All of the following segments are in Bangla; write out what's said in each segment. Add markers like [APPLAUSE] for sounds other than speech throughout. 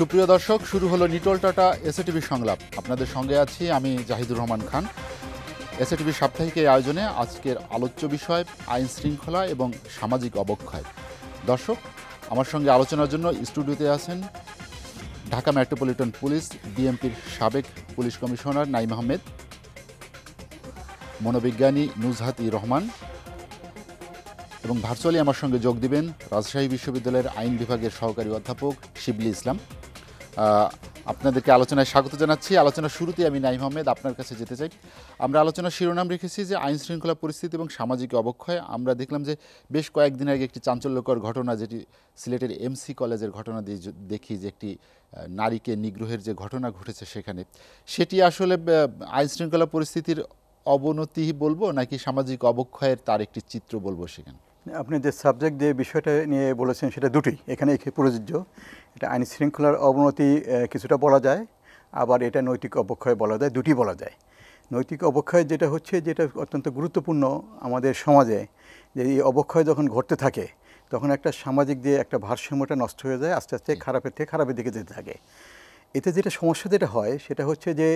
সুপ্রিয় দর্শক শুরু হলো নিটল টাটা এসএটিভি সংলাপ আপনাদের সঙ্গে আছি আমি জাহিদুর রহমান খান এসএটিভি সাপ্তাহিক এই আয়োজনে আজকের আলোচ্য বিষয় আইন শৃঙ্খলা এবং সামাজিক অবক্ষয় দর্শক আমার সঙ্গে আলোচনার জন্য স্টুডিওতে আছেন ঢাকা মেট্রোপলিটন পুলিশ ডিএমপির সাবেক পুলিশ কমিশনার নাইম আহমেদ মনোবিজ্ঞানী নুজহাত ই রহমান এবং ভার্চুয়ালি আমার সঙ্গে যোগ দিবেন রাজশাহী বিশ্ববিদ্যালয়ের আইন বিভাগের সহকারী অধ্যাপক শিবলি ইসলাম আপনাদেরকে আলোচনায় স্বাগত জানাচ্ছি আলোচনা শুরুতে আমি নাইম আহমেদ আপনার কাছে যেতে চাই আমরা আলোচনার শিরোনাম রেখেছি যে আইন শৃঙ্খলা পরিস্থিতি এবং সামাজিক অবক্ষয় আমরা দেখলাম যে বেশ কয়েকদিন আগে একটি চাঞ্চল্যকর ঘটনা যেটি সিলেটের এমসি কলেজের ঘটনা দিয়ে দেখি যে একটি নারীকে নিগ্রহের যে ঘটনা ঘটেছে সেখানে সেটি আসলে আইন শৃঙ্খলা পরিস্থিতির অবনতি বলবো নাকি সামাজিক অবক্ষয়ের তার একটি চিত্র বলবো সেখানে আপনি যে সাবজেক্ট দিয়ে বিষয়টা নিয়ে বলেছেন সেটা দুটি এখানে প্রযোজ্য এটা আইন শৃঙ্খলার অবনতি কিছুটা বলা যায় আবার এটা নৈতিক অবক্ষয় বলা যায় দুটি বলা যায় নৈতিক অবক্ষয় যেটা হচ্ছে যেটা অত্যন্ত গুরুত্বপূর্ণ আমাদের সমাজে যে এই অবক্ষয় যখন ঘটতে থাকে তখন একটা সামাজিক যে একটা ভারসাম্যটা নষ্ট হয়ে যায় আস্তে আস্তে খারাপের থেকে খারাপের দিকে যেতে থাকে এতে যেটা সমস্যা যেটা হয় সেটা হচ্ছে যে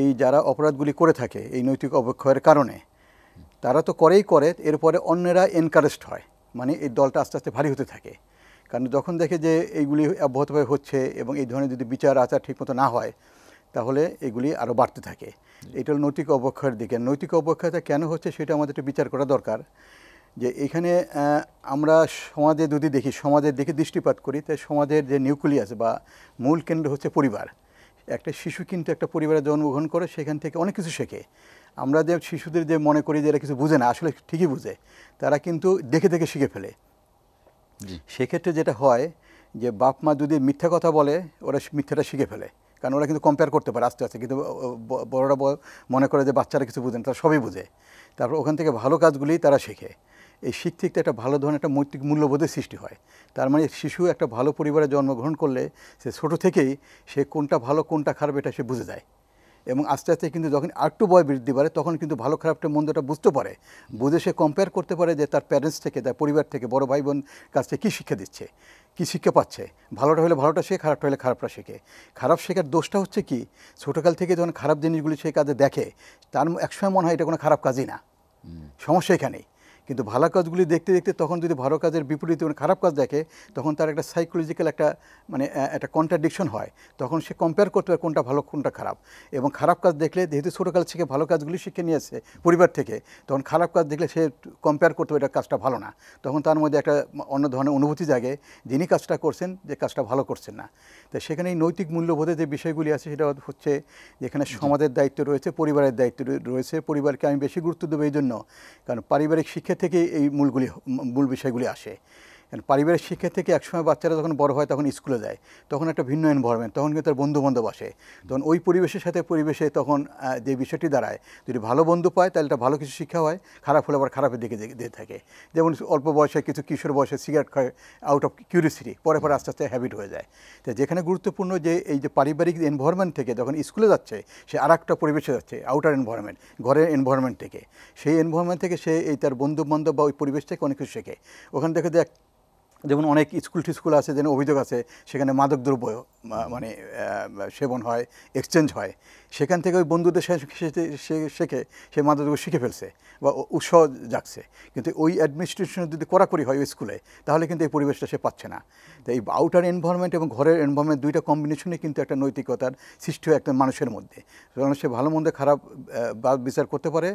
এই যারা অপরাধগুলি করে থাকে এই নৈতিক অবক্ষয়ের কারণে তারা তো করেই করে এরপরে অন্যেরা এনকারেজড হয় মানে এই দলটা আস্তে আস্তে ভারী হতে থাকে কারণ যখন দেখে যে এইগুলি অব্যাহতভাবে হচ্ছে এবং এই ধরনের যদি বিচার আচার ঠিকমতো না হয় তাহলে এগুলি আরও বাড়তে থাকে এটা হলো নৈতিক অবক্ষয়ের দিকে নৈতিক অবক্ষয়তা কেন হচ্ছে সেটা আমাদের একটু বিচার করা দরকার যে এখানে আমরা সমাজে যদি দেখি সমাজের দিকে দৃষ্টিপাত করি তাই সমাজের যে নিউক্লিয়াস বা মূল কেন্দ্র হচ্ছে পরিবার একটা শিশু কিন্তু একটা পরিবারে জন্মগ্রহণ করে সেখান থেকে অনেক কিছু শেখে আমরা যে শিশুদের যে মনে করি যে এরা কিছু বুঝে না আসলে ঠিকই বুঝে তারা কিন্তু দেখে দেখে শিখে ফেলে সেক্ষেত্রে যেটা হয় যে বাপ মা যদি মিথ্যা কথা বলে ওরা মিথ্যাটা শিখে ফেলে কারণ ওরা কিন্তু কম্পেয়ার করতে পারে আস্তে আস্তে কিন্তু বড়রা মনে করে যে বাচ্চারা কিছু বুঝেন তারা সবই বুঝে তারপর ওখান থেকে ভালো কাজগুলি তারা শেখে এই শিক্ষিকতে একটা ভালো ধরনের একটা মৈত্রিক মূল্যবোধের সৃষ্টি হয় তার মানে শিশু একটা ভালো পরিবারে জন্মগ্রহণ করলে সে ছোটো থেকেই সে কোনটা ভালো কোনটা খারাপ এটা সে বুঝে যায় এবং আস্তে আস্তে কিন্তু যখন আরেকটু বয় বৃদ্ধি পারে তখন কিন্তু ভালো খারাপটা মন্দটা বুঝতে পারে বুঝে সে কম্পেয়ার করতে পারে যে তার প্যারেন্টস থেকে তার পরিবার থেকে বড় ভাই বোন কাছ থেকে কী শিক্ষা দিচ্ছে কী শিক্ষা পাচ্ছে ভালোটা হলে ভালোটা শেখে খারাপটা হলে খারাপটা শেখে খারাপ শেখার দোষটা হচ্ছে কি ছোটোকাল থেকে যখন খারাপ জিনিসগুলি সে কাজে দেখে তার একসময় মনে হয় এটা কোনো খারাপ কাজই না সমস্যা এখানেই কিন্তু ভালো কাজগুলি দেখতে দেখতে তখন যদি ভালো কাজের বিপরীতে মানে খারাপ কাজ দেখে তখন তার একটা সাইকোলজিক্যাল একটা মানে একটা কন্ট্রাডিকশন হয় তখন সে কম্পেয়ার করতে পারে কোনটা ভালো কোনটা খারাপ এবং খারাপ কাজ দেখলে যেহেতু ছোটোকাল থেকে ভালো কাজগুলি শিখে নিয়েছে পরিবার থেকে তখন খারাপ কাজ দেখলে সে কম্পেয়ার করতে এটা কাজটা ভালো না তখন তার মধ্যে একটা অন্য ধরনের অনুভূতি জাগে যিনি কাজটা করছেন যে কাজটা ভালো করছেন না তো সেখানে এই নৈতিক মূল্যবোধের যে বিষয়গুলি আছে সেটা হচ্ছে যেখানে সমাজের দায়িত্ব রয়েছে পরিবারের দায়িত্ব রয়েছে পরিবারকে আমি বেশি গুরুত্ব দেবো এই জন্য কারণ পারিবারিক শিক্ষা থেকে এই মূলগুলি মূল বিষয়গুলি আসে কারণ পারিবারিক শিক্ষা থেকে একসময় বাচ্চারা যখন বড় হয় তখন স্কুলে যায় তখন একটা ভিন্ন এনভারমেন্ট তখন কিন্তু তার বন্ধুবান্ধব আসে তখন ওই পরিবেশের সাথে পরিবেশে তখন যে বিষয়টি দাঁড়ায় যদি ভালো বন্ধু পায় তাহলে এটা ভালো কিছু শিক্ষা হয় খারাপ হলে আবার খারাপের দিকে দিয়ে থাকে যেমন অল্প বয়সে কিছু কিশোর বয়সে সিগারেট খায় আউট অফ কিউরিসিটি পরে পরে আস্তে আস্তে হ্যাবিট হয়ে যায় তো যেখানে গুরুত্বপূর্ণ যে এই যে পারিবারিক এনভারমেন্ট থেকে যখন স্কুলে যাচ্ছে সে আর একটা পরিবেশে যাচ্ছে আউটার এনভায়রনমেন্ট ঘরের এনভায়রনমেন্ট থেকে সেই এনভায়রনমেন্ট থেকে সে এই তার বন্ধু বান্ধব বা ওই পরিবেশ থেকে অনেক কিছু শেখে ওখানে দেখে যে যেমন অনেক স্কুল টিস্কুল আছে যেন অভিযোগ আছে সেখানে মাদকদ্রব্য মানে সেবন হয় এক্সচেঞ্জ হয় সেখান থেকে ওই বন্ধুদের সে শেখে সে মাদ্রাসাগুলো শিখে ফেলছে বা উৎসাহ জাগছে কিন্তু ওই অ্যাডমিনিস্ট্রেশন যদি কড়াকড়ি হয় ওই স্কুলে তাহলে কিন্তু এই পরিবেশটা সে পাচ্ছে না তো এই আউটার এনভায়রনমেন্ট এবং ঘরের এনভায়রনমেন্ট দুইটা কম্বিনেশনে কিন্তু একটা নৈতিকতার সৃষ্টি হয় একটা মানুষের মধ্যে কারণ সে ভালো মন্দে খারাপ বিচার করতে পারে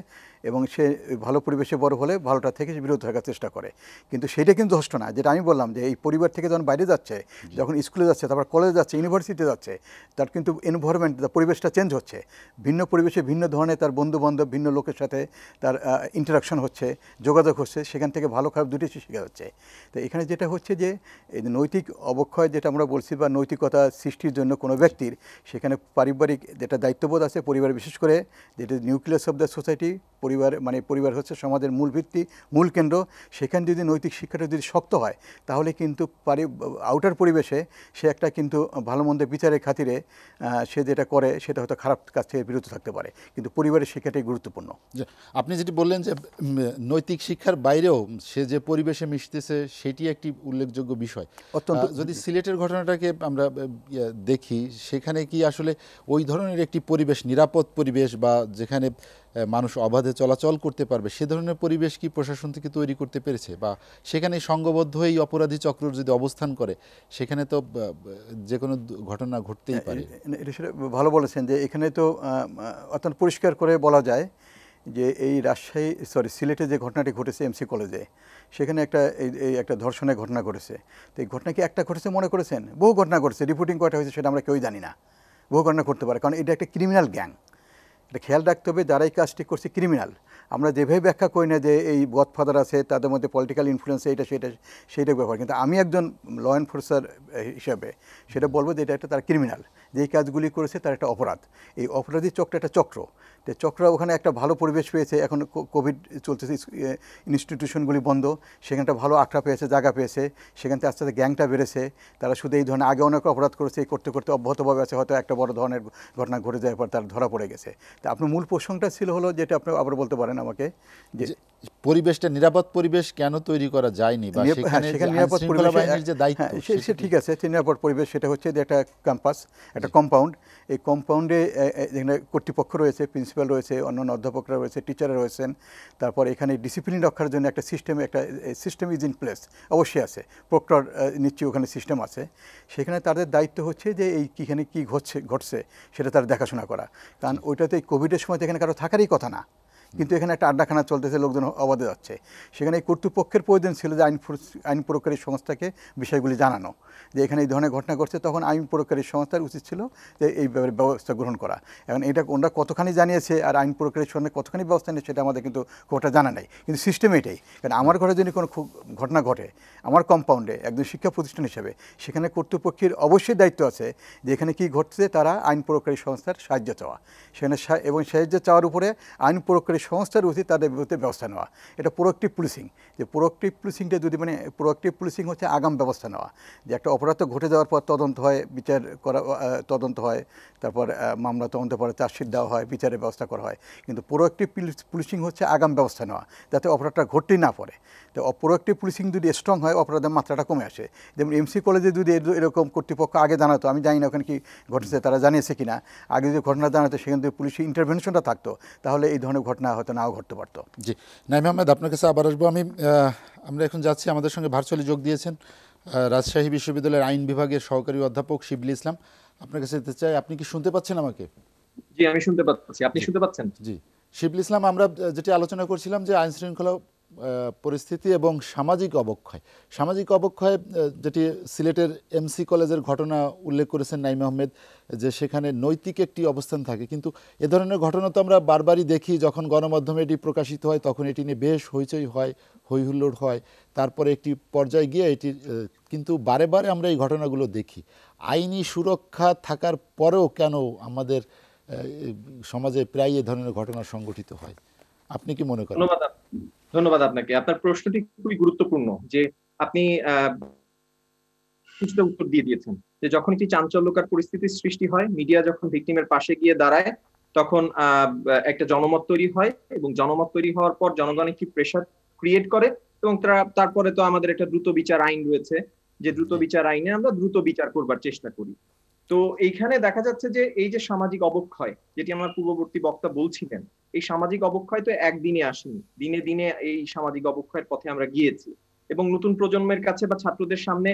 এবং সে ভালো পরিবেশে বড় হলে ভালোটা থেকে সে বিরত থাকার চেষ্টা করে কিন্তু সেটা কিন্তু হষ্ট না যেটা আমি বললাম যে এই পরিবার থেকে যখন বাইরে যাচ্ছে যখন স্কুলে যাচ্ছে তারপর কলেজে যাচ্ছে ইউনিভার্সিটিতে যাচ্ছে তার কিন্তু এনভায়রনমেন্ট পরিবেশটা চেঞ্জ হচ্ছে হচ্ছে ভিন্ন পরিবেশে ভিন্ন ধরনের তার বন্ধুবান্ধব ভিন্ন লোকের সাথে তার ইন্টারাকশন হচ্ছে যোগাযোগ হচ্ছে সেখান থেকে ভালো খারাপ দুটি শিখা যাচ্ছে তো এখানে যেটা হচ্ছে যে নৈতিক অবক্ষয় যেটা আমরা বলছি বা নৈতিকতা সৃষ্টির জন্য কোনো ব্যক্তির সেখানে পারিবারিক যেটা দায়িত্ববোধ আছে পরিবার বিশেষ করে যেটা নিউক্লিয়াস অফ দ্য সোসাইটি পরিবার মানে পরিবার হচ্ছে সমাজের মূল ভিত্তি মূল কেন্দ্র সেখানে যদি নৈতিক শিক্ষাটা যদি শক্ত হয় তাহলে কিন্তু পারি আউটার পরিবেশে সে একটা কিন্তু ভালো মন্দ বিচারের খাতিরে সে যেটা করে সেটা হয়তো খারাপ কাজ থেকে বিরত থাকতে পারে কিন্তু পরিবারের শিক্ষাটাই গুরুত্বপূর্ণ আপনি যেটি বললেন যে নৈতিক শিক্ষার বাইরেও সে যে পরিবেশে মিশতেছে সেটি একটি উল্লেখযোগ্য বিষয় অত্যন্ত যদি সিলেটের ঘটনাটাকে আমরা ইয়ে দেখি সেখানে কি আসলে ওই ধরনের একটি পরিবেশ নিরাপদ পরিবেশ বা যেখানে মানুষ অবাধে চলাচল করতে পারবে সে ধরনের পরিবেশ কি প্রশাসন থেকে তৈরি করতে পেরেছে বা সেখানে হয়ে এই অপরাধী চক্র যদি অবস্থান করে সেখানে তো যে কোনো ঘটনা ঘটতেই পারে ভালো বলেছেন যে এখানে তো অত্যন্ত পরিষ্কার করে বলা যায় যে এই রাজশাহী সরি সিলেটে যে ঘটনাটি ঘটেছে এমসি কলেজে সেখানে একটা এই একটা ধর্ষণের ঘটনা ঘটেছে তো এই ঘটনা কি একটা ঘটেছে মনে করেছেন বহু ঘটনা ঘটেছে রিপোর্টিং কয়টা হয়েছে সেটা আমরা কেউই জানি না বহু ঘটনা করতে পারে কারণ এটা একটা ক্রিমিনাল গ্যাং এটা খেয়াল রাখতে হবে যারা এই কাজটি করছে ক্রিমিনাল আমরা যেভাবে ব্যাখ্যা করি না যে এই গদফাদার আছে তাদের মধ্যে পলিটিক্যাল ইনফ্লুয়েন্স এটা সেটা সেইটা ব্যাপার কিন্তু আমি একজন ল এনফোর্সার হিসাবে সেটা বলবো যে এটা একটা তারা ক্রিমিনাল যে কাজগুলি করেছে তার একটা অপরাধ এই অপরাধী চক্র একটা চক্র চক্রা ওখানে একটা ভালো পরিবেশ পেয়েছে এখন কোভিড চলতেছে ইনস্টিটিউশনগুলি বন্ধ সেখানটা ভালো আখড়া পেয়েছে জায়গা পেয়েছে সেখান থেকে আস্তে আস্তে গ্যাংটা বেড়েছে তারা শুধু এই ধরনের আগে অনেক অপরাধ করেছে এই করতে করতে অব্যাহতভাবে আছে হয়তো একটা বড় ধরনের ঘটনা ঘটে যাওয়ার পর তারা ধরা পড়ে গেছে তা আপনার মূল প্রসঙ্গটা ছিল হলো যেটা আপনি আবার বলতে পারেন আমাকে যে পরিবেশটা নিরাপদ পরিবেশ কেন তৈরি করা যায়নি বা হ্যাঁ, সেখানে নিরাপদ পরিবেশ হ্যাঁ, হ্যাঁ, সে ঠিক আছে নিরাপদ পরিবেশ সেটা হচ্ছে যে একটা ক্যাম্পাস একটা কম্পাউন্ড এই কম্পাউন্ডে যেখানে কর্তৃপক্ষ রয়েছে প্রিন্সিপাল রয়েছে অন্যান্য অধ্যাপকরা রয়েছে টিচাররা রয়েছেন তারপর এখানে ডিসিপ্লিন রক্ষার জন্য একটা সিস্টেম একটা সিস্টেম ইজ ইন প্লেস অবশ্যই আছে প্রক্টর নিচ্ছি ওখানে সিস্টেম আছে সেখানে তাদের দায়িত্ব হচ্ছে যে এই কীখানে কী ঘটছে ঘটছে সেটা তার দেখাশোনা করা কারণ ওইটাতে কোভিডের সময় তো এখানে কারো থাকারই কথা না কিন্তু এখানে একটা আড্ডাখানা চলতেছে লোকজন অবাধে যাচ্ছে সেখানে কর্তৃপক্ষের প্রয়োজন ছিল যে আইন আইন প্রয়োগকারী সংস্থাকে বিষয়গুলি জানানো যে এখানে এই ধরনের ঘটনা ঘটছে তখন আইন প্রয়োগকারী সংস্থার উচিত ছিল যে এই ব্যাপারে ব্যবস্থা গ্রহণ করা এখন এটা ওনারা কতখানি জানিয়েছে আর আইন প্রয়োগকারীর সঙ্গে কতখানি ব্যবস্থা নিয়েছে সেটা আমাদের কিন্তু খুব একটা জানা নেই কিন্তু সিস্টেম এটাই কারণ আমার ঘরে যদি কোনো ঘটনা ঘটে আমার কম্পাউন্ডে একজন শিক্ষা প্রতিষ্ঠান হিসেবে সেখানে কর্তৃপক্ষের অবশ্যই দায়িত্ব আছে যে এখানে কী ঘটছে তারা আইন প্রয়োগকারী সংস্থার সাহায্য চাওয়া সেখানে এবং সাহায্য চাওয়ার উপরে আইন প্রয়োগকারী সরকারি মানে সংস্থার উচিত তাদের বিরুদ্ধে ব্যবস্থা নেওয়া এটা প্রোয়াক্টিভ পুলিশিং যে প্রোয়াক্টিভ পুলিশিংটা যদি মানে প্রোয়াক্টিভ পুলিশিং হচ্ছে আগাম ব্যবস্থা নেওয়া যে একটা অপরাধ ঘটে যাওয়ার পর তদন্ত হয় বিচার করা তদন্ত হয় তারপর মামলা তদন্ত পরে চার্জশিট দেওয়া হয় বিচারের ব্যবস্থা করা হয় কিন্তু প্রোয়াক্টিভ পুলিশিং হচ্ছে আগাম ব্যবস্থা নেওয়া যাতে অপরাধটা ঘটতেই না পড়ে তো প্রোয়াক্টিভ পুলিশিং যদি স্ট্রং হয় অপরাধের মাত্রাটা কমে আসে যেমন এমসি কলেজে যদি এরকম কর্তৃপক্ষ আগে জানাতো আমি জানি না ওখানে কি ঘটেছে তারা জানিয়েছে কিনা আগে যদি ঘটনা জানাতো সেখান থেকে পুলিশের ইন্টারভেনশনটা থাকতো তাহলে এই ধরনের ঘটনা ঘটনা হয়তো নাও ঘটতে পারতো জি নাইম আহমেদ আপনার কাছে আবার আসবো আমি আমরা এখন যাচ্ছি আমাদের সঙ্গে ভার্চুয়ালি যোগ দিয়েছেন রাজশাহী বিশ্ববিদ্যালয়ের আইন বিভাগের সহকারী অধ্যাপক শিবলি ইসলাম আপনার কাছে যেতে চাই আপনি কি শুনতে পাচ্ছেন আমাকে জি আমি শুনতে পাচ্ছি আপনি শুনতে পাচ্ছেন জি শিবলি ইসলাম আমরা যেটি আলোচনা করছিলাম যে আইন শৃঙ্খলা পরিস্থিতি এবং সামাজিক অবক্ষয় সামাজিক অবক্ষয় যেটি সিলেটের এমসি কলেজের ঘটনা উল্লেখ করেছেন নাইম আহমেদ যে সেখানে নৈতিক একটি অবস্থান থাকে কিন্তু এ ধরনের ঘটনা তো আমরা বারবারই দেখি যখন গণমাধ্যমে এটি প্রকাশিত হয় তখন এটি নিয়ে বেশ হইচই হয় হুল্লোড় হয় তারপরে একটি পর্যায়ে গিয়ে এটি কিন্তু বারে বারে আমরা এই ঘটনাগুলো দেখি আইনি সুরক্ষা থাকার পরেও কেন আমাদের সমাজে প্রায় এ ধরনের ঘটনা সংঘটিত হয় আপনি কি মনে করেন ধন্যবাদ আপনাকে আপনার প্রশ্নটি খুবই গুরুত্বপূর্ণ যে আপনি কিছুটা উত্তর দিয়ে দিয়েছেন যে যখন একটি চাঞ্চল্যকার পরিস্থিতির সৃষ্টি হয় মিডিয়া যখন ভিকটিমের পাশে গিয়ে দাঁড়ায় তখন একটা জনমত তৈরি হয় এবং জনমত তৈরি হওয়ার পর জনগণ একটি প্রেশার ক্রিয়েট করে এবং তারপরে তো আমাদের একটা দ্রুত বিচার আইন রয়েছে যে দ্রুত বিচার আইনে আমরা দ্রুত বিচার করবার চেষ্টা করি তো এইখানে দেখা যাচ্ছে যে এই যে সামাজিক অবক্ষয় যেটি আমার পূর্ববর্তী বক্তা বলছিলেন এই সামাজিক অবক্ষয় তো একদিনে আসেনি দিনে দিনে এই সামাজিক অবক্ষয়ের পথে আমরা গিয়েছি এবং নতুন প্রজন্মের কাছে বা ছাত্রদের সামনে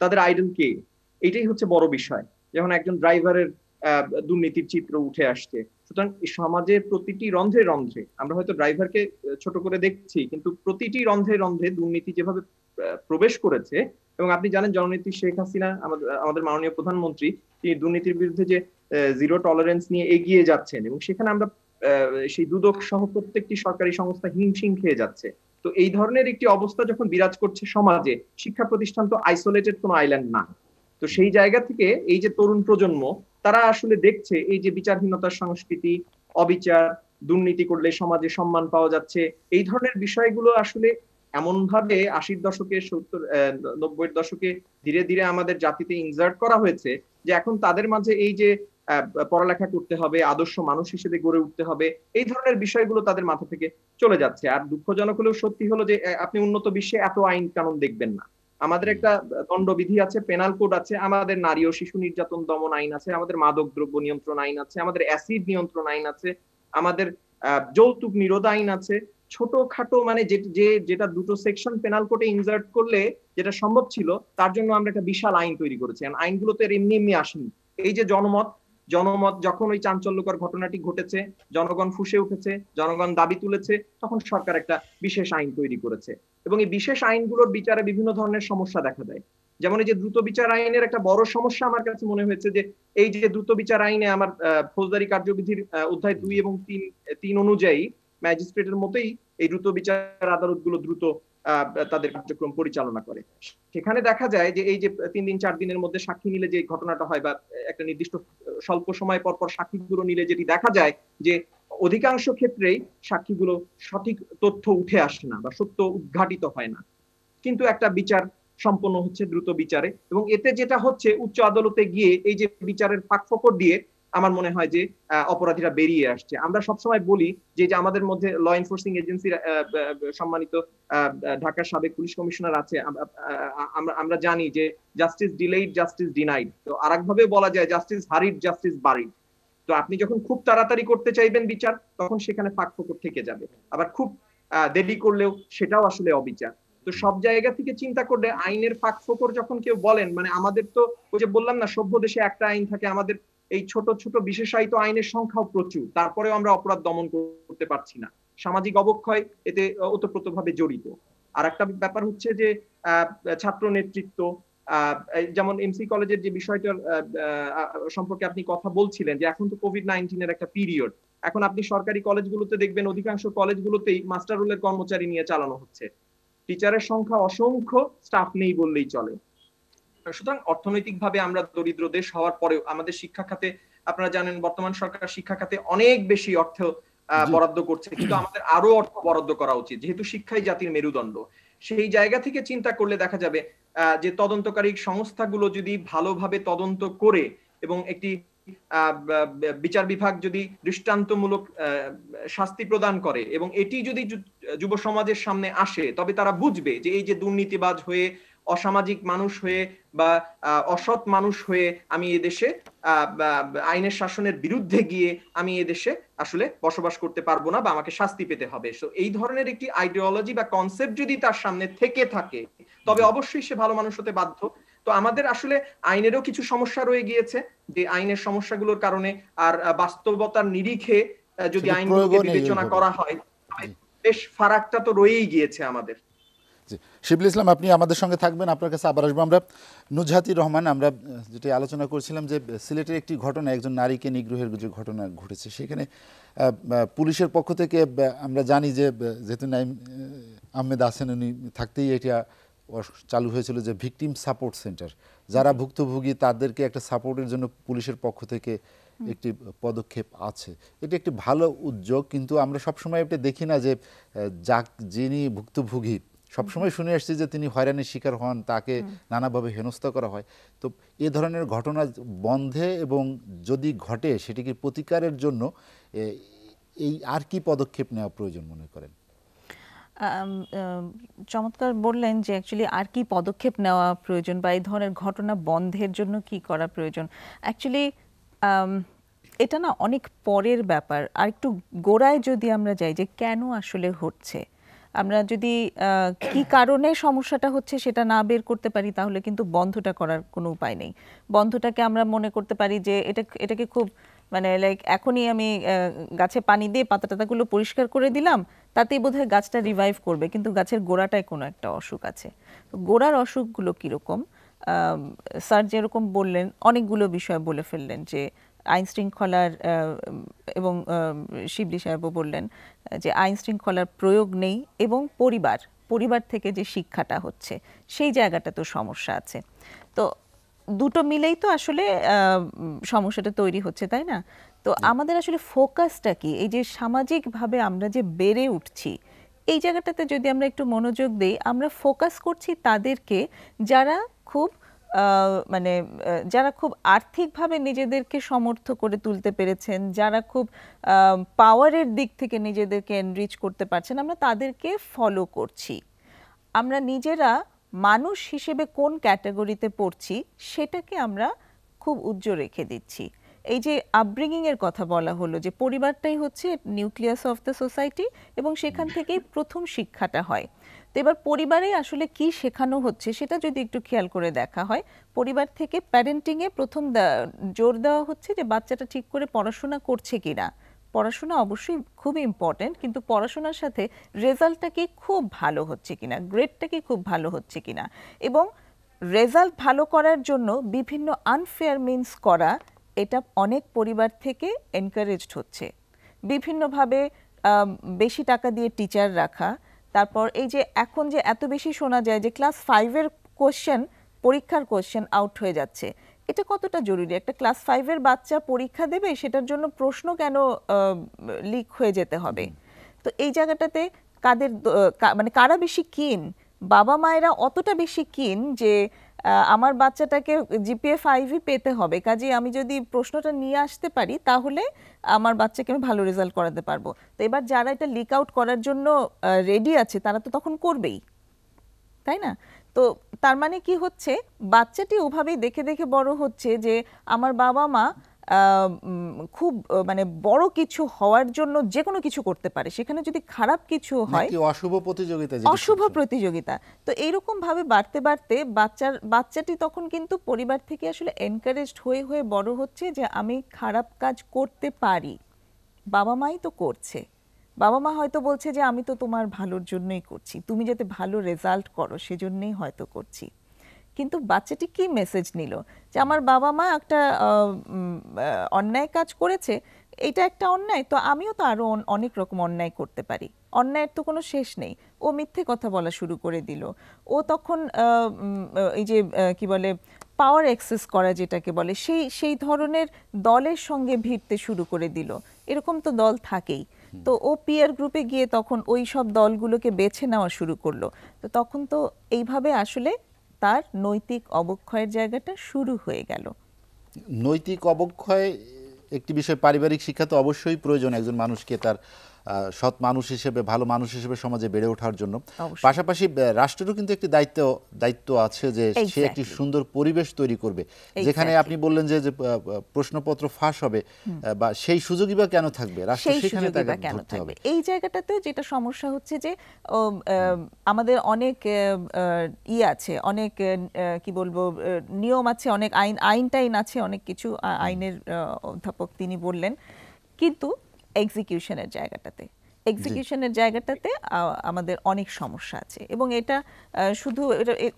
তাদের আইডল কে এটাই হচ্ছে বড় বিষয় যেমন একজন ড্রাইভারের দুর্নীতির চিত্র উঠে আসছে সুতরাং সমাজের প্রতিটি রন্ধ্রে রন্ধ্রে আমরা হয়তো ড্রাইভারকে ছোট করে দেখছি কিন্তু প্রতিটি রন্ধ্রে রন্ধ্রে দুর্নীতি যেভাবে প্রবেশ করেছে এবং আপনি জানেন জননীতি শেখ হাসিনা আমাদের মাননীয় প্রধানমন্ত্রী তিনি দুর্নীতির বিরুদ্ধে যে জিরো টলারেন্স নিয়ে এগিয়ে যাচ্ছেন এবং সেখানে আমরা সেই দুদক সহ প্রত্যেকটি সরকারি সংস্থা হিমশিম খেয়ে যাচ্ছে তো এই ধরনের একটি অবস্থা যখন বিরাজ করছে সমাজে শিক্ষা প্রতিষ্ঠান তো আইসোলেটেড কোনো আইল্যান্ড না তো সেই জায়গা থেকে এই যে তরুণ প্রজন্ম তারা আসলে দেখছে এই যে বিচারহীনতার সংস্কৃতি অবিচার দুর্নীতি করলে সমাজে সম্মান পাওয়া যাচ্ছে এই ধরনের বিষয়গুলো আসলে এমন ভাবে আশির দশকে সত্তর নব্বই দশকে ধীরে ধীরে আমাদের জাতিতে ইনজার্ট করা হয়েছে যে এখন তাদের মাঝে এই যে পড়ালেখা করতে হবে আদর্শ মানুষ হিসেবে গড়ে উঠতে হবে এই ধরনের বিষয়গুলো তাদের মাথা থেকে চলে যাচ্ছে আর দুঃখজনক হলেও সত্যি হলো যে আপনি উন্নত বিশ্বে এত আইন কানুন দেখবেন না আমাদের একটা দণ্ডবিধি আছে পেনাল কোড আছে আমাদের নারী ও শিশু নির্যাতন দমন আইন আছে আমাদের মাদক দ্রব্য নিয়ন্ত্রণ আইন আছে আমাদের অ্যাসিড নিয়ন্ত্রণ আইন আছে আমাদের যৌতুক নিরোধ আইন আছে ছোটখাটো মানে যে যেটা দুটো সেকশন পেনাল কোডে ইনজার্ট করলে যেটা সম্ভব ছিল তার জন্য আমরা একটা বিশাল আইন তৈরি করেছি আইনগুলো তো এমনি এমনি আসেনি এই যে জনমত জনমত যখন ওই চাঞ্চল্যকর ঘটনাটি ঘটেছে জনগণ ফুসে উঠেছে জনগণ দাবি তুলেছে তখন সরকার একটা বিশেষ আইন তৈরি করেছে এবং এই বিশেষ আইনগুলোর বিচারে বিভিন্ন ধরনের সমস্যা দেখা দেয় যেমন এই যে দ্রুত বিচার আইনের একটা বড় সমস্যা আমার কাছে মনে হয়েছে যে এই যে দ্রুত বিচার আইনে আমার ফৌজদারি কার্যবিধির অধ্যায় দুই এবং তিন তিন অনুযায়ী ম্যাজিস্ট্রেটের মতোই এই দ্রুত বিচার আদালতগুলো দ্রুত তাদের কার্যক্রম পরিচালনা করে সেখানে দেখা যায় যে এই যে তিন দিন চার দিনের মধ্যে সাক্ষী নিলে যে ঘটনাটা হয় বা একটা নির্দিষ্ট স্বল্প সময় পর পর সাক্ষীগুলো নিলে যেটি দেখা যায় যে অধিকাংশ ক্ষেত্রেই সাক্ষীগুলো সঠিক তথ্য উঠে আসে না বা সত্য উদ্ঘাটিত হয় না কিন্তু একটা বিচার সম্পন্ন হচ্ছে দ্রুত বিচারে এবং এতে যেটা হচ্ছে উচ্চ আদালতে গিয়ে এই যে বিচারের ফাঁকফকর দিয়ে আমার মনে হয় যে অপরাধীরা বেরিয়ে আসছে আমরা সবসময় বলি যে যে আমাদের মধ্যে ল এনফোর্সিং এজেন্সির সম্মানিত ঢাকার সাবেক পুলিশ কমিশনার আছে আমরা জানি যে জাস্টিস ডিলেইড জাস্টিস ডিনাইড তো আর একভাবে বলা যায় জাস্টিস হারিড জাস্টিস বাড়িড তো আপনি যখন খুব তাড়াতাড়ি করতে চাইবেন বিচার তখন সেখানে ফাঁক ফোকর থেকে যাবে আবার খুব দেরি করলেও সেটাও আসলে অবিচার তো সব জায়গা থেকে চিন্তা করলে আইনের ফাঁক ফোকর যখন কেউ বলেন মানে আমাদের তো ওই যে বললাম না সভ্য দেশে একটা আইন থাকে আমাদের এই ছোট ছোট বিশেষায়িত আইনের সংখ্যাও প্রচুর তারপরেও আমরা অপরাধ দমন করতে পারছি না সামাজিক অবক্ষয় এতে ওতপ্রোতভাবে জড়িত আর একটা ব্যাপার হচ্ছে যে ছাত্র নেতৃত্ব যেমন এমসি কলেজের যে বিষয়টার সম্পর্কে আপনি কথা বলছিলেন যে এখন তো কোভিড নাইন্টিনের একটা পিরিয়ড এখন আপনি সরকারি কলেজগুলোতে দেখবেন অধিকাংশ কলেজগুলোতেই মাস্টার রোলের কর্মচারী নিয়ে চালানো হচ্ছে টিচারের সংখ্যা অসংখ্য স্টাফ নেই বললেই চলে সুতরাং অর্থনৈতিকভাবে আমরা দরিদ্র দেশ হওয়ার পরেও আমাদের শিক্ষা খাতে আপনারা জানেন বর্তমান সরকার শিক্ষা খাতে অনেক বেশি অর্থ বরাদ্দ করছে কিন্তু আমাদের আরো অর্থ বরাদ্দ করা উচিত যেহেতু শিক্ষাই জাতির মেরুদণ্ড সেই জায়গা থেকে চিন্তা করলে দেখা যাবে যে তদন্তকারী সংস্থাগুলো যদি ভালোভাবে তদন্ত করে এবং একটি বিচার বিভাগ যদি দৃষ্টান্তমূলক শাস্তি প্রদান করে এবং এটি যদি যুব সমাজের সামনে আসে তবে তারা বুঝবে যে এই যে দুর্নীতিবাজ হয়ে অসামাজিক মানুষ হয়ে বা অসৎ মানুষ হয়ে আমি এদেশে আইনের শাসনের বিরুদ্ধে গিয়ে আমি এদেশে আসলে বসবাস করতে পারবো না বা আমাকে শাস্তি পেতে হবে সো এই ধরনের একটি আইডিওলজি বা কনসেপ্ট যদি তার সামনে থেকে থাকে তবে অবশ্যই সে ভালো মানুষ হতে বাধ্য তো আমাদের আসলে আইনেরও কিছু সমস্যা রয়ে গিয়েছে যে আইনের সমস্যাগুলোর কারণে আর বাস্তবতার নিরিখে যদি আইন বিবেচনা করা হয় বেশ ফারাকটা তো রয়েই গিয়েছে আমাদের জি শিবুল ইসলাম আপনি আমাদের সঙ্গে থাকবেন আপনার কাছে আবার আসবো আমরা নুজহাতি রহমান আমরা যেটি আলোচনা করছিলাম যে সিলেটের একটি ঘটনা একজন নারীকে নিগ্রহের যে ঘটনা ঘটেছে সেখানে পুলিশের পক্ষ থেকে আমরা জানি যে যেহেতু নাইম আহমেদ আসেন উনি থাকতেই এটা চালু হয়েছিল যে ভিকটিম সাপোর্ট সেন্টার যারা ভুক্তভোগী তাদেরকে একটা সাপোর্টের জন্য পুলিশের পক্ষ থেকে একটি পদক্ষেপ আছে এটি একটি ভালো উদ্যোগ কিন্তু আমরা সবসময় এটা দেখি না যে যাক যিনি ভুক্তভোগী সবসময় শুনে আসছে যে তিনি হয়রানির শিকার হন তাকে নানাভাবে হেনস্থা করা হয় তো এ ধরনের ঘটনা বন্ধে এবং যদি ঘটে সেটিকে প্রতিকারের জন্য এই আর কি পদক্ষেপ নেওয়া প্রয়োজন মনে করেন চমৎকার বললেন যে অ্যাকচুয়ালি আর কি পদক্ষেপ নেওয়া প্রয়োজন বা এই ধরনের ঘটনা বন্ধের জন্য কি করা প্রয়োজন অ্যাকচুয়ালি এটা না অনেক পরের ব্যাপার আর একটু গোড়ায় যদি আমরা যাই যে কেন আসলে হচ্ছে আমরা যদি কি কারণে সমস্যাটা হচ্ছে সেটা না বের করতে পারি তাহলে কিন্তু বন্ধটা করার কোনো উপায় নেই বন্ধটাকে আমরা মনে করতে পারি যে এটা এটাকে খুব মানে লাইক এখনই আমি গাছে পানি দিয়ে পাতা টাতাগুলো পরিষ্কার করে দিলাম তাতেই বোধহয় গাছটা রিভাইভ করবে কিন্তু গাছের গোড়াটায় কোনো একটা অসুখ আছে তো গোড়ার অসুখগুলো কীরকম স্যার যেরকম বললেন অনেকগুলো বিষয় বলে ফেললেন যে আইনশৃঙ্খলার এবং শিবলি সাহেবও বললেন যে আইনশৃঙ্খলার প্রয়োগ নেই এবং পরিবার পরিবার থেকে যে শিক্ষাটা হচ্ছে সেই জায়গাটা তো সমস্যা আছে তো দুটো মিলেই তো আসলে সমস্যাটা তৈরি হচ্ছে তাই না তো আমাদের আসলে ফোকাসটা কি এই যে সামাজিকভাবে আমরা যে বেড়ে উঠছি এই জায়গাটাতে যদি আমরা একটু মনোযোগ দিই আমরা ফোকাস করছি তাদেরকে যারা খুব মানে যারা খুব আর্থিকভাবে নিজেদেরকে সমর্থ করে তুলতে পেরেছেন যারা খুব পাওয়ারের দিক থেকে নিজেদেরকে এনরিচ করতে পারছেন আমরা তাদেরকে ফলো করছি আমরা নিজেরা মানুষ হিসেবে কোন ক্যাটাগরিতে পড়ছি সেটাকে আমরা খুব উজ্জ্বল রেখে দিচ্ছি এই যে আপব্রিঙিংয়ের কথা বলা হলো যে পরিবারটাই হচ্ছে নিউক্লিয়াস অফ দ্য সোসাইটি এবং সেখান থেকেই প্রথম শিক্ষাটা হয় তো এবার পরিবারে আসলে কি শেখানো হচ্ছে সেটা যদি একটু খেয়াল করে দেখা হয় পরিবার থেকে প্যারেন্টিংয়ে প্রথম জোর দেওয়া হচ্ছে যে বাচ্চাটা ঠিক করে পড়াশোনা করছে কিনা পড়াশোনা অবশ্যই খুব ইম্পর্টেন্ট কিন্তু পড়াশোনার সাথে রেজাল্টটা কি খুব ভালো হচ্ছে কিনা গ্রেডটা কি খুব ভালো হচ্ছে কিনা এবং রেজাল্ট ভালো করার জন্য বিভিন্ন আনফেয়ার মিনস করা এটা অনেক পরিবার থেকে এনকারেজড হচ্ছে বিভিন্নভাবে বেশি টাকা দিয়ে টিচার রাখা তারপর এই যে এখন যে এত বেশি শোনা যায় যে ক্লাস ফাইভের কোশ্চেন পরীক্ষার কোশ্চেন আউট হয়ে যাচ্ছে এটা কতটা জরুরি একটা ক্লাস ফাইভের বাচ্চা পরীক্ষা দেবে সেটার জন্য প্রশ্ন কেন লিক হয়ে যেতে হবে তো এই জায়গাটাতে কাদের মানে কারা বেশি কিন বাবা মায়েরা অতটা বেশি কিন যে আমার বাচ্চাটাকে জিপিএ ফাইভই পেতে হবে কাজে আমি যদি প্রশ্নটা নিয়ে আসতে পারি তাহলে আমার বাচ্চাকে আমি ভালো রেজাল্ট করাতে পারবো তো এবার যারা এটা লিক আউট করার জন্য রেডি আছে তারা তো তখন করবেই তাই না তো তার মানে কি হচ্ছে বাচ্চাটি ওভাবেই দেখে দেখে বড় হচ্ছে যে আমার বাবা মা খুব মানে বড় কিছু হওয়ার জন্য যে কোনো কিছু করতে পারে সেখানে যদি খারাপ কিছু হয় অশুভ প্রতিযোগিতা অশুভ প্রতিযোগিতা তো এইরকম ভাবে বাড়তে বাড়তে বাচ্চার বাচ্চাটি তখন কিন্তু পরিবার থেকে আসলে এনকারেজড হয়ে হয়ে বড় হচ্ছে যে আমি খারাপ কাজ করতে পারি বাবা মাই তো করছে বাবা মা হয়তো বলছে যে আমি তো তোমার ভালোর জন্যই করছি তুমি যাতে ভালো রেজাল্ট করো সেজন্যই হয়তো করছি কিন্তু বাচ্চাটি কি মেসেজ নিল যে আমার বাবা মা একটা অন্যায় কাজ করেছে এটা একটা অন্যায় তো আমিও তো আরও অনেক রকম অন্যায় করতে পারি অন্যায়ের তো কোনো শেষ নেই ও মিথ্যে কথা বলা শুরু করে দিল ও তখন এই যে কি বলে পাওয়ার অ্যাক্সেস করা যেটাকে বলে সেই সেই ধরনের দলের সঙ্গে ভিড়তে শুরু করে দিল এরকম তো দল থাকেই তো ও পিয়ার গ্রুপে গিয়ে তখন ওই সব দলগুলোকে বেছে নেওয়া শুরু করলো তো তখন তো এইভাবে আসলে তার নৈতিক অবক্ষয়ের জায়গাটা শুরু হয়ে গেল নৈতিক অবক্ষয় একটি বিষয় পারিবারিক শিক্ষা তো অবশ্যই প্রয়োজন একজন মানুষকে তার সৎ মানুষ হিসেবে ভালো মানুষ হিসেবে সমাজে বেড়ে ওঠার জন্য পাশাপাশি রাষ্ট্রেরও কিন্তু একটি দায়িত্ব দায়িত্ব আছে যে সে একটি সুন্দর পরিবেশ তৈরি করবে যেখানে আপনি বললেন যে প্রশ্নপত্র ফাঁস হবে বা সেই সুযোগই বা কেন থাকবে এই জায়গাটাতে যেটা সমস্যা হচ্ছে যে আমাদের অনেক ই আছে অনেক কি বলবো নিয়ম আছে অনেক আইন আইন টাইন আছে অনেক কিছু আইনের অধ্যাপক তিনি বললেন কিন্তু এক্সিকিউশনের জায়গাটাতে এক্সিকিউশনের জায়গাটাতে আমাদের অনেক সমস্যা আছে এবং এটা শুধু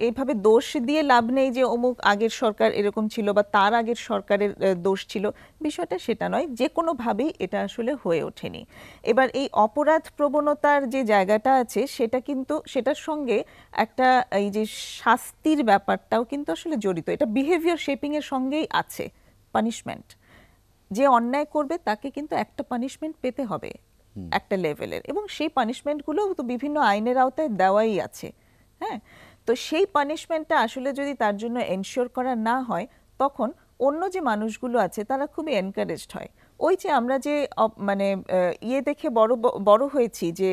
এভাবে দোষ দিয়ে লাভ নেই যে অমুক আগের সরকার এরকম ছিল বা তার আগের সরকারের দোষ ছিল বিষয়টা সেটা নয় যে কোনোভাবেই এটা আসলে হয়ে ওঠেনি এবার এই অপরাধ প্রবণতার যে জায়গাটা আছে সেটা কিন্তু সেটার সঙ্গে একটা এই যে শাস্তির ব্যাপারটাও কিন্তু আসলে জড়িত এটা বিহেভিয়ার শেপিংয়ের সঙ্গেই আছে পানিশমেন্ট যে অন্যায় করবে তাকে কিন্তু একটা পানিশমেন্ট পেতে হবে একটা লেভেলের এবং সেই পানিশমেন্টগুলো তো বিভিন্ন আইনের আওতায় দেওয়াই আছে হ্যাঁ তো সেই পানিশমেন্টটা আসলে যদি তার জন্য এনশিওর করা না হয় তখন অন্য যে মানুষগুলো আছে তারা খুবই এনকারেজড হয় ওই যে আমরা যে মানে ইয়ে দেখে বড় বড় হয়েছি যে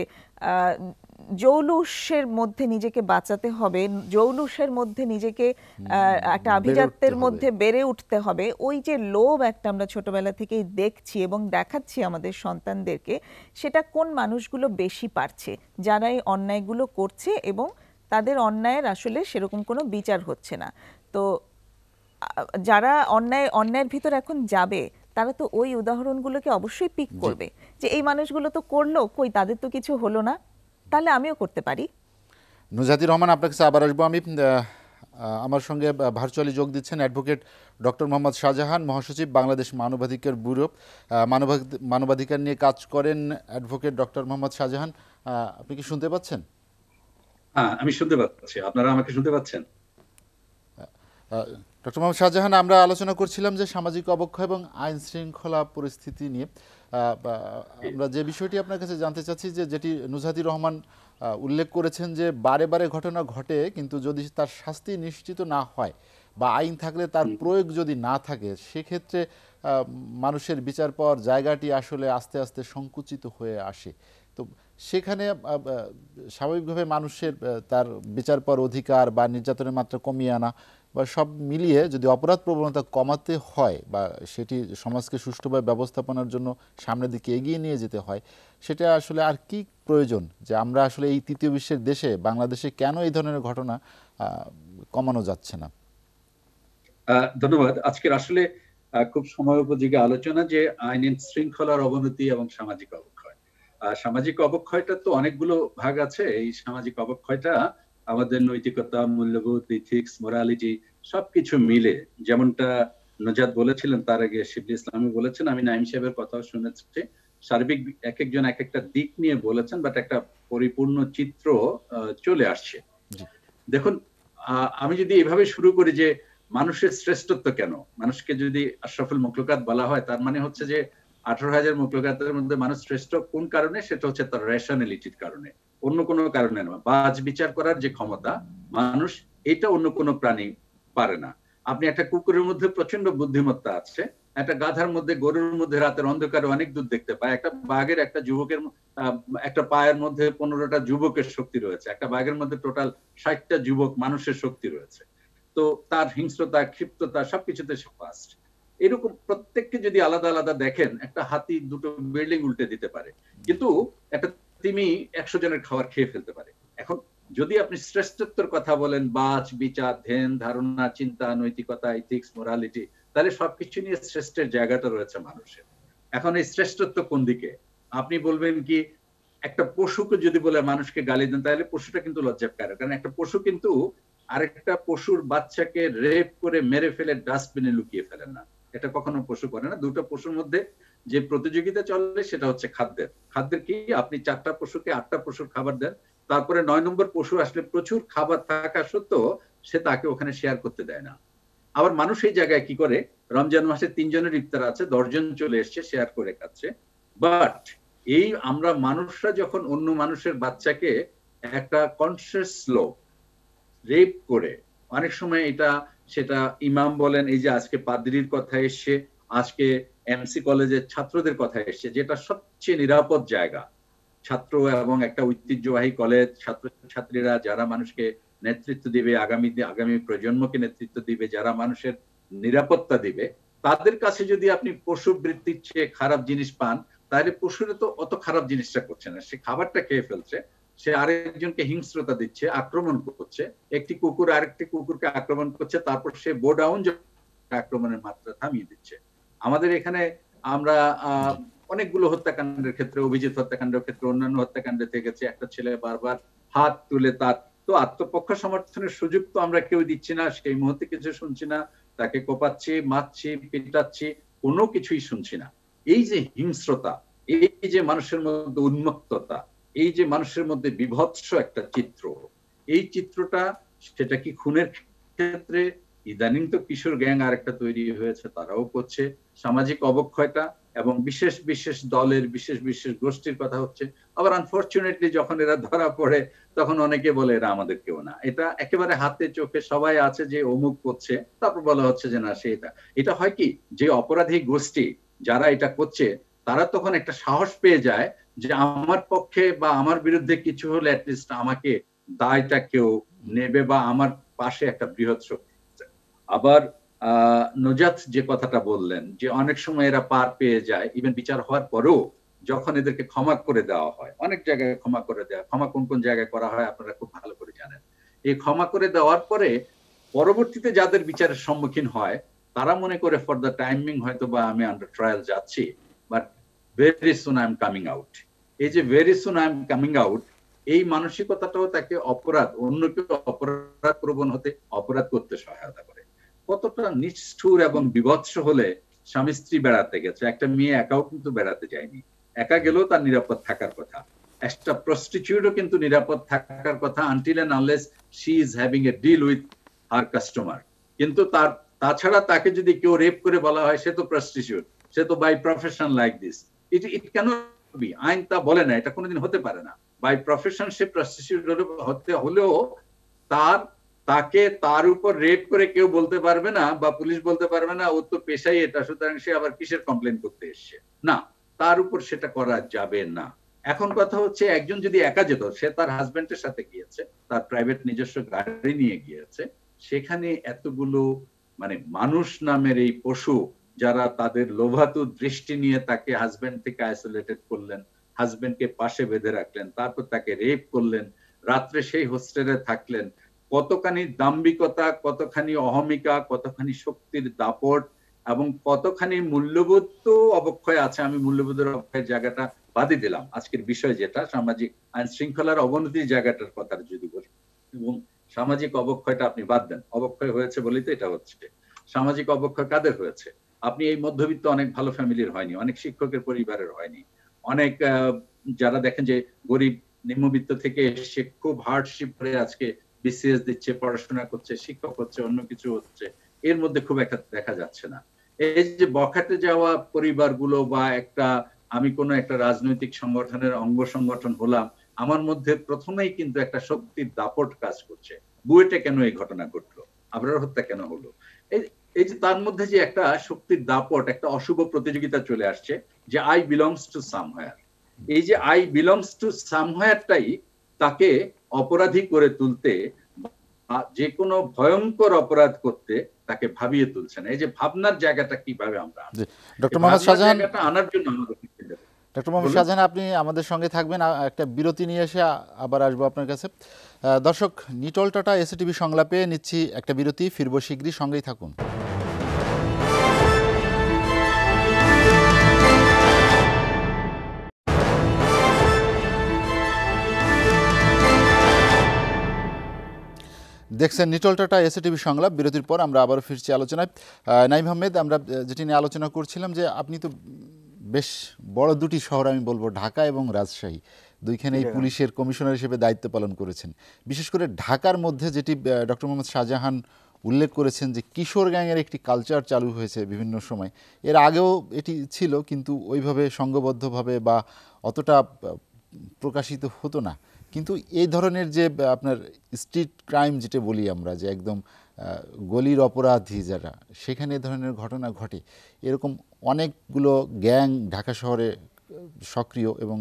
জৌলুসের মধ্যে নিজেকে বাঁচাতে হবে জৌলুসের মধ্যে নিজেকে একটা আভিজাত্যের মধ্যে বেড়ে উঠতে হবে ওই যে লোভ একটা আমরা ছোটবেলা থেকেই দেখছি এবং দেখাচ্ছি আমাদের সন্তানদেরকে সেটা কোন মানুষগুলো বেশি পারছে যারা এই অন্যায়গুলো করছে এবং তাদের অন্যায়ের আসলে সেরকম কোনো বিচার হচ্ছে না তো যারা অন্যায় অন্যায়ের ভিতর এখন যাবে তারা তো ওই উদাহরণগুলোকে অবশ্যই পিক করবে যে এই মানুষগুলো তো করলো কই তাদের তো কিছু হলো না তাহলে আমিও করতে পারি নুজাতি রহমান আপনার কাছে আবার আসবো আমি আমার সঙ্গে ভার্চুয়ালি যোগ দিচ্ছেন অ্যাডভোকেট ডক্টর মোহাম্মদ শাহজাহান মহাসচিব বাংলাদেশ মানবাধিকার ব্যুরো মানবাধিকার নিয়ে কাজ করেন অ্যাডভোকেট ডক্টর মোহাম্মদ শাহজাহান আপনি কি শুনতে পাচ্ছেন হ্যাঁ, আমি শুনতে পাচ্ছি আপনারা আমাকে শুনতে পাচ্ছেন ডক্টর মোহাম্মদ শাহজাহান আমরা আলোচনা করছিলাম যে সামাজিক অবক্ষয় এবং আইন শৃঙ্খলা পরিস্থিতি নিয়ে আমরা যে বিষয়টি আপনার কাছে জানতে চাচ্ছি যে যেটি নুজহাদি রহমান উল্লেখ করেছেন যে বারে বারে ঘটনা ঘটে কিন্তু যদি তার শাস্তি নিশ্চিত না হয় বা আইন থাকলে তার প্রয়োগ যদি না থাকে সেক্ষেত্রে মানুষের বিচার পাওয়ার জায়গাটি আসলে আস্তে আস্তে সংকুচিত হয়ে আসে তো সেখানে স্বাভাবিকভাবে মানুষের তার বিচার পাওয়ার অধিকার বা নির্যাতনের মাত্রা কমিয়ে আনা বা সব মিলিয়ে যদি অপরাধ প্রবণতা কমাতে হয় বা সেটি সমাজকে সুষ্ঠুভাবে ব্যবস্থাপনার জন্য সামনের দিকে এগিয়ে নিয়ে যেতে হয় সেটা আসলে আর কি প্রয়োজন যে আমরা আসলে এই তৃতীয় বিশ্বের দেশে বাংলাদেশে কেন এই ধরনের ঘটনা কমানো যাচ্ছে না ধন্যবাদ আজকের আসলে খুব সময় উপযোগী আলোচনা যে আইন শৃঙ্খলার অবনতি এবং সামাজিক অবক্ষয় সামাজিক অবক্ষয়টা তো অনেকগুলো ভাগ আছে এই সামাজিক অবক্ষয়টা আমাদের নৈতিকতা মূল্যবোধ ইথিক্স মোরালিটি সবকিছু মিলে যেমনটা নজাদ বলেছিলেন তার আগে শিবলি ইসলামী বলেছেন আমি নাইম সাহেবের কথাও শুনেছি সার্বিক এক একজন এক একটা দিক নিয়ে বলেছেন বাট একটা পরিপূর্ণ চিত্র চলে আসছে দেখুন আমি যদি এভাবে শুরু করি যে মানুষের শ্রেষ্ঠত্ব কেন মানুষকে যদি আশরাফুল মুখলকাত বলা হয় তার মানে হচ্ছে যে আঠারো হাজার মুখলকাতের মধ্যে মানুষ শ্রেষ্ঠ কোন কারণে সেটা হচ্ছে তার রেশনালিটির কারণে অন্য কোনো কারণে না বাজ বিচার করার যে ক্ষমতা মানুষ এটা অন্য কোনো প্রাণী পারে না আপনি একটা কুকুরের মধ্যে প্রচন্ড বুদ্ধিমত্তা আছে একটা গাধার মধ্যে গরুর মধ্যে রাতের অন্ধকারে অনেক দূর দেখতে পায় একটা বাঘের একটা যুবকের একটা পায়ের মধ্যে পনেরোটা যুবকের শক্তি রয়েছে একটা বাঘের মধ্যে টোটাল ষাটটা যুবক মানুষের শক্তি রয়েছে তো তার হিংস্রতা ক্ষিপ্ততা সবকিছুতে সে ফার্স্ট এরকম প্রত্যেককে যদি আলাদা আলাদা দেখেন একটা হাতি দুটো বিল্ডিং উল্টে দিতে পারে কিন্তু একটা তিমি একশো জনের খাবার খেয়ে ফেলতে পারে এখন যদি আপনি শ্রেষ্ঠত্বর কথা বলেন বাচ বিচার ধ্যান ধারণা চিন্তা নৈতিকতা ইথিক্স মোরালিটি তাহলে সবকিছু নিয়ে শ্রেষ্ঠের জায়গাটা রয়েছে মানুষের এখন এই শ্রেষ্ঠত্ব কোন দিকে আপনি বলবেন কি একটা পশুকে যদি বলে মানুষকে গালি দেন তাহলে পশুটা কিন্তু লজ্জা করে কারণ একটা পশু কিন্তু আরেকটা পশুর বাচ্চাকে রেপ করে মেরে ফেলে ডাস্টবিনে লুকিয়ে ফেলে না এটা কখনো পশু করে না দুটো পশুর মধ্যে যে প্রতিযোগিতা চলে সেটা হচ্ছে খাদ্যের খাদ্যের কি আপনি চারটা পশুকে আটটা পশুর খাবার দেন তারপরে নয় নম্বর পশু আসলে প্রচুর খাবার থাকা সত্ত্বেও সে তাকে ওখানে শেয়ার করতে দেয় না আবার মানুষ এই জায়গায় কি করে রমজান মাসে তিনজনের ইফতার আছে দশজন চলে এসছে শেয়ার করে খাচ্ছে বাট এই আমরা মানুষরা যখন অন্য মানুষের বাচ্চাকে একটা কনসিয়াস স্লো রেপ করে অনেক সময় এটা সেটা ইমাম বলেন এই যে আজকে পাদ্রির কথা এসছে আজকে এমসি কলেজের ছাত্রদের কথা এসছে যেটা সবচেয়ে নিরাপদ জায়গা ছাত্র এবং একটা ঐতিহ্যবাহী কলেজ ছাত্র ছাত্রীরা যারা মানুষকে নেতৃত্ব দিবে আগামী আগামী প্রজন্মকে নেতৃত্ব দিবে যারা মানুষের নিরাপত্তা দিবে তাদের কাছে যদি আপনি পশু বৃত্তির চেয়ে খারাপ জিনিস পান তাহলে পশুরা তো অত খারাপ জিনিসটা করছে না সে খাবারটা খেয়ে ফেলছে সে আরেকজনকে হিংস্রতা দিচ্ছে আক্রমণ করছে একটি কুকুর আরেকটি কুকুরকে আক্রমণ করছে তারপর সে বোডাউন আক্রমণের মাত্রা থামিয়ে দিচ্ছে আমাদের এখানে আমরা অনেকগুলো হত্যাকাণ্ডের ক্ষেত্রে অভিজিৎ হত্যাকাণ্ডের ক্ষেত্রে অন্যান্য হত্যাকাণ্ডে থেকেছে একটা ছেলে বারবার হাত তুলে তার তো আত্মপক্ষ সমর্থনের সুযোগ তো আমরা কেউ দিচ্ছি না সেই মুহূর্তে কিছু শুনছি না তাকে কোপাচ্ছি মারছি পিটাচ্ছি কোনো কিছুই শুনছি না এই যে হিংস্রতা এই যে মানুষের মধ্যে উন্মুক্ততা এই যে মানুষের মধ্যে বিভৎস একটা চিত্র এই চিত্রটা সেটা কি খুনের ক্ষেত্রে ইদানিং তো কিশোর গ্যাং আর একটা তৈরি হয়েছে তারাও করছে সামাজিক অবক্ষয়টা এবং বিশেষ বিশেষ দলের বিশেষ বিশেষ গোষ্ঠীর কথা হচ্ছে আবার আনফর্চুনেটলি যখন এরা ধরা পড়ে তখন অনেকে বলে এরা আমাদের কেউ না এটা একেবারে হাতে চোখে সবাই আছে যে অমুক করছে তারপর বলা হচ্ছে যে না সে এটা এটা হয় কি যে অপরাধী গোষ্ঠী যারা এটা করছে তারা তখন একটা সাহস পেয়ে যায় যে আমার পক্ষে বা আমার বিরুদ্ধে কিছু হলে অ্যাটলিস্ট আমাকে দায়টা কেউ নেবে বা আমার পাশে একটা বৃহৎ শক্তি আবার নজাত যে কথাটা বললেন যে অনেক সময় এরা পার পেয়ে যায় ইভেন বিচার হওয়ার পরেও যখন এদেরকে ক্ষমা করে দেওয়া হয় অনেক জায়গায় ক্ষমা করে দেওয়া ক্ষমা কোন কোন জায়গায় করা হয় আপনারা খুব ভালো করে জানেন এই ক্ষমা করে দেওয়ার পরে পরবর্তীতে যাদের বিচারের সম্মুখীন হয় তারা মনে করে ফর দ্য টাইমিং হয়তো বা আমি আন্ডার ট্রায়াল যাচ্ছি but very soon I am coming out এই যে very soon I am coming out এই মানসিকতাটাও তাকে অপরাধ অন্য কেউ অপরাধ প্রবণ হতে অপরাধ করতে সহায়তা করে কতটা নিষ্ঠুর এবং বিভৎস হলে স্বামী স্ত্রী বেড়াতে গেছে একটা মেয়ে একাও কিন্তু বেড়াতে যায়নি একা গেলেও তার নিরাপদ থাকার কথা একটা প্রস্টিটিউটও কিন্তু নিরাপদ থাকার কথা until and unless she is having a deal with her customer কিন্তু তার তাছাড়া তাকে যদি কেউ রেপ করে বলা হয় সে তো প্রস্টিটিউট সে তো by profession like this it it কেন আইন তা বলে না এটা কোনোদিন হতে পারে না বাই প্রফেশন সে প্রস্টিটিউট হতে হলেও তার তাকে তার উপর রেপ করে কেউ বলতে পারবে না বা পুলিশ বলতে পারবে না ও তো পেশাই এটা সুতরাং সে আবার কিসের কমপ্লেন করতে এসছে না তার উপর সেটা করা যাবে না এখন কথা হচ্ছে একজন যদি একা যেত সে তার হাজবেন্ডের সাথে গিয়েছে তার প্রাইভেট নিজস্ব গাড়ি নিয়ে গিয়েছে সেখানে এতগুলো মানে মানুষ নামের এই পশু যারা তাদের লোভাতু দৃষ্টি নিয়ে তাকে হাজবেন্ড থেকে আইসোলেটেড করলেন হাজবেন্ডকে পাশে বেঁধে রাখলেন তারপর তাকে রেপ করলেন রাত্রে সেই হোস্টেলে থাকলেন কতখানি দাম্বিকতা কতখানি অহমিকা কতখানি শক্তির দাপট এবং কতখানি মূল্যবোধ তো অবক্ষয় আছে আমি মূল্যবোধের অবক্ষয়ের জায়গাটা বাদে দিলাম আজকের বিষয় যেটা সামাজিক আইন শৃঙ্খলার অবনতির জায়গাটার কথা যদি বলি এবং সামাজিক অবক্ষয়টা আপনি বাদ দেন অবক্ষয় হয়েছে বলেই তো এটা হচ্ছে সামাজিক অবক্ষয় কাদের হয়েছে আপনি এই মধ্যবিত্ত অনেক ভালো ফ্যামিলির হয়নি অনেক শিক্ষকের পরিবারের হয়নি অনেক যারা দেখেন যে গরিব নিম্নবিত্ত থেকে এসে খুব হার্ডশিপ করে আজকে বিসিএস দিচ্ছে পড়াশোনা করছে শিক্ষক হচ্ছে অন্য কিছু হচ্ছে এর মধ্যে খুব একটা দেখা যাচ্ছে না এই যে বখাটে যাওয়া পরিবারগুলো বা একটা আমি কোনো একটা রাজনৈতিক সংগঠনের অঙ্গ সংগঠন হলাম আমার মধ্যে প্রথমেই কিন্তু একটা শক্তির দাপট কাজ করছে বুয়েটে কেন এই ঘটনা ঘটলো আবরার হত্যা কেন হলো এই যে তার মধ্যে যে একটা শক্তির দাপট একটা অশুভ প্রতিযোগিতা চলে আসছে যে আই বিলংস টু সামহায়ার এই যে আই বিলংস টু সামহায়ারটাই তাকে অপরাধী করে তুলতে যে কোনো ভয়ঙ্কর অপরাধ করতে তাকে ভাবিয়ে না এই যে ভাবনার জায়গাটা কিভাবে আমরা ডক্টর মোহাম্মদ শাহজাহান আনার জন্য ডক্টর মোহাম্মদ শাহজাহান আপনি আমাদের সঙ্গে থাকবেন একটা বিরতি নিয়ে এসে আবার আসবো আপনার কাছে দর্শক নিটল টাটা এসএটিভি সংলাপে নিচ্ছি একটা বিরতি ফিরবো শিগগিরই সঙ্গেই থাকুন দেখছেন নিটল টাটা এসএ টিভি সংলাপ বিরতির পর আমরা আবারও ফিরছি আলোচনায় নাইম আহমেদ আমরা যেটি নিয়ে আলোচনা করছিলাম যে আপনি তো বেশ বড় দুটি শহর আমি বলবো ঢাকা এবং রাজশাহী দুইখানে এই হ্যাঁ। পুলিশের কমিশনার হিসেবে দায়িত্ব পালন করেছেন বিশেষ করে ঢাকার মধ্যে যেটি ডক্টর মোহাম্মদ শাহজাহান উল্লেখ করেছেন যে কিশোর গ্যাংয়ের একটি কালচার চালু হয়েছে বিভিন্ন সময় এর আগেও এটি ছিল কিন্তু ওইভাবে সংঘবদ্ধভাবে বা অতটা প্রকাশিত হতো না কিন্তু এই ধরনের যে আপনার স্ট্রিট ক্রাইম যেটা বলি আমরা যে একদম গলির অপরাধী যারা সেখানে এ ধরনের ঘটনা ঘটে এরকম অনেকগুলো গ্যাং ঢাকা শহরে সক্রিয় এবং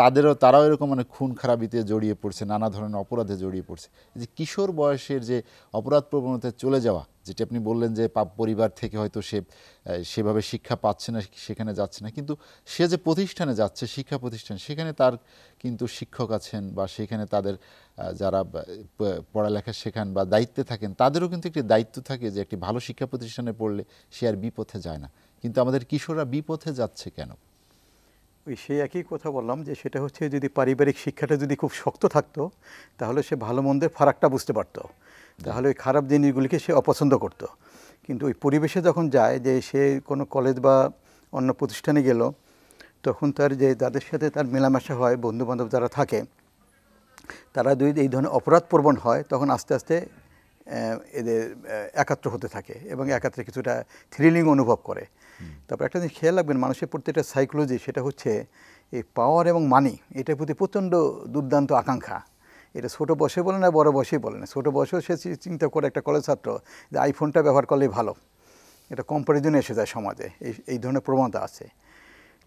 তাদেরও তারাও এরকম মানে খুন খারাপিতে জড়িয়ে পড়ছে নানা ধরনের অপরাধে জড়িয়ে পড়ছে যে কিশোর বয়সের যে অপরাধ প্রবণতায় চলে যাওয়া যেটি আপনি বললেন যে পাপ পরিবার থেকে হয়তো সে সেভাবে শিক্ষা পাচ্ছে না সেখানে যাচ্ছে না কিন্তু সে যে প্রতিষ্ঠানে যাচ্ছে শিক্ষা প্রতিষ্ঠান সেখানে তার কিন্তু শিক্ষক আছেন বা সেখানে তাদের যারা পড়ালেখা শেখান বা দায়িত্বে থাকেন তাদেরও কিন্তু একটি দায়িত্ব থাকে যে একটি ভালো শিক্ষা প্রতিষ্ঠানে পড়লে সে আর বিপথে যায় না কিন্তু আমাদের কিশোররা বিপথে যাচ্ছে কেন ওই সেই একই কথা বললাম যে সেটা হচ্ছে যদি পারিবারিক শিক্ষাটা যদি খুব শক্ত থাকতো তাহলে সে ভালো মন্দের ফারাকটা বুঝতে পারতো তাহলে ওই খারাপ জিনিসগুলিকে সে অপছন্দ করত। কিন্তু ওই পরিবেশে যখন যায় যে সে কোনো কলেজ বা অন্য প্রতিষ্ঠানে গেল তখন তার যে যাদের সাথে তার মেলামেশা হয় বন্ধুবান্ধব যারা থাকে তারা যদি এই ধরনের অপরাধ প্রবণ হয় তখন আস্তে আস্তে এদের একাত্র হতে থাকে এবং একাত্রে কিছুটা থ্রিলিং অনুভব করে তারপর একটা জিনিস খেয়াল রাখবেন মানুষের প্রত্যেকটা সাইকোলজি সেটা হচ্ছে এই পাওয়ার এবং মানি এটার প্রতি প্রচণ্ড দুর্দান্ত আকাঙ্ক্ষা এটা ছোটো বসে বলে না বড় বসেই বলে না ছোটো বসেও সে চিন্তা করে একটা কলেজ ছাত্র যে আইফোনটা ব্যবহার করলেই ভালো এটা কম্পারিজনে এসে যায় সমাজে এই এই ধরনের প্রবণতা আছে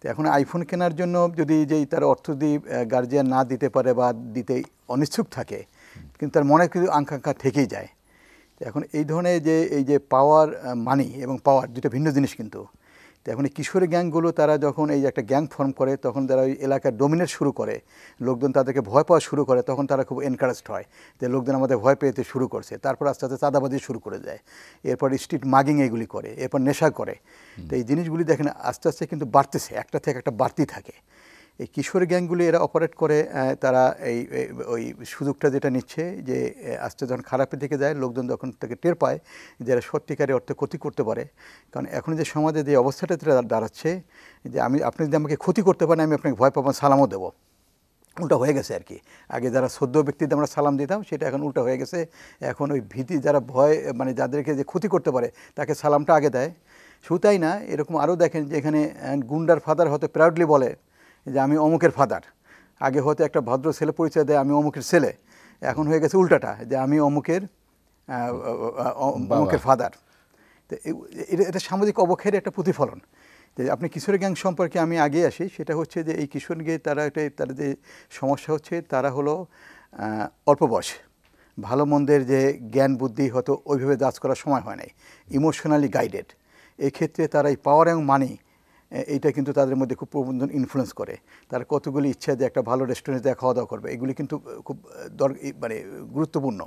তো এখন আইফোন কেনার জন্য যদি যেই তার অর্থ দিয়ে গার্জিয়ান না দিতে পারে বা দিতে অনিচ্ছুক থাকে কিন্তু তার মনে কিন্তু আকাঙ্ক্ষা থেকেই যায় এখন এই ধরনের যে এই যে পাওয়ার মানি এবং পাওয়ার দুটো ভিন্ন জিনিস কিন্তু এখন এই কিশোরী গ্যাংগুলো তারা যখন এই একটা গ্যাং ফর্ম করে তখন তারা ওই এলাকায় ডোমিনেট শুরু করে লোকজন তাদেরকে ভয় পাওয়া শুরু করে তখন তারা খুব এনকারেজড হয় যে লোকজন আমাদের ভয় পেতে শুরু করছে তারপর আস্তে আস্তে চাঁদাবাজি শুরু করে যায় এরপর স্ট্রিট মাগিং এগুলি করে এরপর নেশা করে তো এই জিনিসগুলি দেখেন আস্তে আস্তে কিন্তু বাড়তেছে একটা থেকে একটা বাড়তি থাকে এই কিশোর গ্যাংগুলি এরা অপারেট করে তারা এই ওই সুযোগটা যেটা নিচ্ছে যে আস্তে যখন খারাপের দিকে যায় লোকজন যখন তাকে টের পায় যারা সত্যিকারের অর্থে ক্ষতি করতে পারে কারণ এখন যে সমাজে যে অবস্থাটা তারা দাঁড়াচ্ছে যে আমি আপনি যদি আমাকে ক্ষতি করতে পারেন আমি আপনাকে ভয় পাবো সালামও দেবো উল্টা হয়ে গেছে আর কি আগে যারা সদ্য ব্যক্তিদের আমরা সালাম দিতাম সেটা এখন উল্টা হয়ে গেছে এখন ওই ভীতি যারা ভয় মানে যাদেরকে যে ক্ষতি করতে পারে তাকে সালামটা আগে দেয় শুধু তাই না এরকম আরও দেখেন যে এখানে গুন্ডার ফাদার হয়তো প্রাউডলি বলে যে আমি অমুকের ফাদার আগে হয়তো একটা ভদ্র ছেলে পরিচয় দেয় আমি অমুকের ছেলে এখন হয়ে গেছে উল্টাটা যে আমি অমুকের অমুকের ফাদার তো এটা সামাজিক অবক্ষয়ের একটা প্রতিফলন যে আপনি কিশোর গ্যাং সম্পর্কে আমি আগে আসি সেটা হচ্ছে যে এই কিশোর গ্যাং তারা একটা তার যে সমস্যা হচ্ছে তারা হলো অল্প বয়স ভালো মন্দের যে জ্ঞান বুদ্ধি হয়তো ওইভাবে দাজ করার সময় হয় নাই ইমোশনালি গাইডেড এক্ষেত্রে তারা এই পাওয়ার এবং মানি এইটা কিন্তু তাদের মধ্যে খুব প্রবন্ধন ইনফ্লুয়েন্স করে তার কতগুলি ইচ্ছা যে একটা ভালো রেস্টুরেন্টে খাওয়া দাওয়া করবে এগুলি কিন্তু খুব দর মানে গুরুত্বপূর্ণ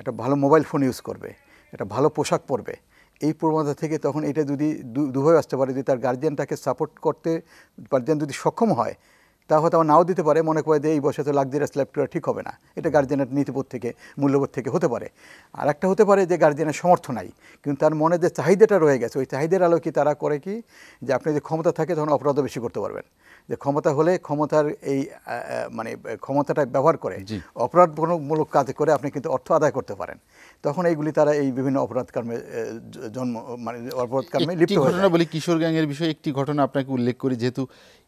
একটা ভালো মোবাইল ফোন ইউজ করবে একটা ভালো পোশাক পরবে এই প্রবণতা থেকে তখন এটা যদি দুভাবে আসতে পারে যদি তার গার্জিয়ানটাকে সাপোর্ট করতে গার্জিয়ান যদি সক্ষম হয় তা হয়তো আমার নাও দিতে পারে মনে করে যে এই বয়সে তো লাক্সারিয়াস লাইফ করা ঠিক হবে না এটা গার্জেনের নীতিপথ থেকে মূল্যবোধ থেকে হতে পারে আর একটা হতে পারে যে গার্জেনের সমর্থ নাই কিন্তু তার মনে যে চাহিদাটা রয়ে গেছে ওই চাহিদার কি তারা করে কি যে আপনি যদি ক্ষমতা থাকে তখন অপরাধও বেশি করতে পারবেন যে ক্ষমতা হলে ক্ষমতার এই মানে ক্ষমতাটা ব্যবহার করে অপরাধমূলক কাজ করে আপনি কিন্তু অর্থ আদায় করতে পারেন তখন এইগুলি তারা এই বিভিন্ন অপরাধ কর্মে জন্ম মানে অপরাধ কর্মে লিপ্ত ঘটনা বলি কিশোর গ্যাংয়ের বিষয়ে একটি ঘটনা আপনাকে উল্লেখ করি যেহেতু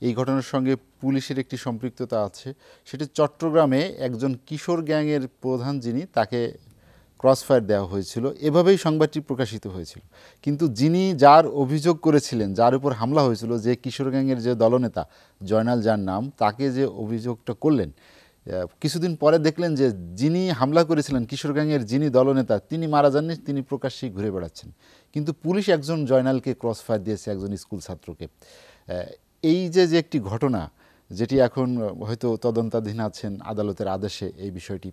এই ঘটনার সঙ্গে পুলিশ পুলিশের একটি সম্পৃক্ততা আছে সেটি চট্টগ্রামে একজন কিশোর গ্যাংয়ের প্রধান যিনি তাকে ক্রসফায়ার দেওয়া হয়েছিল এভাবেই সংবাদটি প্রকাশিত হয়েছিল কিন্তু যিনি যার অভিযোগ করেছিলেন যার উপর হামলা হয়েছিল যে কিশোর গ্যাংয়ের যে দলনেতা জয়নাল যার নাম তাকে যে অভিযোগটা করলেন কিছুদিন পরে দেখলেন যে যিনি হামলা করেছিলেন কিশোর গ্যাংয়ের যিনি দলনেতা তিনি মারা যাননি তিনি প্রকাশ্যেই ঘুরে বেড়াচ্ছেন কিন্তু পুলিশ একজন জয়নালকে ক্রসফায়ার দিয়েছে একজন স্কুল ছাত্রকে এই যে যে একটি ঘটনা যেটি এখন হয়তো তদন্তাধীন আছেন আদালতের আদেশে এই বিষয়টি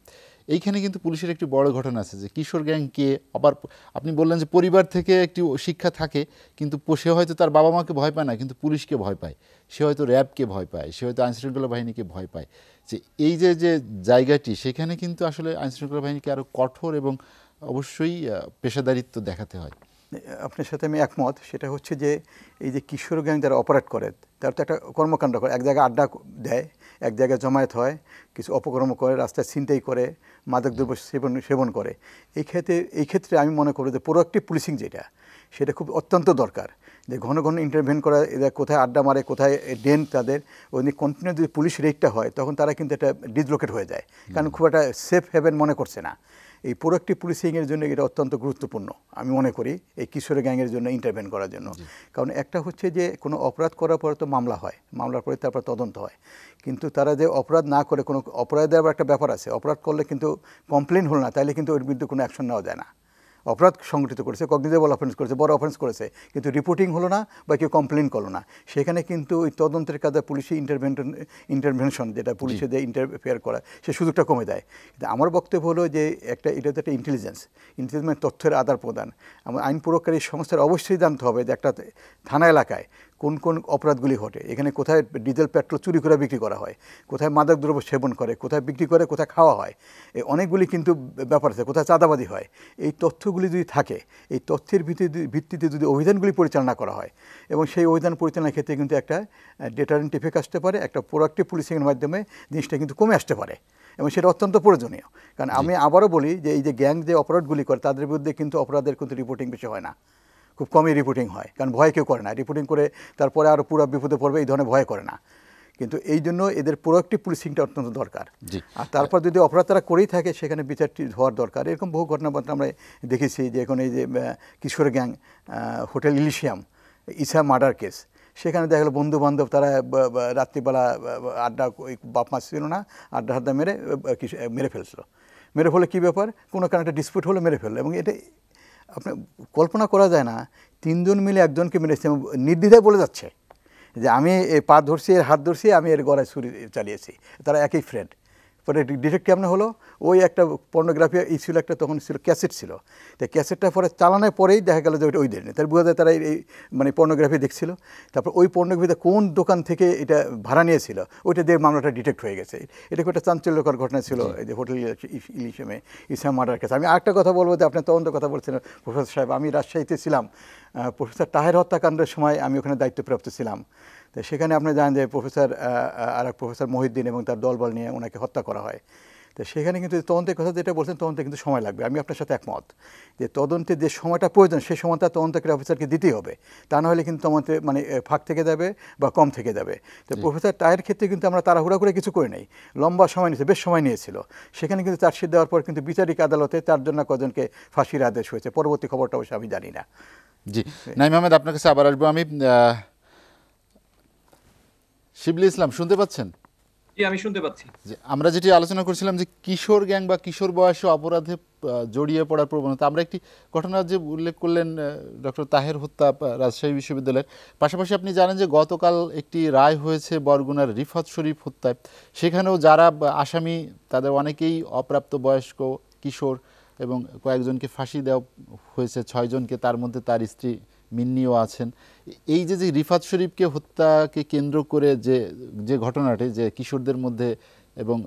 এইখানে কিন্তু পুলিশের একটি বড় ঘটনা আছে যে কিশোর গ্যাং কে আবার আপনি বললেন যে পরিবার থেকে একটি শিক্ষা থাকে কিন্তু সে হয়তো তার বাবা মাকে ভয় পায় না কিন্তু পুলিশকে ভয় পায় সে হয়তো র্যাবকে ভয় পায় সে হয়তো আইনশৃঙ্খলা বাহিনীকে ভয় পায় যে এই যে যে জায়গাটি সেখানে কিন্তু আসলে আইনশৃঙ্খলা বাহিনীকে আরও কঠোর এবং অবশ্যই পেশাদারিত্ব দেখাতে হয় আপনার সাথে আমি একমত সেটা হচ্ছে যে এই যে কিশোর গ্যাং যারা অপারেট করে তার তো একটা কর্মকাণ্ড করে এক জায়গায় আড্ডা দেয় এক জায়গায় জমায়েত হয় কিছু অপকর্ম করে রাস্তায় ছিনতাই করে মাদক দ্রব্য সেবন সেবন করে এই ক্ষেত্রে এই ক্ষেত্রে আমি মনে করি যে প্রোয়াক্টিভ পুলিশিং যেটা সেটা খুব অত্যন্ত দরকার যে ঘন ঘন ইন্টারভেন করা এদের কোথায় আড্ডা মারে কোথায় ডেন তাদের ওই কন্টিনিউ যদি পুলিশ রেটটা হয় তখন তারা কিন্তু একটা ডিসলোকেট হয়ে যায় কারণ খুব একটা সেফ হেভেন মনে করছে না এই প্রোডাক্টিভ পুলিশিংয়ের জন্য এটা অত্যন্ত গুরুত্বপূর্ণ আমি মনে করি এই কিশোর গ্যাংয়ের জন্য ইন্টারভেন করার জন্য কারণ একটা হচ্ছে যে কোনো অপরাধ করার পরে তো মামলা হয় মামলার পরে তারপর তদন্ত হয় কিন্তু তারা যে অপরাধ না করে কোনো অপরাধের একটা ব্যাপার আছে অপরাধ করলে কিন্তু কমপ্লেন হল না তাহলে কিন্তু ওর বিরুদ্ধে কোনো অ্যাকশন নেওয়া যায় না অপরাধ সংগঠিত করেছে কগনিজেবল অফেন্স করেছে বড় অফেন্স করেছে কিন্তু রিপোর্টিং হলো না বা কেউ কমপ্লেন করলো না সেখানে কিন্তু ওই তদন্তের কাজে পুলিশি ইন্টারভেন ইন্টারভেনশন যেটা পুলিশে যে ইন্টারফেয়ার করা সে সুযোগটা কমে দেয় কিন্তু আমার বক্তব্য হলো যে একটা এটা তো একটা ইন্টেলিজেন্স মানে ইন্টেলিজেন্স তথ্যের আদান প্রদান আমার আইন প্রয়োগকারী সংস্থার অবশ্যই জানতে হবে যে একটা থানা এলাকায় কোন কোন অপরাধগুলি ঘটে এখানে কোথায় ডিজেল পেট্রোল চুরি করে বিক্রি করা হয় কোথায় মাদক দ্রব্য সেবন করে কোথায় বিক্রি করে কোথায় খাওয়া হয় এই অনেকগুলি কিন্তু ব্যাপার আছে কোথায় চাঁদাবাদি হয় এই তথ্যগুলি যদি থাকে এই তথ্যের ভিত্তিতে ভিত্তিতে যদি অভিযানগুলি পরিচালনা করা হয় এবং সেই অভিযান পরিচালনার ক্ষেত্রে কিন্তু একটা ডেটারেন্ট ইফেক্ট আসতে পারে একটা প্রোডাক্টিভ পুলিশিংয়ের মাধ্যমে জিনিসটা কিন্তু কমে আসতে পারে এবং সেটা অত্যন্ত প্রয়োজনীয় কারণ আমি আবারও বলি যে এই যে গ্যাং যে অপরাধগুলি করে তাদের বিরুদ্ধে কিন্তু অপরাধের কিন্তু রিপোর্টিং বেশি হয় না খুব কমই রিপোর্টিং হয় কারণ ভয় কেউ করে না রিপোর্টিং করে তারপরে আরও পুরো বিপদে পড়বে এই ধরনের ভয় করে না কিন্তু এই জন্য এদের প্রোয়াক্টিভ পুলিশিংটা অত্যন্ত দরকার আর তারপর যদি অপরাধ তারা করেই থাকে সেখানে বিচারটি হওয়ার দরকার এরকম বহু বলতে আমরা দেখেছি যে এখন এই যে কিশোর gang hotel Elysium Isa murder case সেখানে দেখা গেলো বন্ধু বান্ধব তারা রাত্রিবেলা আড্ডা ওই বাপ মাছ ছিল না আড্ডা আড্ডা মেরে মেরে ফেলছিল মেরে ফেলে কী ব্যাপার কোনো কারণে একটা ডিসপিউট হলে মেরে ফেললো এবং এটা আপনার কল্পনা করা যায় না তিনজন মিলে একজনকে মেরেছে নির্দ্বিধায় বলে যাচ্ছে যে আমি পা ধরছি এর হাত ধরছি আমি এর গড়ায় ছুরি চালিয়েছি তারা একই ফ্রেন্ড পরে ডিটেক্ট কেমন হলো ওই একটা পর্নোগ্রাফি ই ছিল একটা তখন ছিল ক্যাসেট ছিল তো ক্যাসেটটা পরে চালানোর পরেই দেখা গেল যে ওইটা ওই দেয়নি তার বোঝা যায় তারা এই মানে পর্নোগ্রাফি দেখছিল তারপর ওই পর্নোগ্রাফিতে কোন দোকান থেকে এটা ভাড়া নিয়েছিল ওইটা দিয়ে মামলাটা ডিটেক্ট হয়ে গেছে এটা একটা চাঞ্চল্যকর ঘটনা ছিল এই যে হোটেল ইলিশমে ইসলাম মার্ডার কাছে আমি আরেকটা কথা বলবো যে আপনার তদন্ত কথা বলছিলেন প্রফেসর সাহেব আমি রাজশাহীতে ছিলাম প্রফেসর তাহের হত্যাকাণ্ডের সময় আমি ওখানে দায়িত্বপ্রাপ্ত ছিলাম তো সেখানে আপনি জানেন যে প্রফেসর আর এক প্রফেসর মহিউদ্দিন এবং তার দলবল নিয়ে ওনাকে হত্যা করা হয় তো সেখানে কিন্তু তদন্তের কথা যেটা বলছেন তদন্তে কিন্তু সময় লাগবে আমি আপনার সাথে একমত যে তদন্তে যে সময়টা প্রয়োজন সেই সময়টা তদন্তকারী অফিসারকে দিতেই হবে তা নাহলে কিন্তু আমাদের মানে ফাঁক থেকে যাবে বা কম থেকে যাবে তো প্রফেসর টায়ের ক্ষেত্রে কিন্তু আমরা তাড়াহুড়া করে কিছু করে নেই লম্বা সময় নিয়েছে বেশ সময় নিয়েছিল সেখানে কিন্তু চার্জশিট দেওয়ার পর কিন্তু বিচারিক আদালতে তার জন্য কজনকে ফাঁসির আদেশ হয়েছে পরবর্তী খবরটা অবশ্য আমি জানি না জি নাইম আহমেদ আপনার কাছে আবার আসবো আমি শিবলি ইসলাম শুনতে পাচ্ছেন আমি শুনতে পাচ্ছি আমরা যেটি আলোচনা করছিলাম যে কিশোর গ্যাং বা কিশোর বয়সে অপরাধে জড়িয়ে পড়ার প্রবণতা আমরা একটি ঘটনা যে উল্লেখ করলেন ডক্টর তাহের হত্যা রাজশাহী বিশ্ববিদ্যালয়ের পাশাপাশি আপনি জানেন যে গতকাল একটি রায় হয়েছে বরগুনার রিফাত শরীফ হত্যায় সেখানেও যারা আসামি তাদের অনেকেই অপ্রাপ্ত বয়স্ক কিশোর এবং কয়েকজনকে ফাঁসি দেওয়া হয়েছে ছয়জনকে তার মধ্যে তার স্ত্রী মিন্নিও আছেন এই যে যে রিফাত শরীফকে হত্যাকে কেন্দ্র করে যে যে ঘটনাটি যে কিশোরদের মধ্যে এবং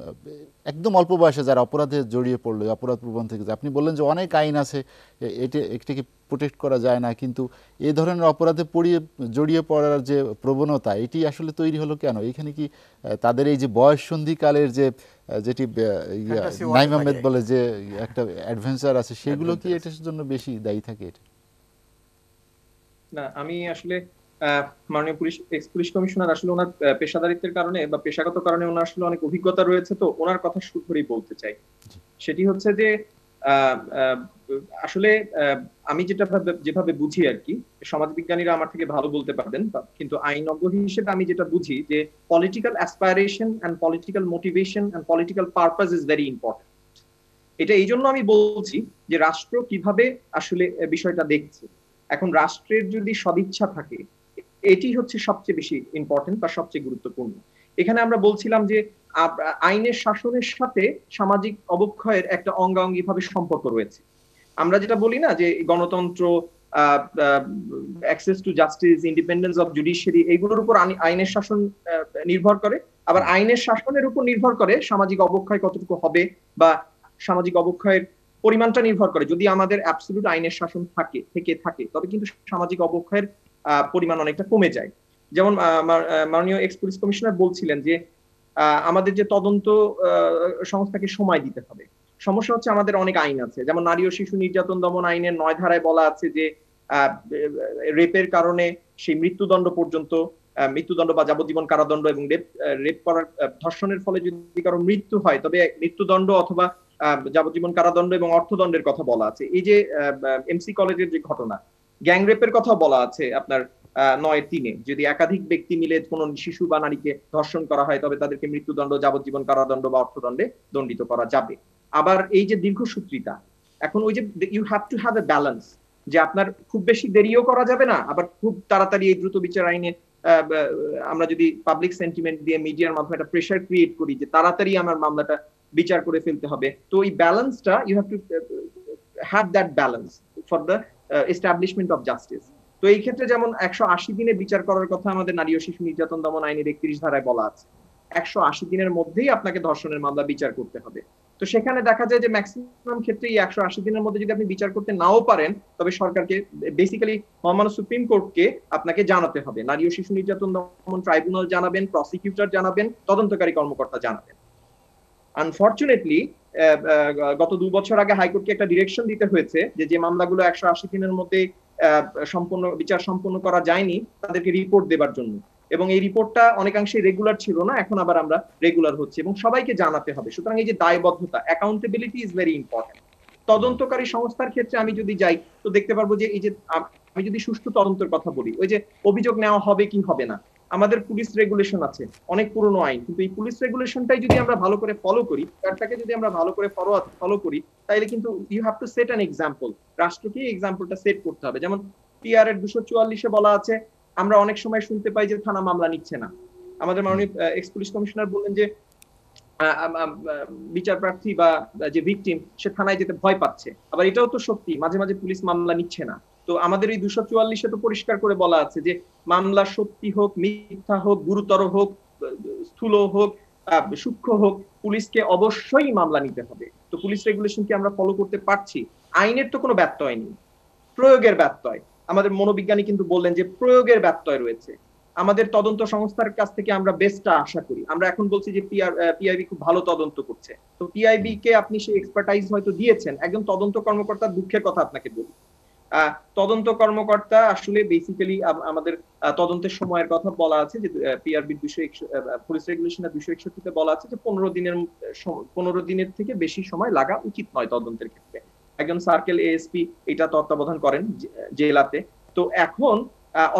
একদম অল্প বয়সে যারা অপরাধে জড়িয়ে পড়ল অপরাধ প্রবণ থেকে আপনি বললেন যে অনেক আইন আছে এটি এটাকে প্রোটেক্ট করা যায় না কিন্তু এ ধরনের অপরাধে পড়িয়ে জড়িয়ে পড়ার যে প্রবণতা এটি আসলে তৈরি হলো কেন এখানে কি তাদের এই যে বয়স সন্ধিকালের যে যেটি নাইম আহমেদ বলে যে একটা অ্যাডভেঞ্চার আছে সেগুলো কি এটার জন্য বেশি দায়ী থাকে এটা না আমি আসলে মাননীয় পুলিশ এক্স পুলিশ কমিশনার আসলে ওনার পেশাদারিত্বের কারণে বা পেশাগত কারণে ওনার আসলে অনেক অভিজ্ঞতা রয়েছে তো ওনার কথা বলতে চাই সেটি হচ্ছে যে আসলে আমি যেটা যেভাবে বুঝি আর কি আমার থেকে ভালো বলতে পারবেন কিন্তু আইনজ্ঞ হিসেবে আমি যেটা বুঝি যে political aspiration and political motivation and political purpose is very important এটা এই জন্য আমি বলছি যে রাষ্ট্র কিভাবে আসলে বিষয়টা দেখছে এখন রাষ্ট্রের যদি সদিচ্ছা থাকে এটি হচ্ছে সবচেয়ে বেশি ইম্পর্টেন্ট বা সবচেয়ে গুরুত্বপূর্ণ এখানে আমরা বলছিলাম যে আইনের শাসনের সাথে সামাজিক অবক্ষয়ের একটা অঙ্গাঙ্গি ভাবে সম্পর্ক রয়েছে আমরা যেটা বলি না যে গণতন্ত্র access to justice independence of judiciary এইগুলোর উপর আইনের শাসন নির্ভর করে আবার আইনের শাসনের উপর নির্ভর করে সামাজিক অবক্ষয় কতটুকু হবে বা সামাজিক অবক্ষয়ের পরিমাণটা নির্ভর করে যদি আমাদের অ্যাবসলিউট আইনের শাসন থাকে থেকে থাকে তবে কিন্তু সামাজিক অবক্ষয়ের পরিমাণ অনেকটা কমে যায় যেমন মাননীয় এক্স পুলিশ কমিশনার বলছিলেন যে আমাদের যে তদন্ত সংস্থাকে সময় দিতে হবে সমস্যা হচ্ছে আমাদের অনেক আইন আছে যেমন নারী ও শিশু নির্যাতন দমন আইনের নয় ধারায় বলা আছে যে রেপের কারণে সেই মৃত্যুদণ্ড পর্যন্ত মৃত্যুদণ্ড বা যাবজ্জীবন কারাদণ্ড এবং রেপ রেপ করার ধর্ষণের ফলে যদি কারো মৃত্যু হয় তবে মৃত্যুদণ্ড অথবা যাবজ্জীবন কারাদণ্ড এবং অর্থদণ্ডের কথা বলা আছে এই যে এমসি কলেজের যে ঘটনা গ্যাং রেপের কথা বলা আছে আপনার নয় তিনে যদি একাধিক ব্যক্তি মিলে কোন শিশু বা নারীকে ধর্ষণ করা হয় তবে তাদেরকে মৃত্যুদণ্ড যাবজ্জীবন কারাদণ্ড বা অর্থদণ্ডে দণ্ডিত করা যাবে আবার এই যে দীর্ঘসূত্রিতা এখন ওই যে you have to have a balance যে আপনার খুব বেশি দেরিও করা যাবে না আবার খুব তাড়াতাড়ি এই দ্রুত বিচার আইনে আমরা যদি পাবলিক সেন্টিমেন্ট দিয়ে মিডিয়ার মাধ্যমে একটা প্রেশার ক্রিয়েট করি যে তাড়াতাড়ি আমার মামলাটা বিচার করে ফেলতে হবে তো এই ব্যালেন্সটা you have to have that balance for the establishment of justice তো এই ক্ষেত্রে যেমন একশো আশি দিনে বিচার করার কথা আমাদের নারী ও শিশু নির্যাতন দমন আইনের একত্রিশ ধারায় বলা আছে একশো আশি দিনের মধ্যেই আপনাকে ধর্ষণের মামলা বিচার করতে হবে তো সেখানে দেখা যায় যে ম্যাক্সিমাম ক্ষেত্রে এই একশো আশি দিনের মধ্যে যদি আপনি বিচার করতে নাও পারেন তবে সরকারকে বেসিক্যালি মহামান্য সুপ্রিম কোর্টকে আপনাকে জানাতে হবে নারী ও শিশু নির্যাতন দমন ট্রাইব্যুনাল জানাবেন প্রসিকিউটর জানাবেন তদন্তকারী কর্মকর্তা জানাবেন আনফর্চুনেটলি uh, uh, গত দু বছর আগে হাইকোর্টকে একটা ডিরেকশন দিতে হয়েছে যে যে মামলাগুলো একশো আশি দিনের মধ্যে সম্পূর্ণ বিচার সম্পন্ন করা যায়নি তাদেরকে রিপোর্ট দেবার জন্য এবং এই রিপোর্টটা অনেকাংশে রেগুলার ছিল না এখন আবার আমরা রেগুলার হচ্ছে এবং সবাইকে জানাতে হবে সুতরাং এই যে দায়বদ্ধতা অ্যাকাউন্টেবিলিটি ইজ ভেরি ইম্পর্টেন্ট তদন্তকারী সংস্থার ক্ষেত্রে আমি যদি যাই তো দেখতে পারবো যে এই যে আমি যদি সুষ্ঠু তদন্তের কথা বলি ওই যে অভিযোগ নেওয়া হবে কি হবে না আমাদের পুলিশ রেগুলেশন আছে অনেক পুরনো আইন কিন্তু এই পুলিশ রেগুলেশনটাই যদি আমরা ভালো করে ফলো করি তারটাকে যদি আমরা ভালো করে ফলো ফলো করি তাইলে কিন্তু you have to set an example রাষ্ট্রকে এক্সাম্পলটা সেট করতে হবে যেমন পিআর এর দুশো চুয়াল্লিশে বলা আছে আমরা অনেক সময় শুনতে পাই যে থানা মামলা নিচ্ছে না আমাদের মাননীয় এক্স পুলিশ কমিশনার বললেন যে বিচার প্রার্থী বা যে ভিকটিম সে থানায় যেতে ভয় পাচ্ছে আবার এটাও তো সত্যি মাঝে মাঝে পুলিশ মামলা নিচ্ছে না তো আমাদের এই দুশো চুয়াল্লিশে তো পরিষ্কার করে বলা আছে যে মামলা সত্যি হোক মিথ্যা হোক গুরুতর হোক স্থূল হোক সূক্ষ্ম হোক পুলিশকে অবশ্যই মামলা নিতে হবে তো পুলিশ রেগুলেশন কি আমরা ফলো করতে পারছি আইনের তো কোনো ব্যত্যয় নেই প্রয়োগের ব্যত্যয় আমাদের মনোবিজ্ঞানী কিন্তু বললেন যে প্রয়োগের ব্যত্যয় রয়েছে আমাদের তদন্ত সংস্থার কাছ থেকে আমরা বেস্টটা আশা করি আমরা এখন বলছি যে পিআইবি খুব ভালো তদন্ত করছে তো পিআইবি কে আপনি সেই এক্সপার্টাইজ হয়তো দিয়েছেন একজন তদন্ত কর্মকর্তার দুঃখের কথা আপনাকে বলি তদন্ত কর্মকর্তা আসলে বেসিক্যালি আমাদের তদন্তের সময়ের কথা বলা আছে যে পিআরবির দুশো পুলিশ রেগুলেশনের দুশো একষট্টিতে বলা আছে যে পনেরো দিনের পনেরো দিনের থেকে বেশি সময় লাগা উচিত নয় তদন্তের ক্ষেত্রে একজন সার্কেল এএসপি এটা তত্ত্বাবধান করেন জেলাতে তো এখন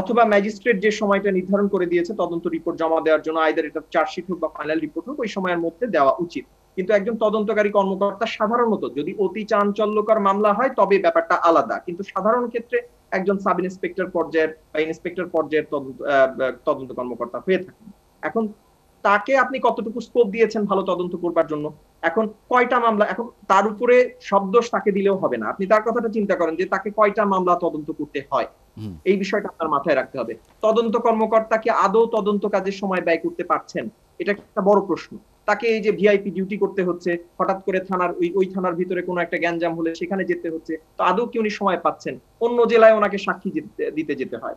অথবা ম্যাজিস্ট্রেট যে সময়টা নির্ধারণ করে দিয়েছে তদন্ত রিপোর্ট জমা দেওয়ার জন্য আইদার এটা চার্জশিট হোক বা ফাইনাল রিপোর্ট হোক ওই সময়ের মধ্যে দেওয়া উচিত কিন্তু একজন তদন্তকারী কর্মকর্তা সাধারণত যদি অতি চাঞ্চল্যকর মামলা হয় তবে ব্যাপারটা আলাদা কিন্তু সাধারণ ক্ষেত্রে একজন সাব ইন্সপেক্টর পর্যায়ের বা ইন্সপেক্টর পর্যায়ের তদন্ত কর্মকর্তা হয়ে থাকেন এখন তাকে আপনি কতটুকু স্কোপ দিয়েছেন ভালো তদন্ত করবার জন্য এখন কয়টা মামলা এখন তার উপরে শব্দ তাকে দিলেও হবে না আপনি তার কথাটা চিন্তা করেন যে তাকে কয়টা মামলা তদন্ত করতে হয় এই বিষয়টা আপনার মাথায় রাখতে হবে তদন্ত কর্মকর্তাকে আদৌ তদন্ত কাজের সময় ব্যয় করতে পারছেন এটা একটা বড় প্রশ্ন তাকে এই যে ভিআইপি ডিউটি করতে হচ্ছে হঠাৎ করে থানার ওই ওই থানার ভিতরে কোনো একটা গ্যাঞ্জাম হলে সেখানে যেতে হচ্ছে তো আদৌ কি উনি সময় পাচ্ছেন অন্য জেলায় ওনাকে সাক্ষী দিতে যেতে হয়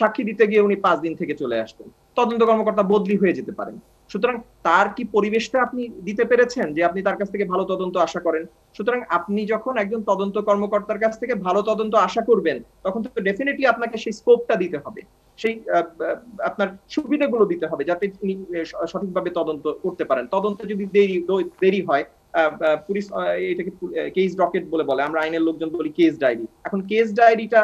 সাক্ষী দিতে গিয়ে উনি পাঁচ দিন থেকে চলে আসতেন তদন্ত কর্মকর্তা বদলি হয়ে যেতে পারেন সুতরাং তার কি পরিবেশটা আপনি দিতে পেরেছেন যে আপনি তার কাছ থেকে ভালো তদন্ত আশা করেন সুতরাং আপনি যখন একজন তদন্ত কর্মকর্তার কাছ থেকে ভালো তদন্ত আশা করবেন তখন তো ডেফিনেটলি আপনাকে সেই স্কোপটা দিতে হবে সেই আপনার সুবিধাগুলো দিতে হবে যাতে তিনি সঠিকভাবে তদন্ত করতে পারেন তদন্ত যদি দেরি দেরি হয় পুলিশ এটাকে কেস রকেট বলে বলে আমরা আইনের লোকজন বলি কেস ডায়েরি এখন কেস ডায়েরিটা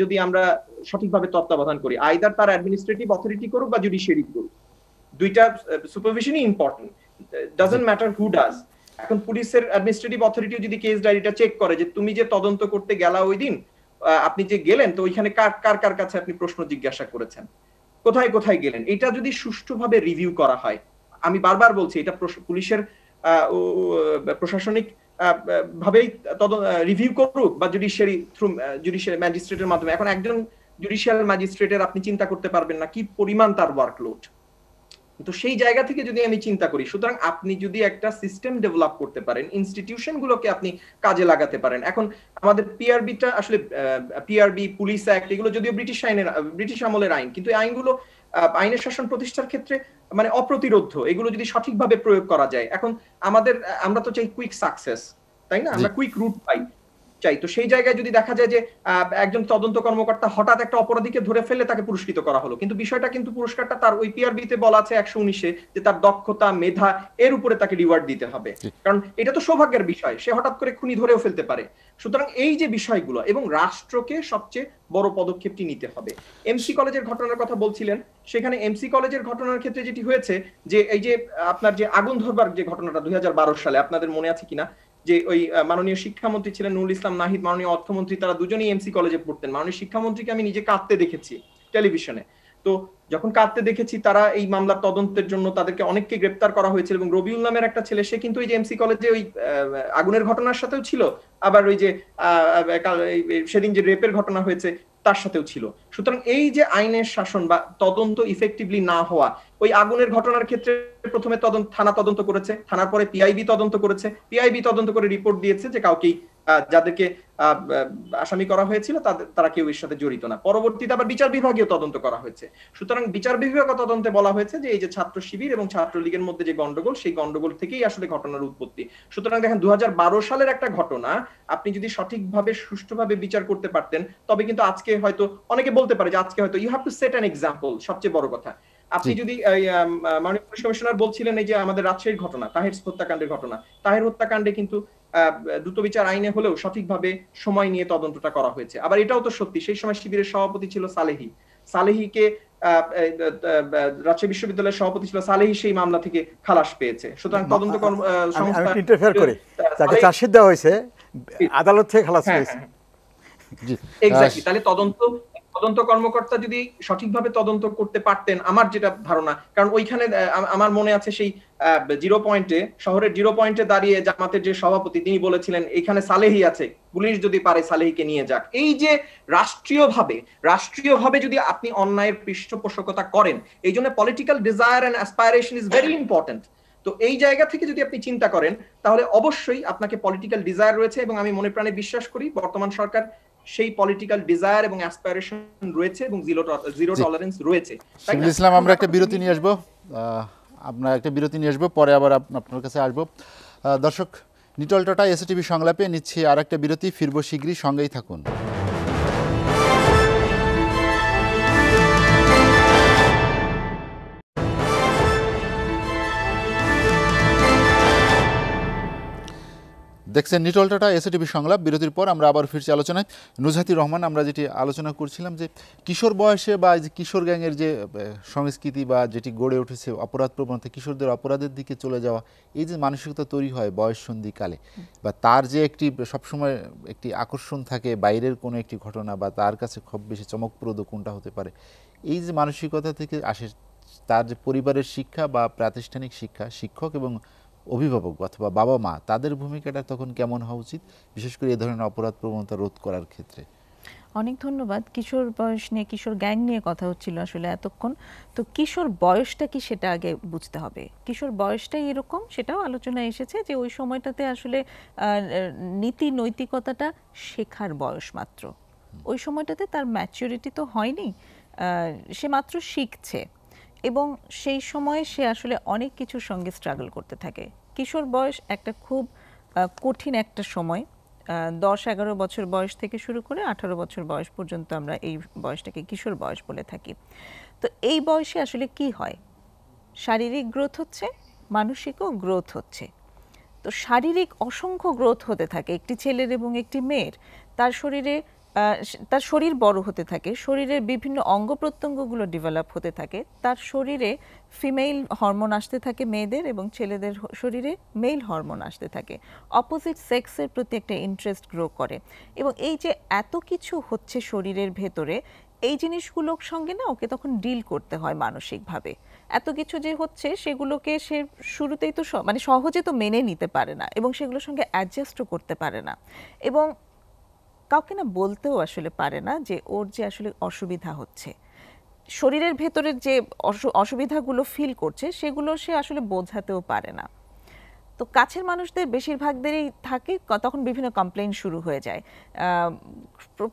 যদি আমরা সঠিকভাবে তত্ত্বাবধান করি আইদার তার অ্যাডমিনিস্ট্রেটিভ অথরিটি করুক বা জুডিশিয়ারি করুক দুইটা সুপারভিশনই important doesn't matter who does এখন পুলিশের অ্যাডমিনিস্ট্রেটিভ অথরিটি যদি কেস ডায়েরিটা চেক করে যে তুমি যে তদন্ত করতে গেলা ওই দিন আপনি যে গেলেন তো ওইখানে কার কার কার কাছে আপনি প্রশ্ন জিজ্ঞাসা করেছেন কোথায় কোথায় গেলেন এটা যদি সুষ্ঠুভাবে রিভিউ করা হয় আমি বারবার বলছি এটা পুলিশের প্রশাসনিক ভাবেই রিভিউ করুক বা জুডিশিয়ারি থ্রু জুডিশিয়াল ম্যাজিস্ট্রেটের মাধ্যমে এখন একজন জুডিশিয়াল ম্যাজিস্ট্রেটের আপনি চিন্তা করতে পারবেন না কি পরিমাণ তার ওয়ার্কলোড তো সেই জায়গা থেকে যদি আমি চিন্তা করি সুতরাং আপনি যদি একটা সিস্টেম ডেভেলপ করতে পারেন ইনস্টিটিউশন গুলোকে আপনি কাজে লাগাতে পারেন এখন আমাদের পিআরবিটা আসলে পিআরবি পুলিশ অ্যাক্ট এগুলো যদিও ব্রিটিশ আইনের ব্রিটিশ আমলের আইন কিন্তু আইনগুলো আইনের শাসন প্রতিষ্ঠার ক্ষেত্রে মানে অপ্রতিরোধ এগুলো যদি সঠিকভাবে প্রয়োগ করা যায় এখন আমাদের আমরা তো চাই কুইক সাকসেস তাই না আমরা কুইক রুট পাই চাই তো সেই জায়গায় যদি দেখা যায় যে একজন তদন্ত কর্মকর্তা হঠাৎ একটা অপরাধীকে ধরে ফেলে তাকে পুরস্কৃত করা হলো কিন্তু বিষয়টা কিন্তু পুরস্কারটা তার ওই পিআরবিতে বলা আছে একশো উনিশে যে তার দক্ষতা মেধা এর উপরে তাকে রিওয়ার্ড দিতে হবে কারণ এটা তো সৌভাগ্যের বিষয় সে হঠাৎ করে খুনি ধরেও ফেলতে পারে সুতরাং এই যে বিষয়গুলো এবং রাষ্ট্রকে সবচেয়ে বড় পদক্ষেপটি নিতে হবে এমসি কলেজের ঘটনার কথা বলছিলেন সেখানে এমসি কলেজের ঘটনার ক্ষেত্রে যেটি হয়েছে যে এই যে আপনার যে আগুন ধরবার যে ঘটনাটা দুই সালে আপনাদের মনে আছে কিনা যে ওই মাননীয় শিক্ষামন্ত্রী ছিলেন নুরুল ইসলাম নাহিদ মাননীয় অর্থমন্ত্রী তারা দুজনেই এমসি কলেজে পড়তেন মাননীয় শিক্ষামন্ত্রীকে আমি নিজে কাঁদতে দেখেছি টেলিভিশনে তো যখন কাঁদতে দেখেছি তারা এই মামলার তদন্তের জন্য তাদেরকে অনেককে গ্রেপ্তার করা হয়েছিল এবং রবিউল নামের একটা ছেলে সে কিন্তু ওই যে এমসি কলেজে ওই আগুনের ঘটনার সাথেও ছিল আবার ওই যে সেদিন যে রেপের ঘটনা হয়েছে তার সাথেও ছিল সুতরাং এই যে আইনের শাসন বা তদন্ত ইফেক্টিভলি না হওয়া ওই আগুনের ঘটনার ক্ষেত্রে প্রথমে তদন্ত থানা তদন্ত করেছে থানার পরে পিআইবি তদন্ত করেছে পিআইবি তদন্ত করে রিপোর্ট দিয়েছে যে কাউকেই যাদেরকে আসামি করা হয়েছিল তারা কেউ এর সাথে জড়িত না পরবর্তীতে আবার বিচার বিভাগীয় তদন্ত করা হয়েছে সুতরাং বিচার বিভাগীয় তদন্তে বলা হয়েছে যে এই যে ছাত্র শিবির এবং ছাত্রলীগের মধ্যে যে গন্ডগোল সেই গন্ডগোল থেকেই আসলে ঘটনার উৎপত্তি সুতরাং দেখেন দু সালের একটা ঘটনা আপনি যদি সঠিকভাবে সুষ্ঠুভাবে বিচার করতে পারতেন তবে কিন্তু আজকে হয়তো অনেকে বলতে পারে যে আজকে হয়তো you have to set an example সবচেয়ে বড় কথা আপনি যদি মাননীয় পুলিশ কমিশনার বলছিলেন এই যে আমাদের রাজশাহীর ঘটনা তাহের হত্যাকাণ্ডের ঘটনা তাহের হত্যাকাণ্ডে কিন্তু দ্রুত বিচার আইনে হলেও সঠিকভাবে সময় নিয়ে তদন্তটা করা হয়েছে আবার এটাও তো সত্যি সেই সময় শিবিরের সভাপতি ছিল সালেহি সালেহিকে রাজশাহী বিশ্ববিদ্যালয়ের সভাপতি ছিল সালেহি সেই মামলা থেকে খালাস পেয়েছে সুতরাং তদন্ত সংস্থা ইন্টারফেয়ার করে তাকে চার্জশিট দেওয়া হয়েছে আদালত থেকে খালাস হ্যাঁ, পেয়েছে এক্স্যাক্টলি হ্যাঁ। তাহলে তদন্ত তদন্ত কর্মকর্তা যদি সঠিকভাবে তদন্ত করতে পারতেন আমার যেটা ধারণা কারণ ওইখানে আমার মনে আছে সেই জিরো পয়েন্টে শহরের জিরো পয়েন্টে দাঁড়িয়ে জামাতের যে সভাপতি তিনি বলেছিলেন এখানে সালেহি আছে পুলিশ যদি পারে সালেহিকে নিয়ে যাক এই যে রাষ্ট্রীয়ভাবে রাষ্ট্রীয়ভাবে যদি আপনি অন্যায়ের পৃষ্ঠপোষকতা করেন এই জন্য political desire and aspiration is very important তো এই জায়গা থেকে যদি আপনি চিন্তা করেন তাহলে অবশ্যই আপনাকে পলিটিক্যাল ডিজায়ার রয়েছে এবং আমি মনে প্রাণে বিশ্বাস করি বর্তমান সরকার সেই পলিটিক্যাল ডিজায়ার এবং অ্যাসপিরেশন রয়েছে এবং জিরো জিরো টলারেন্স রয়েছে ইসলাম আমরা একটা বিরতি নিয়ে আসবো আমরা একটা বিরতি নিয়ে আসবো পরে আবার আপনার কাছে আসবো দর্শক নিটল টাটা এসএটিভি সংলাপে নিচ্ছি আর একটা বিরতি ফিরবো শীঘ্রই সঙ্গেই থাকুন দেখছেন নিটল টাটা এসএটিভি সংলাপ বিরতির পর আমরা আবার ফিরছি আলোচনায় নুজাতি রহমান আমরা যেটি আলোচনা করছিলাম যে কিশোর বয়সে বা যে কিশোর গ্যাংয়ের যে সংস্কৃতি বা যেটি গড়ে উঠেছে অপরাধ প্রবণতা কিশোরদের অপরাধের দিকে চলে যাওয়া এই যে মানসিকতা তৈরি হয় বয়স সন্ধিকালে বা তার যে একটি সবসময় একটি আকর্ষণ থাকে বাইরের কোনো একটি ঘটনা বা তার কাছে খুব বেশি চমকপ্রদ কোনটা হতে পারে এই যে মানসিকতা থেকে আসে তার যে পরিবারের শিক্ষা বা প্রাতিষ্ঠানিক শিক্ষা শিক্ষক এবং অভিভাবক অথবা বাবা মা তাদের ভূমিকাটা তখন কেমন হওয়া উচিত বিশেষ করে এ ধরনের অপরাধ প্রবণতা রোধ করার ক্ষেত্রে অনেক ধন্যবাদ কিশোর বয়স নিয়ে কিশোর জ্ঞান নিয়ে কথা হচ্ছিল আসলে এতক্ষণ তো কিশোর বয়সটা কি সেটা আগে বুঝতে হবে কিশোর বয়সটাই এরকম সেটাও আলোচনা এসেছে যে ওই সময়টাতে আসলে নীতি নৈতিকতাটা শেখার বয়স মাত্র ওই সময়টাতে তার ম্যাচিউরিটি তো হয়নি সে মাত্র শিখছে এবং সেই সময় সে আসলে অনেক কিছুর সঙ্গে স্ট্রাগল করতে থাকে কিশোর বয়স একটা খুব কঠিন একটা সময় দশ এগারো বছর বয়স থেকে শুরু করে আঠারো বছর বয়স পর্যন্ত আমরা এই বয়সটাকে কিশোর বয়স বলে থাকি তো এই বয়সে আসলে কি হয় শারীরিক গ্রোথ হচ্ছে মানসিকও গ্রোথ হচ্ছে তো শারীরিক অসংখ্য গ্রোথ হতে থাকে একটি ছেলের এবং একটি মেয়ের তার শরীরে তার শরীর বড় হতে থাকে শরীরের বিভিন্ন অঙ্গ প্রত্যঙ্গগুলো ডেভেলপ হতে থাকে তার শরীরে ফিমেল হরমোন আসতে থাকে মেয়েদের এবং ছেলেদের শরীরে মেল হরমোন আসতে থাকে অপোজিট সেক্সের প্রতি একটা ইন্টারেস্ট গ্রো করে এবং এই যে এত কিছু হচ্ছে শরীরের ভেতরে এই জিনিসগুলোর সঙ্গে না ওকে তখন ডিল করতে হয় মানসিকভাবে এত কিছু যে হচ্ছে সেগুলোকে সে শুরুতেই তো মানে সহজে তো মেনে নিতে পারে না এবং সেগুলোর সঙ্গে অ্যাডজাস্টও করতে পারে না এবং কাউকে না বলতেও আসলে পারে না যে ওর যে আসলে অসুবিধা হচ্ছে শরীরের ভেতরের যে অসুবিধাগুলো ফিল করছে সেগুলো সে আসলে বোঝাতেও পারে না তো কাছের মানুষদের বেশিরভাগদেরই থাকে তখন বিভিন্ন কমপ্লেন শুরু হয়ে যায়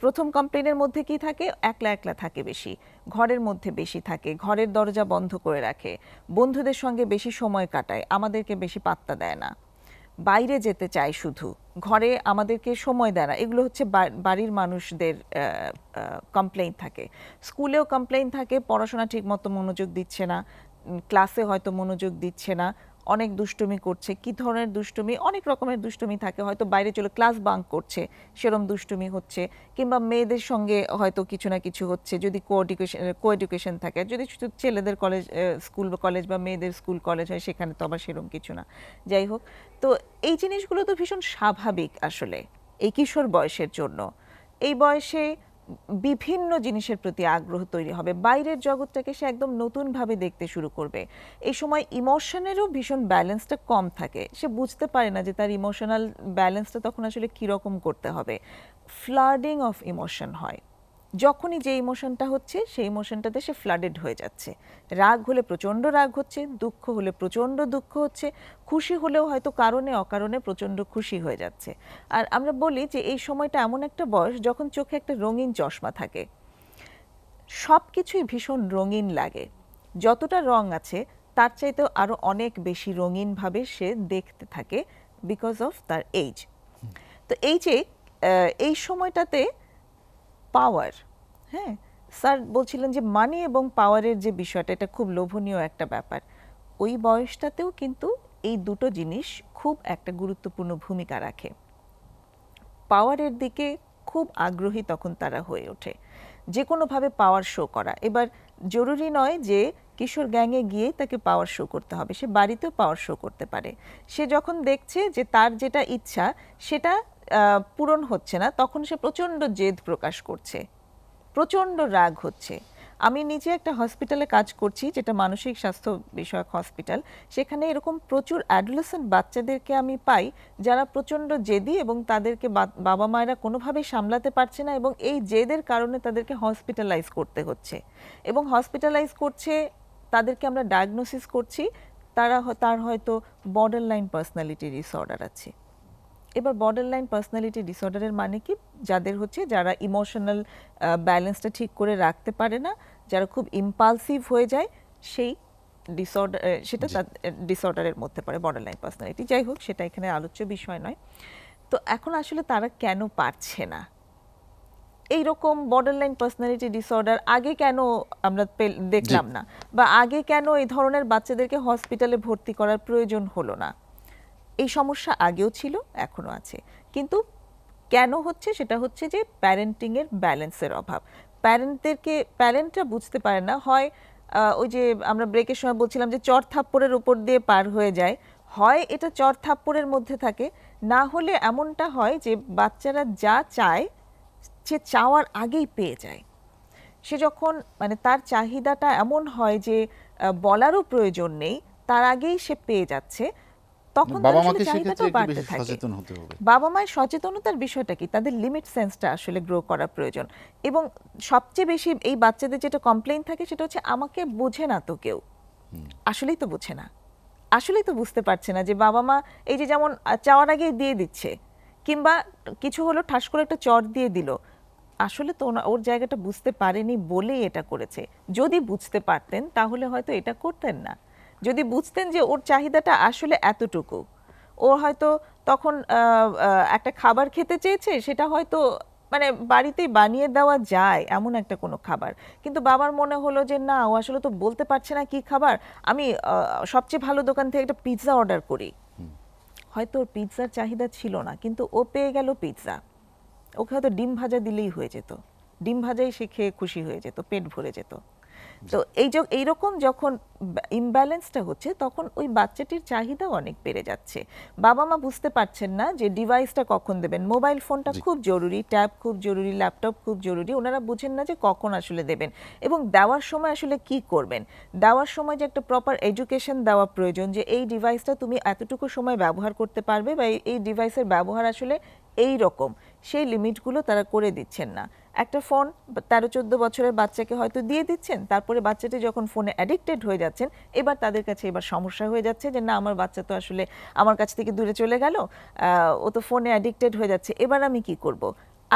প্রথম কমপ্লেনের মধ্যে কি থাকে একলা একলা থাকে বেশি ঘরের মধ্যে বেশি থাকে ঘরের দরজা বন্ধ করে রাখে বন্ধুদের সঙ্গে বেশি সময় কাটায় আমাদেরকে বেশি পাত্তা দেয় না বাইরে যেতে চাই শুধু ঘরে আমাদেরকে সময় দেয় না এগুলো হচ্ছে বাড়ির মানুষদের কমপ্লেইন থাকে স্কুলেও কমপ্লেইন থাকে পড়াশোনা ঠিকমতো মনোযোগ দিচ্ছে না ক্লাসে হয়তো মনোযোগ দিচ্ছে না অনেক দুষ্টুমি করছে কি ধরনের দুষ্টুমি অনেক রকমের দুষ্টুমি থাকে হয়তো বাইরে চলে ক্লাস বাঙ্ক করছে সেরম দুষ্টুমি হচ্ছে কিংবা মেয়েদের সঙ্গে হয়তো কিছু না কিছু হচ্ছে যদি কো এডুকেশন কো এডুকেশন থাকে যদি শুধু ছেলেদের কলেজ স্কুল বা কলেজ বা মেয়েদের স্কুল কলেজ হয় সেখানে তো আবার সেরম কিছু না যাই হোক তো এই জিনিসগুলো তো ভীষণ স্বাভাবিক আসলে এই কিশোর বয়সের জন্য এই বয়সে বিভিন্ন জিনিসের প্রতি আগ্রহ তৈরি হবে বাইরের জগৎটাকে সে একদম নতুনভাবে দেখতে শুরু করবে এই সময় ইমোশনেরও ভীষণ ব্যালেন্সটা কম থাকে সে বুঝতে পারে না যে তার ইমোশনাল ব্যালেন্সটা তখন আসলে কীরকম করতে হবে ফ্লাডিং অফ ইমোশন হয় যখনই যে ইমোশনটা হচ্ছে সেই ইমোশনটাতে সে ফ্লাডেড হয়ে যাচ্ছে রাগ হলে প্রচণ্ড রাগ হচ্ছে দুঃখ হলে প্রচণ্ড দুঃখ হচ্ছে খুশি হলেও হয়তো কারণে অকারণে প্রচণ্ড খুশি হয়ে যাচ্ছে আর আমরা বলি যে এই সময়টা এমন একটা বয়স যখন চোখে একটা রঙিন চশমা থাকে সব কিছুই ভীষণ রঙিন লাগে যতটা রং আছে তার চাইতেও আরও অনেক বেশি রঙিনভাবে সে দেখতে থাকে বিকজ অফ তার এজ তো এই যে এই সময়টাতে পাওয়ার হ্যাঁ স্যার বলছিলেন যে মানি এবং পাওয়ারের যে বিষয়টা এটা খুব লোভনীয় একটা ব্যাপার ওই বয়সটাতেও কিন্তু এই দুটো জিনিস খুব একটা গুরুত্বপূর্ণ ভূমিকা রাখে পাওয়ারের দিকে খুব আগ্রহী তখন তারা হয়ে ওঠে যে কোনোভাবে পাওয়ার শো করা এবার জরুরি নয় যে কিশোর গ্যাংয়ে গিয়ে তাকে পাওয়ার শো করতে হবে সে বাড়িতেও পাওয়ার শো করতে পারে সে যখন দেখছে যে তার যেটা ইচ্ছা সেটা পূরণ হচ্ছে না তখন সে প্রচণ্ড জেদ প্রকাশ করছে প্রচণ্ড রাগ হচ্ছে আমি নিজে একটা হসপিটালে কাজ করছি যেটা মানসিক স্বাস্থ্য বিষয়ক হসপিটাল সেখানে এরকম প্রচুর অ্যাডোলেসেন্ট বাচ্চাদেরকে আমি পাই যারা প্রচণ্ড জেদি এবং তাদেরকে বাবা মায়েরা কোনোভাবেই সামলাতে পারছে না এবং এই জেদের কারণে তাদেরকে হসপিটালাইজ করতে হচ্ছে এবং হসপিটালাইজ করছে তাদেরকে আমরা ডায়াগনোসিস করছি তারা তার হয়তো বর্ডার লাইন পার্সোনালিটি ডিসঅর্ডার আছে এবার বর্ডার লাইন পার্সোনালিটি ডিসঅর্ডারের মানে কি যাদের হচ্ছে যারা ইমোশনাল ব্যালেন্সটা ঠিক করে রাখতে পারে না যারা খুব ইম্পালসিভ হয়ে যায় সেই ডিসঅর্ডার সেটা ডিসঅর্ডারের মধ্যে পড়ে বর্ডার লাইন পার্সোনালিটি যাই হোক সেটা এখানে আলোচ্য বিষয় নয় তো এখন আসলে তারা কেন পারছে না এইরকম বর্ডার লাইন পার্সোনালিটি ডিসঅর্ডার আগে কেন আমরা দেখলাম না বা আগে কেন এই ধরনের বাচ্চাদেরকে হসপিটালে ভর্তি করার প্রয়োজন হলো না এই সমস্যা আগেও ছিল এখনও আছে কিন্তু কেন হচ্ছে সেটা হচ্ছে যে প্যারেন্টিংয়ের ব্যালেন্সের অভাব প্যারেন্টদেরকে প্যারেন্টরা বুঝতে পারে না হয় ওই যে আমরা ব্রেকের সময় বলছিলাম যে চর থাপ্পড়ের উপর দিয়ে পার হয়ে যায় হয় এটা চর থাপ্পড়ের মধ্যে থাকে না হলে এমনটা হয় যে বাচ্চারা যা চায় সে চাওয়ার আগেই পেয়ে যায় সে যখন মানে তার চাহিদাটা এমন হয় যে বলারও প্রয়োজন নেই তার আগেই সে পেয়ে যাচ্ছে তখন বাবা মাকে সেক্ষেত্রে বেশি সচেতন হতে হবে বাবা মায়ের সচেতনতার বিষয়টা কি তাদের লিমিট সেন্সটা আসলে গ্রো করা প্রয়োজন এবং সবচেয়ে বেশি এই বাচ্চাদের যেটা কমপ্লেইন থাকে সেটা হচ্ছে আমাকে বোঝে না তো কেউ আসলেই তো বোঝে না আসলেই তো বুঝতে পারছে না যে বাবা মা এই যে যেমন চাওয়ার আগে দিয়ে দিচ্ছে কিংবা কিছু হলো ঠাস করে একটা চর দিয়ে দিল আসলে তো ওর জায়গাটা বুঝতে পারেনি বলেই এটা করেছে যদি বুঝতে পারতেন তাহলে হয়তো এটা করতেন না যদি বুঝতেন যে ওর চাহিদাটা আসলে এতটুকু ও হয়তো তখন একটা খাবার খেতে চেয়েছে সেটা হয়তো মানে বাড়িতেই বানিয়ে দেওয়া যায় এমন একটা কোনো খাবার কিন্তু বাবার মনে হলো যে না ও আসলে তো বলতে পারছে না কি খাবার আমি সবচেয়ে ভালো দোকান থেকে একটা পিৎজা অর্ডার করি হয়তো ওর পিৎজার চাহিদা ছিল না কিন্তু ও পেয়ে গেল পিৎজা ওকে হয়তো ডিম ভাজা দিলেই হয়ে যেত ডিম ভাজাই সে খেয়ে খুশি হয়ে যেত পেট ভরে যেত তো এই এইরকম যখন ইমব্যালেন্সটা হচ্ছে তখন ওই বাচ্চাটির চাহিদা অনেক বেড়ে যাচ্ছে বাবা মা বুঝতে পারছেন না যে ডিভাইসটা কখন দেবেন মোবাইল ফোনটা খুব জরুরি ট্যাব খুব জরুরি ল্যাপটপ খুব জরুরি ওনারা বুঝেন না যে কখন আসলে দেবেন এবং দেওয়ার সময় আসলে কি করবেন দেওয়ার সময় যে একটা প্রপার এডুকেশন দেওয়া প্রয়োজন যে এই ডিভাইসটা তুমি এতটুকু সময় ব্যবহার করতে পারবে বা এই ডিভাইসের ব্যবহার আসলে এই রকম সেই লিমিটগুলো তারা করে দিচ্ছেন না একটা ফোন তেরো চোদ্দ বছরের বাচ্চাকে হয়তো দিয়ে দিচ্ছেন তারপরে বাচ্চাটি যখন ফোনে অ্যাডিক্টেড হয়ে যাচ্ছেন এবার তাদের কাছে এবার সমস্যা হয়ে যাচ্ছে যে না আমার বাচ্চা তো আসলে আমার কাছ থেকে দূরে চলে গেল ও তো ফোনে অ্যাডিক্টেড হয়ে যাচ্ছে এবার আমি কি করব।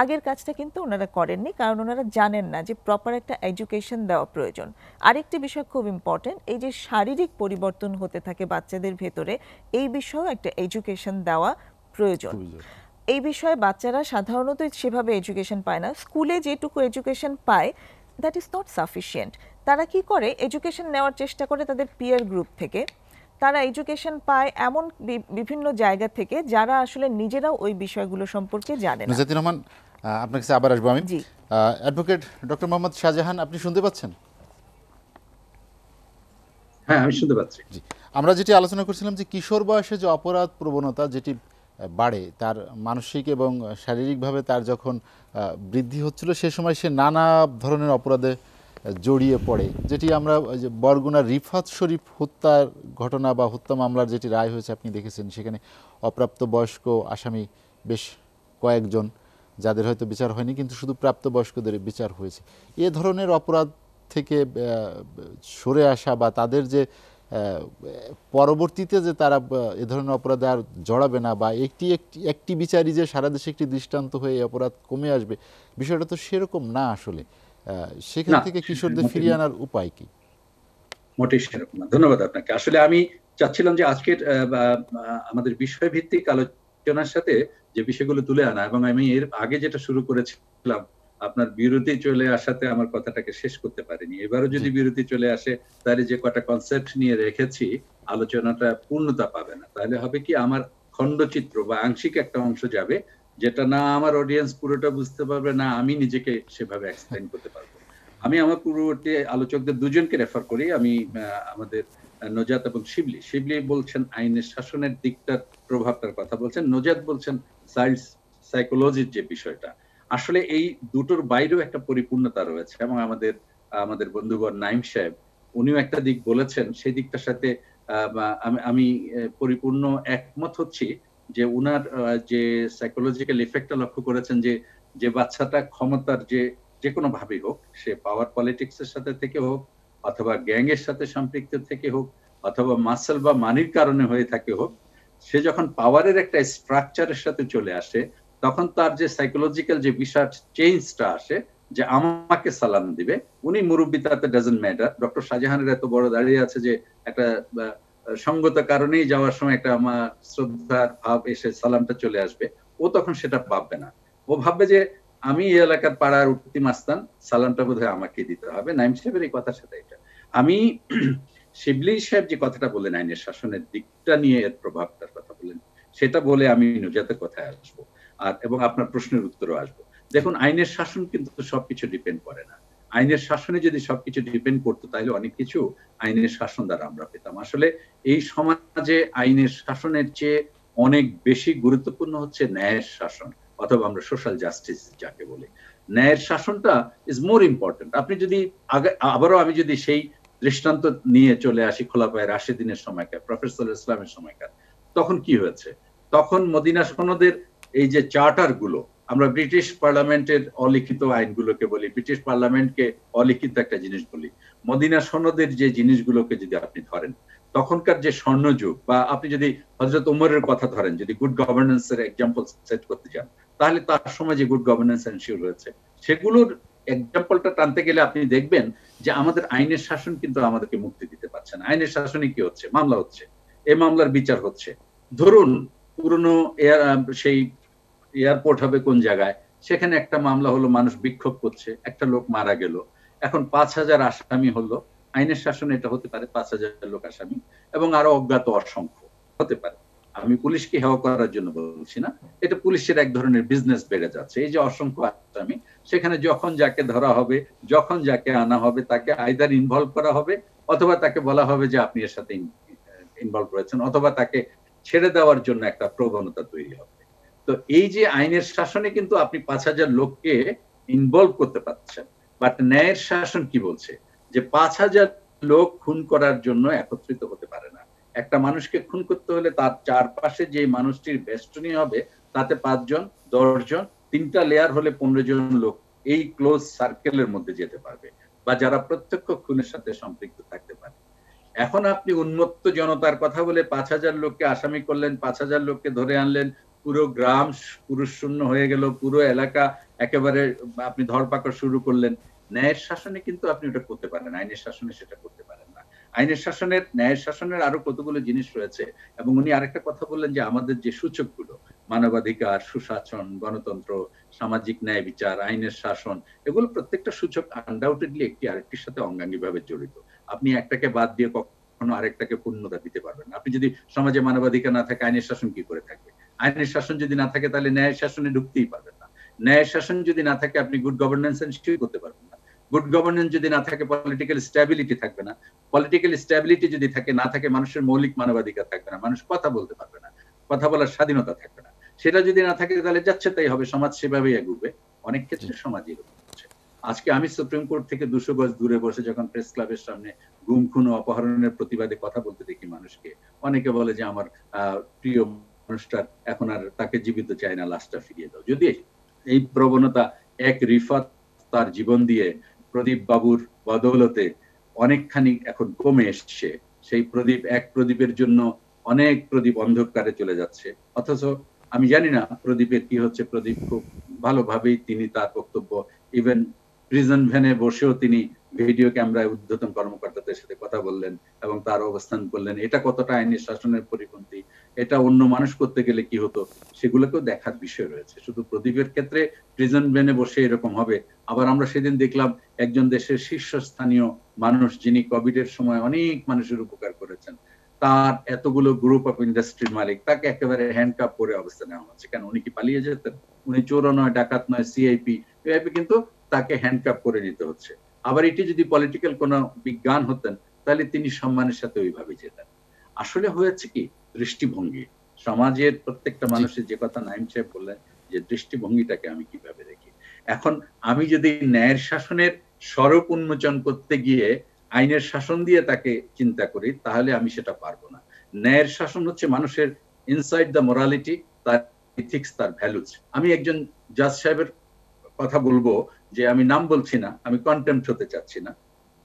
আগের কাজটা কিন্তু ওনারা করেননি কারণ ওনারা জানেন না যে প্রপার একটা এডুকেশন দেওয়া প্রয়োজন আরেকটি বিষয় খুব ইম্পর্টেন্ট এই যে শারীরিক পরিবর্তন হতে থাকে বাচ্চাদের ভেতরে এই বিষয়েও একটা এডুকেশন দেওয়া প্রয়োজন এই বিষয়ে বাচ্চারা সাধারণত সেভাবে এডুকেশন পায় না স্কুলে যেটুকু এডুকেশন পায় দ্যাট ইজ নট সাফিসিয়েন্ট তারা কি করে এডুকেশন নেওয়ার চেষ্টা করে তাদের পিয়ার গ্রুপ থেকে তারা এডুকেশন পায় এমন বিভিন্ন জায়গা থেকে যারা আসলে নিজেরাও ওই বিষয়গুলো সম্পর্কে জানে না নুজাতুর রহমান আপনার কাছে আবার আসবো আমি জি অ্যাডভোকেট ডক্টর মোহাম্মদ শাহজাহান আপনি শুনতে পাচ্ছেন হ্যাঁ আমি শুনতে পাচ্ছি জি আমরা যেটি আলোচনা করছিলাম যে কিশোর বয়সে যে অপরাধ প্রবণতা যেটি বাড়ে তার মানসিক এবং শারীরিকভাবে তার যখন বৃদ্ধি হচ্ছিল সে সময় সে নানা ধরনের অপরাধে জড়িয়ে পড়ে যেটি আমরা বরগুনা রিফাত শরীফ হত্যার ঘটনা বা হত্যা মামলার যেটি রায় হয়েছে আপনি দেখেছেন সেখানে অপ্রাপ্ত বয়স্ক আসামি বেশ কয়েকজন যাদের হয়তো বিচার হয়নি কিন্তু শুধু প্রাপ্তবয়স্কদের বিচার হয়েছে এ ধরনের অপরাধ থেকে সরে আসা বা তাদের যে পরবর্তীতে যে তারা এ ধরনের অপরাধে আর জড়াবে না বা একটি একটি একটি বিচারই যে সারা দেশে একটি দৃষ্টান্ত হয়ে অপরাধ কমে আসবে বিষয়টা তো সেরকম না আসলে সেখান থেকে কিশোরদের ফিরিয়ে আনার উপায় কি মোটেই সেরকম না ধন্যবাদ আপনাকে আসলে আমি চাচ্ছিলাম যে আজকের আমাদের বিষয় ভিত্তিক আলোচনার সাথে যে বিষয়গুলো তুলে আনা এবং আমি এর আগে যেটা শুরু করেছিলাম আপনার বিরতি চলে আসাতে আমার কথাটাকে শেষ করতে পারিনি এবারও যদি বিরতি চলে আসে তাহলে যে কটা কনসেপ্ট নিয়ে রেখেছি আলোচনাটা পূর্ণতা পাবে না তাহলে হবে কি আমার খণ্ডচিত্র বা আংশিক একটা অংশ যাবে যেটা না আমার অডিয়েন্স পুরোটা বুঝতে পারবে না আমি নিজেকে সেভাবে এক্সপ্লেন করতে পারবো আমি আমার পূর্ববর্তী আলোচকদের দুজনকে রেফার করি আমি আমাদের নজাত এবং শিবলি শিবলি বলছেন আইনের শাসনের দিকটার প্রভাবটার কথা বলছেন নজাত বলছেন সাইন্স সাইকোলজির যে বিষয়টা আসলে এই দুটোর বাইরেও একটা পরিপূর্ণতা রয়েছে এবং আমাদের আমাদের বন্ধুগণ নাইম সাহেব উনিও একটা দিক বলেছেন সেই দিকটার সাথে আমি পরিপূর্ণ একমত হচ্ছি যে উনার যে সাইকোলজিক্যাল ইফেক্টটা লক্ষ্য করেছেন যে যে বাচ্চাটা ক্ষমতার যে যে কোনো ভাবেই হোক সে পাওয়ার পলিটিক্স এর সাথে থেকে হোক অথবা গ্যাং এর সাথে সম্পৃক্ত থেকে হোক অথবা মাসেল বা মানির কারণে হয়ে থাকে হোক সে যখন পাওয়ারের একটা স্ট্রাকচারের সাথে চলে আসে তখন তার যে সাইকোলজিক্যাল যে বিষয় চেঞ্জটা আসে যে আমাকে সালাম দিবে উনি মুরব্বী তাতে ডাজেন্ট ম্যাটার ডক্টর শাহজাহানের এত বড় দাঁড়িয়ে আছে যে একটা সঙ্গত কারণেই যাওয়ার সময় একটা আমার শ্রদ্ধার ভাব এসে সালামটা চলে আসবে ও তখন সেটা ভাববে না ও ভাববে যে আমি এই এলাকার পাড়ার উত্তি মাস্তান সালামটা বোধ হয় আমাকে দিতে হবে নাইম সাহেবের এই কথার সাথে এটা আমি [CLEARS THROAT] শিবলি সাহেব যে কথাটা বলেন আইনের শাসনের দিকটা নিয়ে এর প্রভাবটার কথা বলেন সেটা বলে আমি নুজাতের কথায় আসবো আর এবং আপনার প্রশ্নের উত্তরও আসবে দেখুন আইনের শাসন কিন্তু সবকিছু ডিপেন্ড করে না আইনের শাসনে যদি সবকিছু ডিপেন্ড করতো তাহলে অনেক কিছু আইনের শাসন দ্বারা আমরা পেতাম আসলে এই সমাজে আইনের শাসনের চেয়ে অনেক বেশি গুরুত্বপূর্ণ হচ্ছে ন্যায়ের শাসন অথবা আমরা সোশ্যাল জাস্টিস যাকে বলি ন্যায়ের শাসনটা ইজ মোর ইম্পর্টেন্ট আপনি যদি আগে আবারও আমি যদি সেই দৃষ্টান্ত নিয়ে চলে আসি খোলা খোলাপায় রাশিদিনের সময়কার প্রফেসর ইসলামের সময়কার তখন কি হয়েছে তখন মদিনা সনদের এই যে চার্টারগুলো আমরা ব্রিটিশ পার্লামেন্টের অলিখিত আইনগুলোকে বলি ব্রিটিশ পার্লামেন্টকে অলিখিত একটা জিনিস বলি মদিনা সনদের যে জিনিসগুলোকে যদি আপনি ধরেন তখনকার যে স্বর্ণযুগ বা আপনি যদি হজরত উমরের কথা ধরেন যদি গুড গভর্নেন্স এর এক্সাম্পল সেট করতে চান তাহলে তার সময় যে গুড গভর্নেন্স এনশিওর হয়েছে সেগুলোর এক্সাম্পলটা টানতে গেলে আপনি দেখবেন যে আমাদের আইনের শাসন কিন্তু আমাদেরকে মুক্তি দিতে পারছে না আইনের শাসনে কি হচ্ছে মামলা হচ্ছে এই মামলার বিচার হচ্ছে ধরুন পুরনো সেই এয়ারপোর্ট হবে কোন জায়গায় সেখানে একটা মামলা হলো মানুষ বিক্ষোভ করছে একটা লোক মারা গেল এখন পাঁচ হাজার আসামি হলো আইনের শাসনে এটা হতে পারে পাঁচ হাজার লোক আসামি এবং আরো অজ্ঞাত অসংখ্য হতে পারে আমি পুলিশকে হেওয়া করার জন্য বলছি না এটা পুলিশের এক ধরনের বিজনেস বেড়ে যাচ্ছে এই যে অসংখ্য আসামি সেখানে যখন যাকে ধরা হবে যখন যাকে আনা হবে তাকে আইদার ইনভলভ করা হবে অথবা তাকে বলা হবে যে আপনি এর সাথে ইনভলভ রয়েছেন অথবা তাকে ছেড়ে দেওয়ার জন্য একটা প্রবণতা তৈরি হবে তো এই যে আইনের শাসনে কিন্তু আপনি পাঁচ হাজার লোককে ইনভলভ করতে পারছেন বাট ন্যায়ের শাসন কি বলছে যে পাঁচ হাজার লোক খুন করার জন্য একত্রিত হতে পারে না একটা মানুষকে খুন করতে হলে তার চারপাশে যে মানুষটির বেষ্টনী হবে তাতে পাঁচজন দশজন তিনটা লেয়ার হলে পনেরো জন লোক এই ক্লোজ সার্কেলের মধ্যে যেতে পারবে বা যারা প্রত্যক্ষ খুনের সাথে সম্পৃক্ত থাকতে পারে এখন আপনি উন্মত্ত জনতার কথা বলে পাঁচ হাজার লোককে আসামি করলেন পাঁচ হাজার লোককে ধরে আনলেন পুরো গ্রাম পুরুষ শূন্য হয়ে গেল পুরো এলাকা একেবারে আপনি ধরপাকড় শুরু করলেন ন্যায়ের শাসনে কিন্তু আপনি ওটা করতে পারেন আইনের শাসনে সেটা করতে পারেন না আইনের শাসনের ন্যায়ের শাসনের আরো কতগুলো জিনিস রয়েছে এবং উনি আরেকটা কথা বললেন যে আমাদের যে সূচকগুলো মানবাধিকার সুশাসন গণতন্ত্র সামাজিক ন্যায় বিচার আইনের শাসন এগুলো প্রত্যেকটা সূচক আনডাউটেডলি একটি আরেকটির সাথে ভাবে জড়িত আপনি একটাকে বাদ দিয়ে কখনো আরেকটাকে পূর্ণতা দিতে পারবেন আপনি যদি সমাজে মানবাধিকার না থাকে আইনের শাসন কি করে থাকবে আইনের শাসন যদি না থাকে তাহলে ন্যায় শাসনে ঢুকতেই পারবেন না ন্যায় শাসন যদি না থাকে আপনি গুড গভর্নেন্স এনশিওর করতে পারবেন না গুড গভর্নেন্স যদি না থাকে পলিটিক্যাল স্ট্যাবিলিটি থাকবে না পলিটিক্যাল স্ট্যাবিলিটি যদি থাকে না থাকে মানুষের মৌলিক মানবাধিকার থাকবে না মানুষ কথা বলতে পারবে না কথা বলার স্বাধীনতা থাকবে না সেটা যদি না থাকে তাহলে যাচ্ছে তাই হবে সমাজ সেভাবেই এগুবে অনেক ক্ষেত্রে সমাজ এরকম আজকে আমি সুপ্রিম কোর্ট থেকে দুশো গজ দূরে বসে যখন প্রেস ক্লাবের সামনে গুম খুন অপহরণের প্রতিবাদে কথা বলতে দেখি মানুষকে অনেকে বলে যে আমার প্রিয় মানুষটার এখন আর তাকে জীবিত চায় না লাশটা ফিরিয়ে দাও যদি এই প্রবণতা এক রিফাত তার জীবন দিয়ে প্রদীপ বাবুর বদৌলতে অনেকখানি এখন কমে এসছে সেই প্রদীপ এক প্রদীপের জন্য অনেক প্রদীপ অন্ধকারে চলে যাচ্ছে অথচ আমি জানি না প্রদীপের কি হচ্ছে প্রদীপ খুব ভালোভাবেই তিনি তার বক্তব্য ইভেন প্রিজন ভ্যানে বসেও তিনি ভিডিও ক্যামেরায় উদ্ধতন কর্মকর্তাদের সাথে কথা বললেন এবং তার অবস্থান করলেন এটা কতটা আইনি শাসনের পরিপন্থী এটা অন্য মানুষ করতে গেলে কি হতো সেগুলোকেও দেখার বিষয় রয়েছে শুধু প্রদীপের ক্ষেত্রে প্রিজন ব্যানে বসে এরকম হবে আবার আমরা সেদিন দেখলাম একজন দেশের শীর্ষস্থানীয় মানুষ যিনি কোভিড এর সময় অনেক মানুষের উপকার করেছেন তার এতগুলো গ্রুপ অফ ইন্ডাস্ট্রির মালিক তাকে একেবারে হ্যান্ডকাপ করে অবস্থা নেওয়া হচ্ছে কেন উনি কি পালিয়ে যেতেন উনি চোর নয় ডাকাত নয় সিআইপি কিন্তু তাকে হ্যান্ডকাপ করে নিতে হচ্ছে আবার এটি যদি পলিটিক্যাল কোন বিজ্ঞান হতেন তাহলে তিনি সম্মানের সাথে ওইভাবে যেতেন আসলে হয়েছে কি দৃষ্টিভঙ্গি সমাজের প্রত্যেকটা মানুষের যে কথা নাইম সাহেব বললেন যে দৃষ্টিভঙ্গিটাকে আমি কিভাবে দেখি এখন আমি যদি ন্যায়ের শাসনের স্বরূপ উন্মোচন করতে গিয়ে আইনের শাসন দিয়ে তাকে চিন্তা করি তাহলে আমি সেটা পারবো না ন্যায়ের শাসন হচ্ছে মানুষের ইনসাইড দ্য মোরালিটি তার ইথিক্স তার ভ্যালুজ আমি একজন জাজ সাহেবের কথা বলবো যে আমি নাম বলছি না আমি কন্টেম্প হতে চাচ্ছি না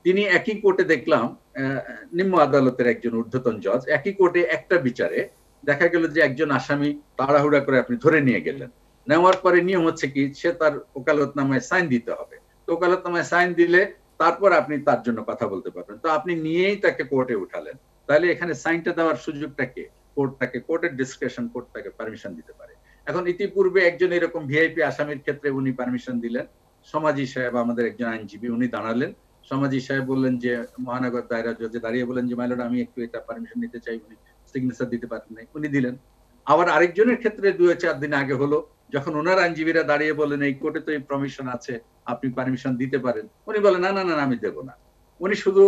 তিনি একই কোর্টে দেখলাম নিম্ন আদালতের একজন ঊর্ধ্বতন জজ একই কোর্টে একটা বিচারে দেখা গেল যে একজন আসামি তাড়াহুড়া করে আপনি ধরে নিয়ে গেলেন নেওয়ার পরে নিয়ম হচ্ছে কি সে তার ওকালতনামায় সাইন দিতে হবে তো ওকালতনামায় সাইন দিলে তারপর আপনি তার জন্য কথা বলতে পারবেন তো আপনি নিয়েই তাকে কোর্টে উঠালেন তাহলে এখানে সাইনটা দেওয়ার সুযোগটা কে কোর্ট তাকে কোর্টের ডিসক্রেশন কোর্ট তাকে পারমিশন দিতে পারে এখন ইতিপূর্বে একজন এরকম ভিআইপি আসামির ক্ষেত্রে উনি পারমিশন দিলেন সমাজি সাহেব আমাদের একজন আইনজীবী উনি দাঁড়ালেন সমাজি সাহেব বললেন যে মহানগর দায়রা জজে দাঁড়িয়ে বললেন যে মাইলটা আমি একটু এটা পারমিশন নিতে চাই উনি সিগনেচার দিতে পারেন নাই উনি দিলেন আবার আরেকজনের ক্ষেত্রে দু চার দিন আগে হলো যখন ওনার আইনজীবীরা দাঁড়িয়ে বলেন এই কোর্টে তো এই পারমিশন আছে আপনি পারমিশন দিতে পারেন উনি বলেন না না না আমি দেবো না উনি শুধু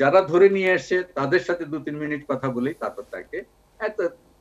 যারা ধরে নিয়ে এসে তাদের সাথে দু তিন মিনিট কথা বলেই তারপর তাকে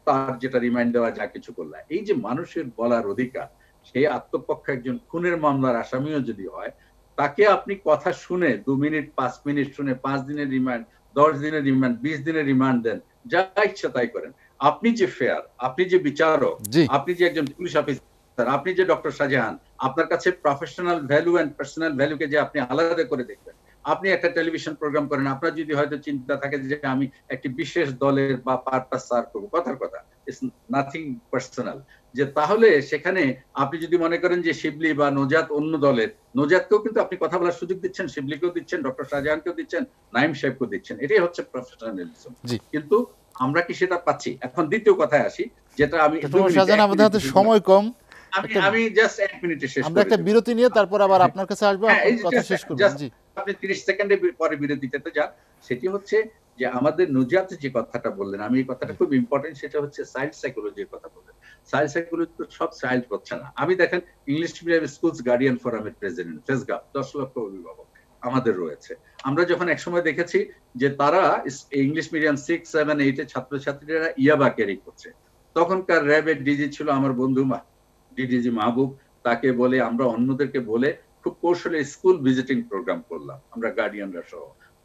তার যেটা রিমাইন্ড দেওয়া যা কিছু করলা এই যে মানুষের বলার অধিকার সেই আত্মপক্ষ একজন খুনের মামলার আসামিও যদি হয় তাকে আপনি কথা শুনে দু মিনিট পাঁচ মিনিট শুনে পাঁচ দিনের রিমান্ড দশ দিনের রিমান্ড বিশ দিনের রিমান্ড দেন যা ইচ্ছা তাই করেন আপনি যে ফেয়ার আপনি যে বিচারক আপনি যে একজন পুলিশ অফিসার আপনি যে ডক্টর শাহজাহান আপনার কাছে প্রফেশনাল ভ্যালু অ্যান্ড পার্সোনাল ভ্যালুকে যে আপনি আলাদা করে দেখবেন আপনি একটা টেলিভিশন প্রোগ্রাম করেন আপনার যদি হয়তো চিন্তা থাকে যে আমি একটি বিশেষ দলের বা পারপাস সার্ভ করবো কথার কথা ইটস নাথিং পার্সোনাল যে তাহলে সেখানে আপনি যদি মনে করেন যে শিবলি বা নজাত অন্য দলের নজাতকেও কিন্তু আপনি কথা বলার সুযোগ দিচ্ছেন শিবলিকেও দিচ্ছেন ডক্টর শাহজাহানকেও দিচ্ছেন নাইম সাহেবকেও দিচ্ছেন এটাই হচ্ছে প্রফেশনালিজম কিন্তু আমরা কি সেটা পাচ্ছি এখন দ্বিতীয় কথায় আসি যেটা আমি আমাদের হাতে সময় কম আমি জাস্ট এক মিনিটে শেষ আমরা একটা বিরতি নিয়ে তারপর আবার হ্যাঁ, আপনার কাছে আসবো হ্যাঁ, কথা শেষ জি আপনি 30 সেকেন্ডে পরে বিরতিতে যান সেটি হচ্ছে যে আমাদের নুজাত যে কথাটা বললেন আমি এই কথাটা খুব ইম্পর্টেন্ট সেটা হচ্ছে চাইল্ড সাইকোলজির কথা বললেন চাইল্ড সাইকোলজি তো সব চাইল্ড করছে না আমি দেখেন ইংলিশ মিডিয়াম স্কুলস গার্ডিয়ান ফোরামের প্রেসিডেন্ট ফেসগাপ দশ লক্ষ অভিভাবক আমাদের রয়েছে আমরা যখন একসময় দেখেছি যে তারা ইংলিশ মিডিয়াম সিক্স সেভেন এইটে ছাত্রছাত্রীরা ইয়াবা ক্যারি করছে তখনকার র্যাবের ডিজি ছিল আমার বন্ধু মা ডিডিজি মাহবুব তাকে বলে আমরা অন্যদেরকে বলে খুব কৌশলে স্কুল ভিজিটিং প্রোগ্রাম করলাম আমরা গার্ডিয়ানরা সহ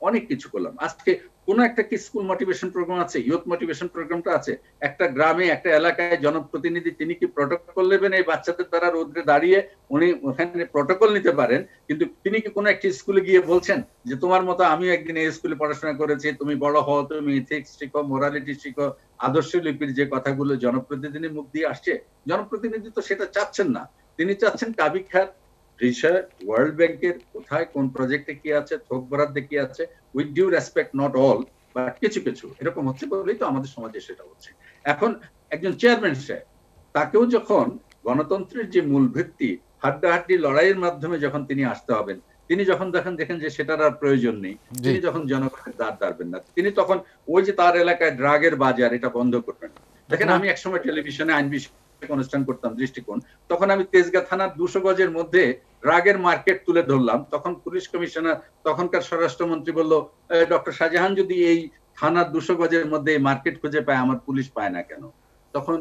অনেক কিছু করলাম আজকে কোন একটা কি স্কুল মোটিভেশন প্রোগ্রাম আছে ইয়ুথ মোটিভেশন প্রোগ্রামটা আছে একটা গ্রামে একটা এলাকায় জনপ্রতিনিধি তিনি কি প্রোটোকল নেবেন এই বাচ্চাদের দ্বারা রোদ্রে দাঁড়িয়ে উনি ওখানে প্রোটোকল নিতে পারেন কিন্তু তিনি কি কোনো একটি স্কুলে গিয়ে বলছেন যে তোমার মতো আমি একদিন এই স্কুলে পড়াশোনা করেছি তুমি বড় হও তুমি ইথিক্স শিখো মোরালিটি শিখো আদর্শ লিপির যে কথাগুলো জনপ্রতিনিধি মুখ দিয়ে আসছে জনপ্রতিনিধি তো সেটা চাচ্ছেন না তিনি চাচ্ছেন কাবিখ্যাত ওয়ার্ল্ড ব্যাংকের কোথায় কোন প্রজেক্টে কি আছে থোক বরাদ্দে কি আছে with due respect not all but কিছু কিছু এরকম হচ্ছে বলেই তো আমাদের সমাজে সেটা হচ্ছে এখন একজন চেয়ারম্যান তাকেও যখন গণতন্ত্রের যে মূল ভিত্তি হাড্ডাহাড্ডি লড়াইয়ের মাধ্যমে যখন তিনি আসতে হবেন তিনি যখন দেখেন দেখেন যে সেটার আর প্রয়োজন নেই তিনি যখন জনগণের দ্বার দাঁড়বেন না তিনি তখন ওই যে তার এলাকায় ড্রাগের বাজার এটা বন্ধ করবেন দেখেন আমি একসময় টেলিভিশনে আইন বিষয় অনুষ্ঠান করতাম দৃষ্টিকোণ তখন আমি তেজগা থানার দুশো গজের মধ্যে রাগের মার্কেট তুলে ধরলাম তখন পুলিশ কমিশনার তখনকার স্বরাষ্ট্রমন্ত্রী বলল ডক্টর শাহজাহান যদি এই থানার দুশো গজের মধ্যে মার্কেট খুঁজে পায় আমার পুলিশ পায় না কেন তখন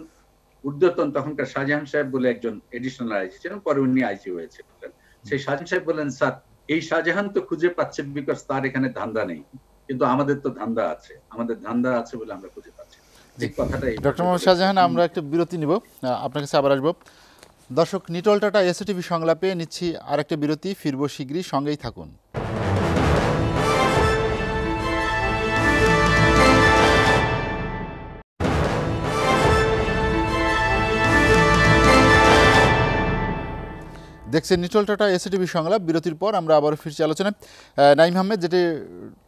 ঊর্ধ্বতন তখনকার শাহজাহান সাহেব বলে একজন এডিশনাল আইসি ছিলেন পরে উনি আইসি হয়েছে সেই শাহজাহান সাহেব বলেন স্যার এই শাহজাহান তো খুঁজে পাচ্ছে বিকজ তার এখানে ধান্দা নেই কিন্তু আমাদের তো ধান্দা আছে আমাদের ধান্দা আছে বলে আমরা খুঁজে ডক্টর মোহাম্মদ শাহজাহান আমরা একটা বিরতি নিব আপনার কাছে আবার আসবো দর্শক নিটল টাটা এসটিভি সংলাপে নিচ্ছি আর একটা বিরতি ফিরব শিগগিরই সঙ্গেই থাকুন দেখছেন নিটল টাটা এসএটিভি সংলাপ বিরতির পর আমরা আবারও ফিরছি আলোচনায় নাইম আহমেদ যেটি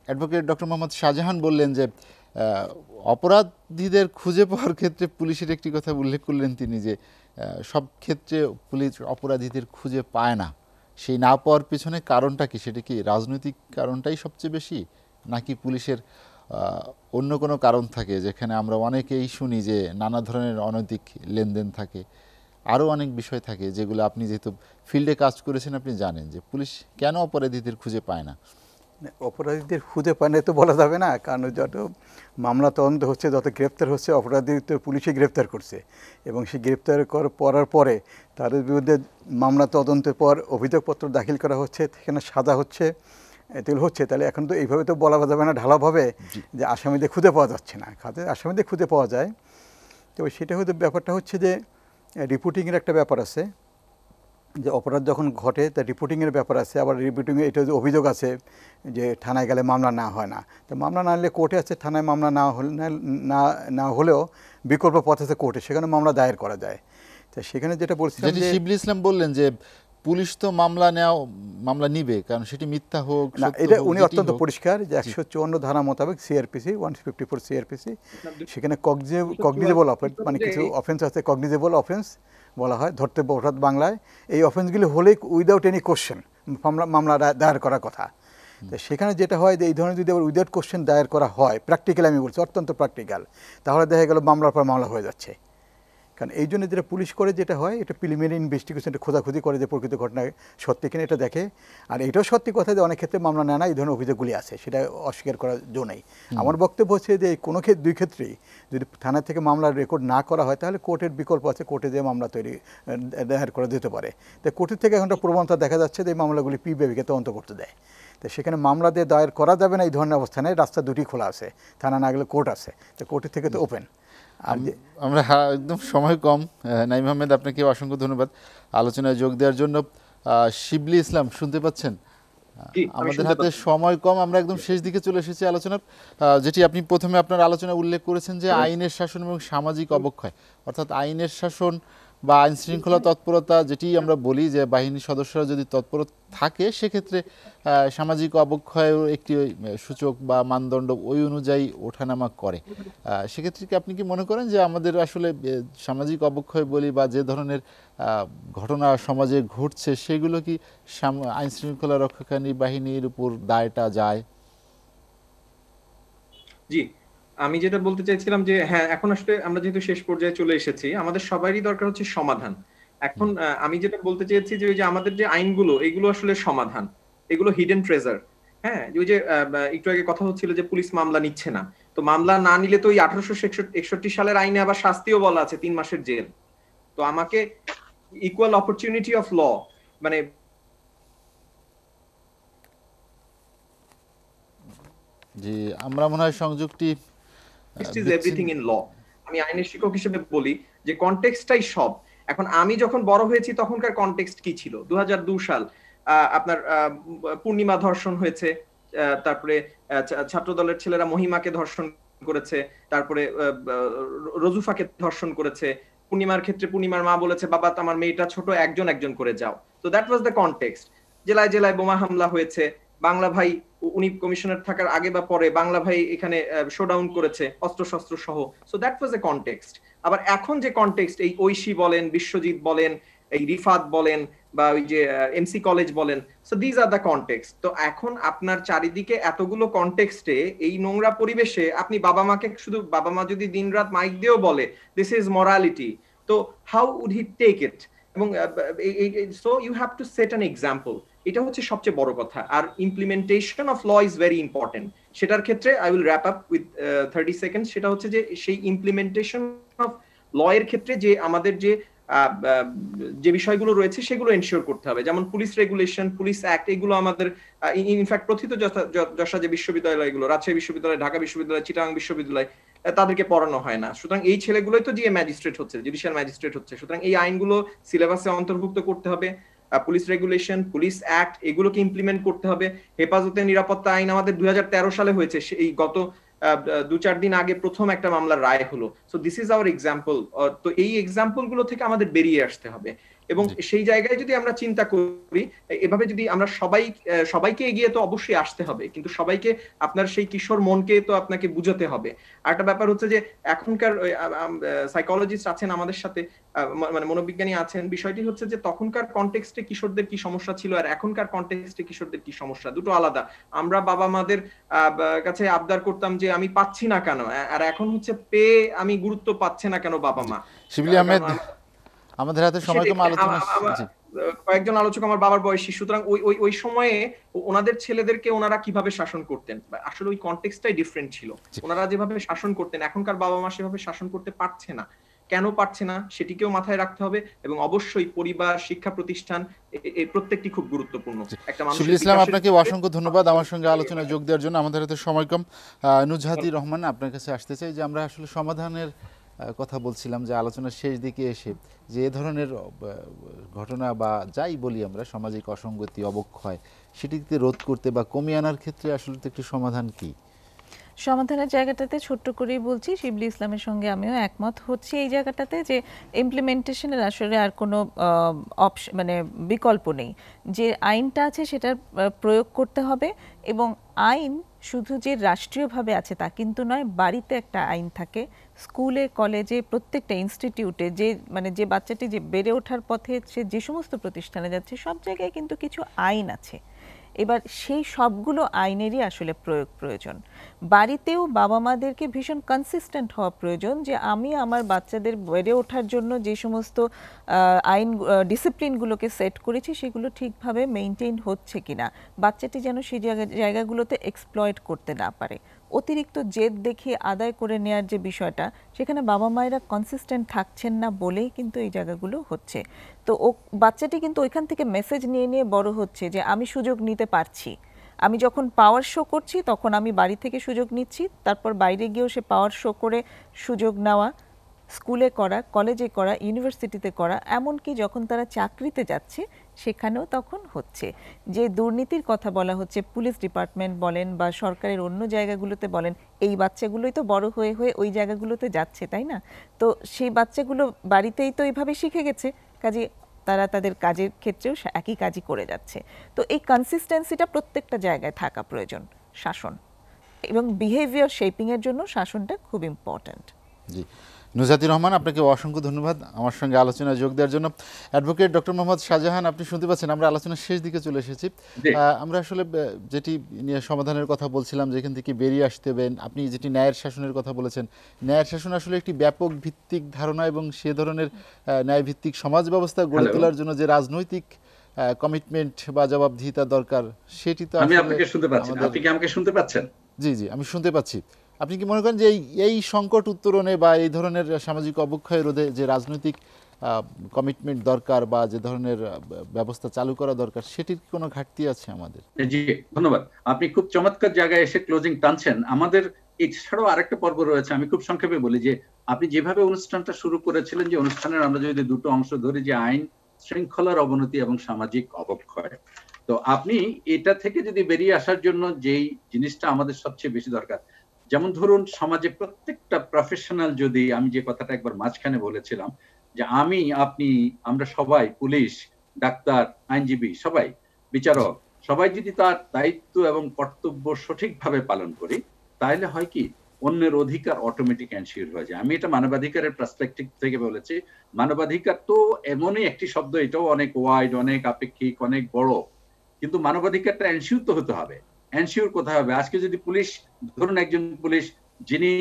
অ্যাডভোকেট ডক্টর মোহাম্মদ শাহজাহান বললেন যে অপরাধীদের খুঁজে পাওয়ার ক্ষেত্রে পুলিশের একটি কথা উল্লেখ করলেন তিনি যে সব ক্ষেত্রে পুলিশ অপরাধীদের খুঁজে পায় না সেই না পাওয়ার পিছনে কারণটা কি সেটা কি রাজনৈতিক কারণটাই সবচেয়ে বেশি নাকি পুলিশের অন্য কোনো কারণ থাকে যেখানে আমরা অনেকেই শুনি যে নানা ধরনের অনৈতিক লেনদেন থাকে আরও অনেক বিষয় থাকে যেগুলো আপনি যেহেতু ফিল্ডে কাজ করেছেন আপনি জানেন যে পুলিশ কেন অপরাধীদের খুঁজে পায় না অপরাধীদের খুঁজে পানে তো বলা যাবে না কারণ যত মামলা তদন্ত হচ্ছে যত গ্রেপ্তার হচ্ছে অপরাধী তো পুলিশে গ্রেপ্তার করছে এবং সেই গ্রেপ্তার কর করার পরে তাদের বিরুদ্ধে মামলা তদন্তের পর অভিযোগপত্র দাখিল করা হচ্ছে সেখানে সাজা হচ্ছে তেল হচ্ছে তাহলে এখন তো এইভাবে তো বলা যাবে না ঢালাভাবে যে আসামিদের খুঁজে পাওয়া যাচ্ছে না খাতে আসামিদের খুঁজে পাওয়া যায় তো সেটা হয়তো ব্যাপারটা হচ্ছে যে রিপোর্টিংয়ের একটা ব্যাপার আছে যে অপরাধ যখন ঘটে তা রিপোর্টিংয়ের ব্যাপার আছে আবার রিপোর্টিংয়ে এটা যে অভিযোগ আছে যে থানায় গেলে মামলা না হয় না তো মামলা না নিলে কোর্টে আছে থানায় মামলা না হলে না না হলেও বিকল্প পথ আছে কোর্টে সেখানে মামলা দায়ের করা যায় তা সেখানে যেটা বলছিলাম যে শিবলি ইসলাম বললেন যে পুলিশ তো মামলা নেওয়া মামলা নিবে কারণ সেটি মিথ্যা হোক না এটা উনি অত্যন্ত পরিষ্কার যে একশো চুয়ান্ন ধারা মোতাবেক CrPC one fifty four CrPC সেখানে কগজে কগনিজেবল অফেন্স মানে কিছু অফেন্স আছে কগনিজেবল অফেন্স বলা হয় ধরতে অর্থাৎ বাংলায় এই অফেন্সগুলি হলে উইদাউট এনি কোশ্চেন মামলা মামলা দায়ের করার কথা তো সেখানে যেটা হয় যে এই ধরনের যদি আবার উইদাউট কোশ্চেন দায়ের করা হয় প্র্যাকটিক্যাল আমি বলছি অত্যন্ত প্র্যাকটিক্যাল তাহলে দেখা গেল মামলার পর মামলা হয়ে যাচ্ছে কারণ এই জন্য যেটা পুলিশ করে যেটা হয় এটা প্রিলিমিনারি ইনভেস্টিগেশনটা খোঁজাখুঁজি করে যে প্রকৃত ঘটনা সত্যি কিনা এটা দেখে আর এটাও সত্যি কথা যে অনেক ক্ষেত্রে মামলা নেয় না এই ধরনের অভিযোগগুলি আছে সেটা অস্বীকার করার জন্যই আমার বক্তব্য হচ্ছে যে কোনো ক্ষেত্রে দুই ক্ষেত্রেই যদি থানা থেকে মামলার রেকর্ড না করা হয় তাহলে কোর্টের বিকল্প আছে কোর্টে যে মামলা তৈরি দায়ের করা যেতে পারে তো কোর্টের থেকে এখনটা প্রবণতা দেখা যাচ্ছে যে এই মামলাগুলি বেবিকে তদন্ত করতে দেয় তো সেখানে মামলা দিয়ে দায়ের করা যাবে না এই ধরনের অবস্থানে রাস্তা দুটি খোলা আছে থানা না গেলে কোর্ট আছে তো কোর্টের থেকে তো ওপেন আমরা একদম সময় কম নাইম আহমেদ আপনাকে অসংখ্য ধন্যবাদ আলোচনায় যোগ দেওয়ার জন্য শিবলি ইসলাম শুনতে পাচ্ছেন আমাদের হাতে সময় কম আমরা একদম শেষ দিকে চলে এসেছি আলোচনা যেটি আপনি প্রথমে আপনার আলোচনা উল্লেখ করেছেন যে আইনের শাসন এবং সামাজিক অবক্ষয় অর্থাৎ আইনের শাসন বা আইন শৃঙ্খলা তৎপরতা যেটি আমরা বলি যে বাহিনীর সদস্যরা যদি তৎপর থাকে সেক্ষেত্রে সামাজিক অবক্ষয় একটি সূচক বা মানদণ্ড ওই অনুযায়ী ওঠানামা করে সেক্ষেত্রে কি আপনি কি মনে করেন যে আমাদের আসলে সামাজিক অবক্ষয় বলি বা যে ধরনের ঘটনা সমাজে ঘটছে সেগুলো কি আইন শৃঙ্খলা রক্ষাকারী বাহিনীর উপর দায়টা যায় জি আমি যেটা বলতে চাইছিলাম যে হ্যাঁ এখন আসলে আমরা যেহেতু শেষ পর্যায়ে চলে এসেছি আমাদের সবারই দরকার হচ্ছে সমাধান এখন আমি যেটা বলতে চাইছি যে ওই যে আমাদের যে আইনগুলো এগুলো আসলে সমাধান এগুলো হিডেন ট্রেজার হ্যাঁ ওই যে একটু আগে কথা হচ্ছিল যে পুলিশ মামলা নিচ্ছে না তো মামলা না নিলে তো ওই আঠারোশো একষট্টি সালের আইনে আবার শাস্তিও বলা আছে তিন মাসের জেল তো আমাকে ইকুয়াল অপরচুনিটি অফ ল মানে জি আমরা মনে হয় সংযোগটি ইজ এভরিথিং ইন ল আমি আইনের শিক্ষক হিসেবে বলি যে কন্টেক্সটাই সব এখন আমি যখন বড় হয়েছি তখনকার কন্টেক্সট কি ছিল দু সাল আপনার পূর্ণিমা ধর্ষণ হয়েছে তারপরে ছাত্র দলের ছেলেরা মহিমাকে ধর্ষণ করেছে তারপরে রজুফাকে ধর্ষণ করেছে পূর্ণিমার ক্ষেত্রে পূর্ণিমার মা বলেছে বাবা আমার মেয়েটা ছোট একজন একজন করে যাও তো দ্যাট ওয়াজ দ্য কনটেক্সট জেলায় জেলায় বোমা হামলা হয়েছে বাংলা ভাই উনি কমিশনার থাকার আগে বা পরে বাংলা ভাই এখানে শোডাউন করেছে অস্ত্রশস্ত্র সহ so that was a context আবার এখন যে কনটেক্সট এই ঐশী বলেন বিশ্বজিৎ বলেন এই রিফাত বলেন বা ওই যে এমসি কলেজ বলেন so these are the context তো এখন আপনার চারিদিকে এতগুলো কনটেক্সটে এই নোংরা পরিবেশে আপনি বাবা মাকে শুধু বাবা মা যদি দিন রাত মাইক দিয়েও বলে দিস ইজ মরালিটি তো how would he take it এবং so you have to set an example এটা হচ্ছে সবচেয়ে বড় কথা আর implementation of law is very important সেটার ক্ষেত্রে I will wrap up with thirty second সেটা হচ্ছে যে সেই ইমপ্লিমেন্টেশন অফ ল এর ক্ষেত্রে যে আমাদের যে যে বিষয়গুলো রয়েছে সেগুলো এনশিওর করতে হবে যেমন পুলিশ রেগুলেশন পুলিশ অ্যাক্ট এগুলো আমাদের ইনফ্যাক্ট প্রথিত যশা যে বিশ্ববিদ্যালয়গুলো রাজশাহী বিশ্ববিদ্যালয় ঢাকা বিশ্ববিদ্যালয় চিটাং বিশ্ববিদ্যালয় তাদেরকে পড়ানো হয় না সুতরাং এই ছেলেগুলোই তো যে ম্যাজিস্ট্রেট হচ্ছে জুডিশিয়াল ম্যাজিস্ট্রেট হচ্ছে সুতরাং এই আইনগুলো সিলেবাসে অন্তর্ভুক্ত করতে হবে পুলিশ রেগুলেশন পুলিশ অ্যাক্ট এগুলোকে ইমপ্লিমেন্ট করতে হবে হেফাজতের নিরাপত্তা আইন আমাদের দুই সালে হয়েছে এই গত দু চার দিন আগে প্রথম একটা মামলার রায় হলো so this is our example তো এই এক্সাম্পল গুলো থেকে আমাদের বেরিয়ে আসতে হবে এবং সেই জায়গায় যদি আমরা চিন্তা করি এভাবে যদি আমরা সবাই সবাইকে এগিয়ে তো অবশ্যই আসতে হবে কিন্তু সবাইকে আপনার সেই কিশোর মনকে তো আপনাকে বুঝাতে হবে আর একটা ব্যাপার হচ্ছে যে এখনকার সাইকোলজিস্ট আছেন আমাদের সাথে মানে মনোবিজ্ঞানী আছেন বিষয়টি হচ্ছে যে তখনকার কনটেক্সটে কিশোরদের কি সমস্যা ছিল আর এখনকার কনটেক্সটে কিশোরদের কি সমস্যা দুটো আলাদা আমরা বাবা মাদের কাছে আবদার করতাম যে আমি পাচ্ছি না কেন আর এখন হচ্ছে পেয়ে আমি গুরুত্ব পাচ্ছে না কেন বাবা মা শিবলি আহমেদ আমাদের হাতে সময় কম আলোচনা কয়েকজন আলোচক আমার বাবার বয়সী সুতরাং ওই ওই ওই সময়ে ওনাদের ছেলেদেরকে ওনারা কিভাবে শাসন করতেন আসলে ওই কনটেক্সটাই ডিফারেন্ট ছিল ওনারা যেভাবে শাসন করতেন এখনকার বাবা মা সেভাবে শাসন করতে পারছে না কেন পারছে না সেটিকেও মাথায় রাখতে হবে এবং অবশ্যই পরিবার শিক্ষা প্রতিষ্ঠান এই প্রত্যেকটি খুব গুরুত্বপূর্ণ একটা মানুষ ইসলাম আপনাকে অসংখ্য ধন্যবাদ আমার সঙ্গে আলোচনা যোগ দেওয়ার জন্য আমাদের হাতে সময় কম নুজহাতি রহমান আপনার কাছে আসতে চাই যে আমরা আসলে সমাধানের কথা বলছিলাম যে আলোচনার শেষ দিকে এসে যে ধরনের ঘটনা বা যাই বলি আমরা সামাজিক অসঙ্গতি অবক্ষয় সেটিকে রোধ করতে বা কমিয়ে আনার ক্ষেত্রে আসলে একটি সমাধান কী সমাধানের জায়গাটাতে ছোট্ট করেই বলছি শিবলি ইসলামের সঙ্গে আমিও একমত হচ্ছে এই জায়গাটাতে যে ইমপ্লিমেন্টেশনের আসলে আর কোনো অপশন মানে বিকল্প নেই যে আইনটা আছে সেটার প্রয়োগ করতে হবে এবং আইন শুধু যে রাষ্ট্রীয়ভাবে আছে তা কিন্তু নয় বাড়িতে একটা আইন থাকে স্কুলে কলেজে প্রত্যেকটা ইনস্টিটিউটে যে মানে যে বাচ্চাটি যে বেড়ে ওঠার পথে সে যে সমস্ত প্রতিষ্ঠানে যাচ্ছে সব জায়গায় কিন্তু কিছু আইন আছে এবার সেই সবগুলো আইনেরই আসলে প্রয়োগ প্রয়োজন বাড়িতেও বাবা মাদেরকে ভীষণ কনসিস্টেন্ট হওয়া প্রয়োজন যে আমি আমার বাচ্চাদের বেড়ে ওঠার জন্য যে সমস্ত আইন ডিসিপ্লিনগুলোকে সেট করেছি সেগুলো ঠিকভাবে মেনটেন হচ্ছে কিনা বাচ্চাটি যেন সেই জায়গা জায়গাগুলোতে এক্সপ্লয়েড করতে না পারে অতিরিক্ত জেদ দেখিয়ে আদায় করে নেয়ার যে বিষয়টা সেখানে বাবা মায়েরা কনসিস্টেন্ট থাকছেন না বলেই কিন্তু এই জায়গাগুলো হচ্ছে তো ও বাচ্চাটি কিন্তু ওইখান থেকে মেসেজ নিয়ে নিয়ে বড় হচ্ছে যে আমি সুযোগ নিতে পারছি আমি যখন পাওয়ার শো করছি তখন আমি বাড়ি থেকে সুযোগ নিচ্ছি তারপর বাইরে গিয়েও সে পাওয়ার শো করে সুযোগ নেওয়া স্কুলে করা কলেজে করা ইউনিভার্সিটিতে করা এমনকি যখন তারা চাকরিতে যাচ্ছে সেখানেও তখন হচ্ছে যে দুর্নীতির কথা বলা হচ্ছে পুলিশ ডিপার্টমেন্ট বলেন বা সরকারের অন্য জায়গাগুলোতে বলেন এই বাচ্চাগুলোই তো বড় হয়ে হয়ে ওই জায়গাগুলোতে যাচ্ছে তাই না তো সেই বাচ্চাগুলো বাড়িতেই তো এইভাবে শিখে গেছে কাজে তারা তাদের কাজের ক্ষেত্রেও একই কাজই করে যাচ্ছে তো এই কনসিস্টেন্সিটা প্রত্যেকটা জায়গায় থাকা প্রয়োজন শাসন এবং বিহেভিয়ার শেপিংয়ের জন্য শাসনটা খুব ইম্পর্ট্যান্ট জি নুজাতি রহমান আপনাকে অসংখ্য ধন্যবাদ আমার সঙ্গে আলোচনা যোগ দেওয়ার জন্য অ্যাডভোকেট ডক্টর মোহাম্মদ শাহজাহান আপনি শুনতে পাচ্ছেন আমরা আলোচনার শেষ দিকে চলে এসেছি আমরা আসলে যেটি নিয়ে সমাধানের কথা বলছিলাম যেখান থেকে বেরিয়ে আসতে হবে আপনি যেটি ন্যায়ের শাসনের কথা বলেছেন ন্যায়ের শাসন আসলে একটি ব্যাপক ভিত্তিক ধারণা এবং সে ধরনের ন্যায়ভিত্তিক সমাজ ব্যবস্থা গড়ে তোলার জন্য যে রাজনৈতিক কমিটমেন্ট বা জবাবদিহিতা দরকার সেটি তো আমি আপনাকে শুনতে পাচ্ছি আপনি কি আমাকে শুনতে পাচ্ছেন জি জি আমি শুনতে পাচ্ছি আপনি কি মনে করেন যে এই সংকট উত্তরণে বা এই ধরনের সামাজিক অবক্ষয় রোধে যে রাজনৈতিক কমিটমেন্ট দরকার বা যে ধরনের ব্যবস্থা চালু করা দরকার সেটির কোনো ঘাটতি আছে আমাদের জি ধন্যবাদ আপনি খুব চমৎকার জায়গায় এসে ক্লোজিং টানছেন আমাদের এছাড়াও আরেকটা পর্ব রয়েছে আমি খুব সংক্ষেপে বলি যে আপনি যেভাবে অনুষ্ঠানটা শুরু করেছিলেন যে অনুষ্ঠানের আমরা যদি দুটো অংশ ধরি যে আইন শৃঙ্খলার অবনতি এবং সামাজিক অবক্ষয় তো আপনি এটা থেকে যদি বেরিয়ে আসার জন্য যেই জিনিসটা আমাদের সবচেয়ে বেশি দরকার যেমন ধরুন সমাজে প্রত্যেকটা প্রফেশনাল যদি আমি যে কথাটা একবার মাঝখানে বলেছিলাম যে আমি আপনি আমরা সবাই পুলিশ ডাক্তার আইনজীবী সবাই বিচারক সবাই যদি তার দায়িত্ব এবং কর্তব্য সঠিকভাবে পালন করি তাহলে হয় কি অন্যের অধিকার অটোমেটিক এনশিওর হয়ে যায় আমি এটা মানবাধিকারের পার্সপেক্টিভ থেকে বলেছি মানবাধিকার তো এমনই একটি শব্দ এটাও অনেক ওয়াইড অনেক আপেক্ষিক অনেক বড় কিন্তু মানবাধিকারটা এনশিওর তো হতে হবে এনশিওর কোথায় হবে আজকে যদি পুলিশ ধরুন একজন পুলিশ যিনি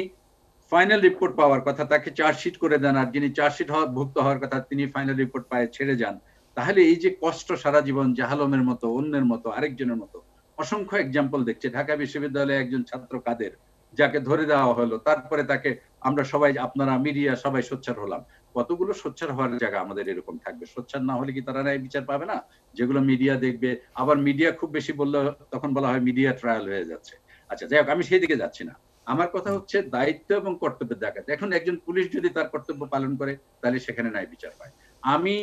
ফাইনাল রিপোর্ট পাওয়ার কথা তাকে চার্জশিট করে দেন আর যিনি চার্জশিট হওয়ার ভুক্ত হওয়ার কথা তিনি ফাইনাল রিপোর্ট পায়ে ছেড়ে যান তাহলে এই যে কষ্ট সারা জীবন জাহালমের মতো অন্যের মতো আরেকজনের মতো অসংখ্য এক্সাম্পল দেখছে ঢাকা বিশ্ববিদ্যালয়ে একজন ছাত্র কাদের যাকে ধরে দেওয়া হলো তারপরে তাকে আমরা সবাই আপনারা মিডিয়া সবাই সোচ্চার হলাম কতগুলো সোচ্চার হওয়ার জায়গা আমাদের এরকম থাকবে সোচ্চার না হলে কি তারা ন্যায় বিচার পাবে না যেগুলো মিডিয়া দেখবে আবার মিডিয়া খুব বেশি বললে তখন বলা হয় মিডিয়া ট্রায়াল হয়ে যাচ্ছে আচ্ছা যাই হোক আমি সেই দিকে যাচ্ছি না আমার কথা হচ্ছে দায়িত্ব এবং কর্তব্যের দেখা এখন একজন পুলিশ যদি তার কর্তব্য পালন করে তাহলে সেখানে ন্যায় বিচার পায় আমি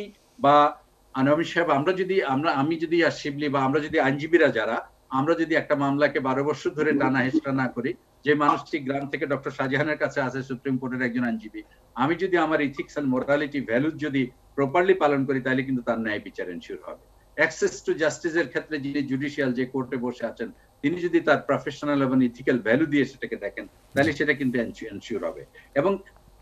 বা আনমি সাহেব আমরা যদি আমরা আমি যদি আর শিবলি বা আমরা যদি আইনজীবীরা যারা আমরা যদি একটা মামলাকে বারো বছর ধরে টানা হেসটা না করি যে মানুষটি গ্রাম থেকে ডক্টর শাহজাহানের কাছে আছে সুপ্রিম কোর্টের একজন আইনজীবী আমি যদি আমার ইথিক্স অ্যান্ড মোরালিটি ভ্যালুজ যদি প্রপারলি পালন করি তাহলে কিন্তু তার ন্যায় বিচার এনশিওর হবে অ্যাক্সেস টু জাস্টিস এর ক্ষেত্রে যিনি জুডিশিয়াল যে কোর্টে বসে আছেন তিনি যদি তার প্রফেশনাল এবং ইথিক্যাল ভ্যালু দিয়ে সেটাকে দেখেন তাহলে সেটা কিন্তু এনশিওর হবে এবং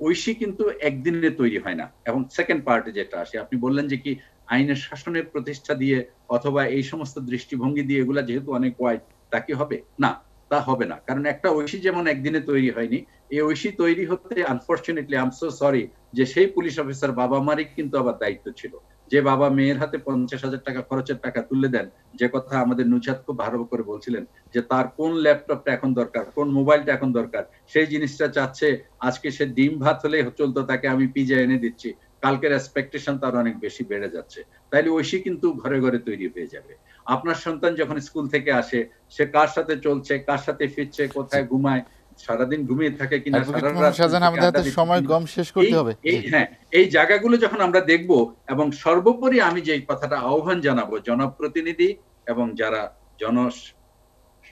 ঐশী কিন্তু একদিনে তৈরি হয় না এবং সেকেন্ড পার্টে যেটা আসে আপনি বললেন যে কি আইনের শাসনের প্রতিষ্ঠা দিয়ে অথবা এই সমস্ত দৃষ্টিভঙ্গি দিয়ে এগুলা যেহেতু অনেক ওয়াইড তা কি হবে না তা হবে না কারণ একটা ঐশী যেমন একদিনে তৈরি হয়নি এই ঐশী তৈরি হতে আনফর্চুনেটলি আম সো সরি যে সেই পুলিশ অফিসার বাবা মারই কিন্তু আবার দায়িত্ব ছিল যে বাবা মেয়ের হাতে পঞ্চাশ হাজার টাকা খরচের টাকা তুলে দেন যে কথা আমাদের নুজাত খুব ভালো করে বলছিলেন যে তার কোন ল্যাপটপটা এখন দরকার কোন মোবাইলটা এখন দরকার সেই জিনিসটা চাচ্ছে আজকে সে ডিম ভাত হলে চলতো তাকে আমি পিজা এনে দিচ্ছি কালকের এক্সপেকটেশন তার অনেক বেশি বেড়ে যাচ্ছে তাইলে ঐশী কিন্তু ঘরে ঘরে তৈরি হয়ে যাবে আপনার সন্তান যখন স্কুল থেকে আসে সে কার সাথে চলছে কার সাথে ফিরছে কোথায় ঘুমায় সারাদিন ঘুমিয়ে থাকে কিনা সময় কম শেষ করতে হবে হ্যাঁ এই জায়গাগুলো যখন আমরা দেখব এবং সর্বোপরি আমি যে কথাটা আহ্বান জানাবো জনপ্রতিনিধি এবং যারা জন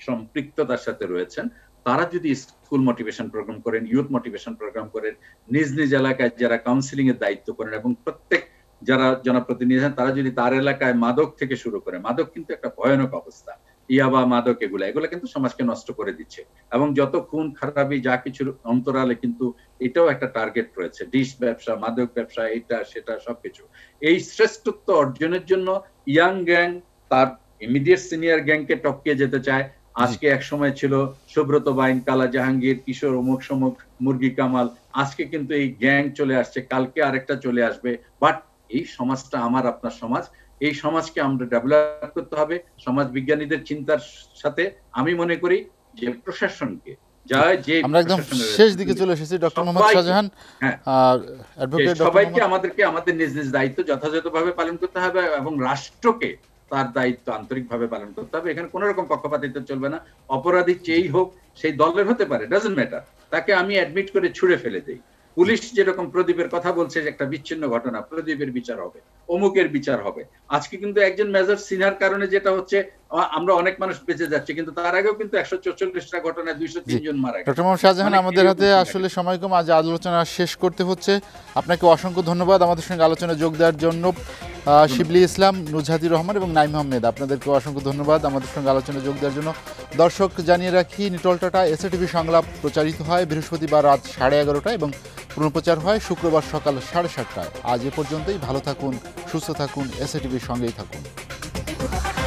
সম্পৃক্ততার সাথে রয়েছেন তারা যদি স্কুল মোটিভেশন প্রোগ্রাম করেন ইউথ মোটিভেশন প্রোগ্রাম করেন নিজ নিজ এলাকায় যারা কাউন্সিলিং এর দায়িত্ব করেন এবং প্রত্যেক যারা জনপ্রতিনিধি তারা যদি তার এলাকায় মাদক থেকে শুরু করে মাদক কিন্তু একটা ভয়ানক অবস্থা ইয়াবা মাদক এগুলা এগুলো কিন্তু সমাজকে নষ্ট করে দিচ্ছে এবং যত খুন খারাপি যা কিছু অন্তরালে কিন্তু এটাও একটা টার্গেট রয়েছে ডিশ ব্যবসা মাদক ব্যবসা এটা সেটা সবকিছু এই শ্রেষ্ঠত্ব অর্জনের জন্য ইয়াং গ্যাং তার ইমিডিয়েট সিনিয়র গ্যাংকে টপকে যেতে চায় আজকে এক সময় ছিল সুব্রত বাইন কালা জাহাঙ্গীর কিশোর অমুক সমুক মুরগি কামাল আজকে কিন্তু এই গ্যাং চলে আসছে কালকে আরেকটা চলে আসবে বাট এই সমাজটা আমার আপনার সমাজ এই সমাজকে আমরা ডেভেলপ করতে হবে সমাজ বিজ্ঞানীদের চিন্তার সাথে আমি মনে করি যে প্রশাসনকে হ্যাঁ। সবাইকে আমাদেরকে আমাদের নিজ নিজ দায়িত্ব যথাযথভাবে পালন করতে হবে এবং রাষ্ট্রকে তার দায়িত্ব আন্তরিকভাবে পালন করতে হবে এখানে কোন রকম পক্ষপাতিত্ব চলবে না অপরাধী যেই হোক সেই দলের হতে পারে ডাজেন্ট ম্যাটার তাকে আমি অ্যাডমিট করে ছুড়ে ফেলে দিই পুলিশ যেরকম প্রদীপের কথা বলছে যে একটা বিচ্ছিন্ন ঘটনা প্রদীপের বিচার হবে অমুকের বিচার হবে আজকে কিন্তু একজন মেজর সিনহার কারণে যেটা হচ্ছে আমরা অনেক মানুষ বেঁচে যাচ্ছে কিন্তু তার আগেও কিন্তু একশো চৌচল্লিশটা ঘটনায় দুইশো তিনজন মারা গেছে শাহজাহান আমাদের হাতে আসলে সময় কম আজ আলোচনা শেষ করতে হচ্ছে আপনাকে অসংখ্য ধন্যবাদ আমাদের সঙ্গে আলোচনা যোগ দেওয়ার জন্য শিবলি ইসলাম নুজহাতি রহমান এবং নাইম আহমেদ আপনাদেরকে অসংখ্য ধন্যবাদ আমাদের সঙ্গে আলোচনা যোগ দেওয়ার জন্য দর্শক জানিয়ে রাখি নিটল টাটা এসএটিভি সংলাপ প্রচারিত হয় বৃহস্পতিবার রাত সাড়ে এগারোটায় এবং পুনঃপ্রচার হয় শুক্রবার সকাল সাড়ে সাতটায় আজ এ পর্যন্তই ভালো থাকুন সুস্থ থাকুন এসএটিভির সঙ্গেই থাকুন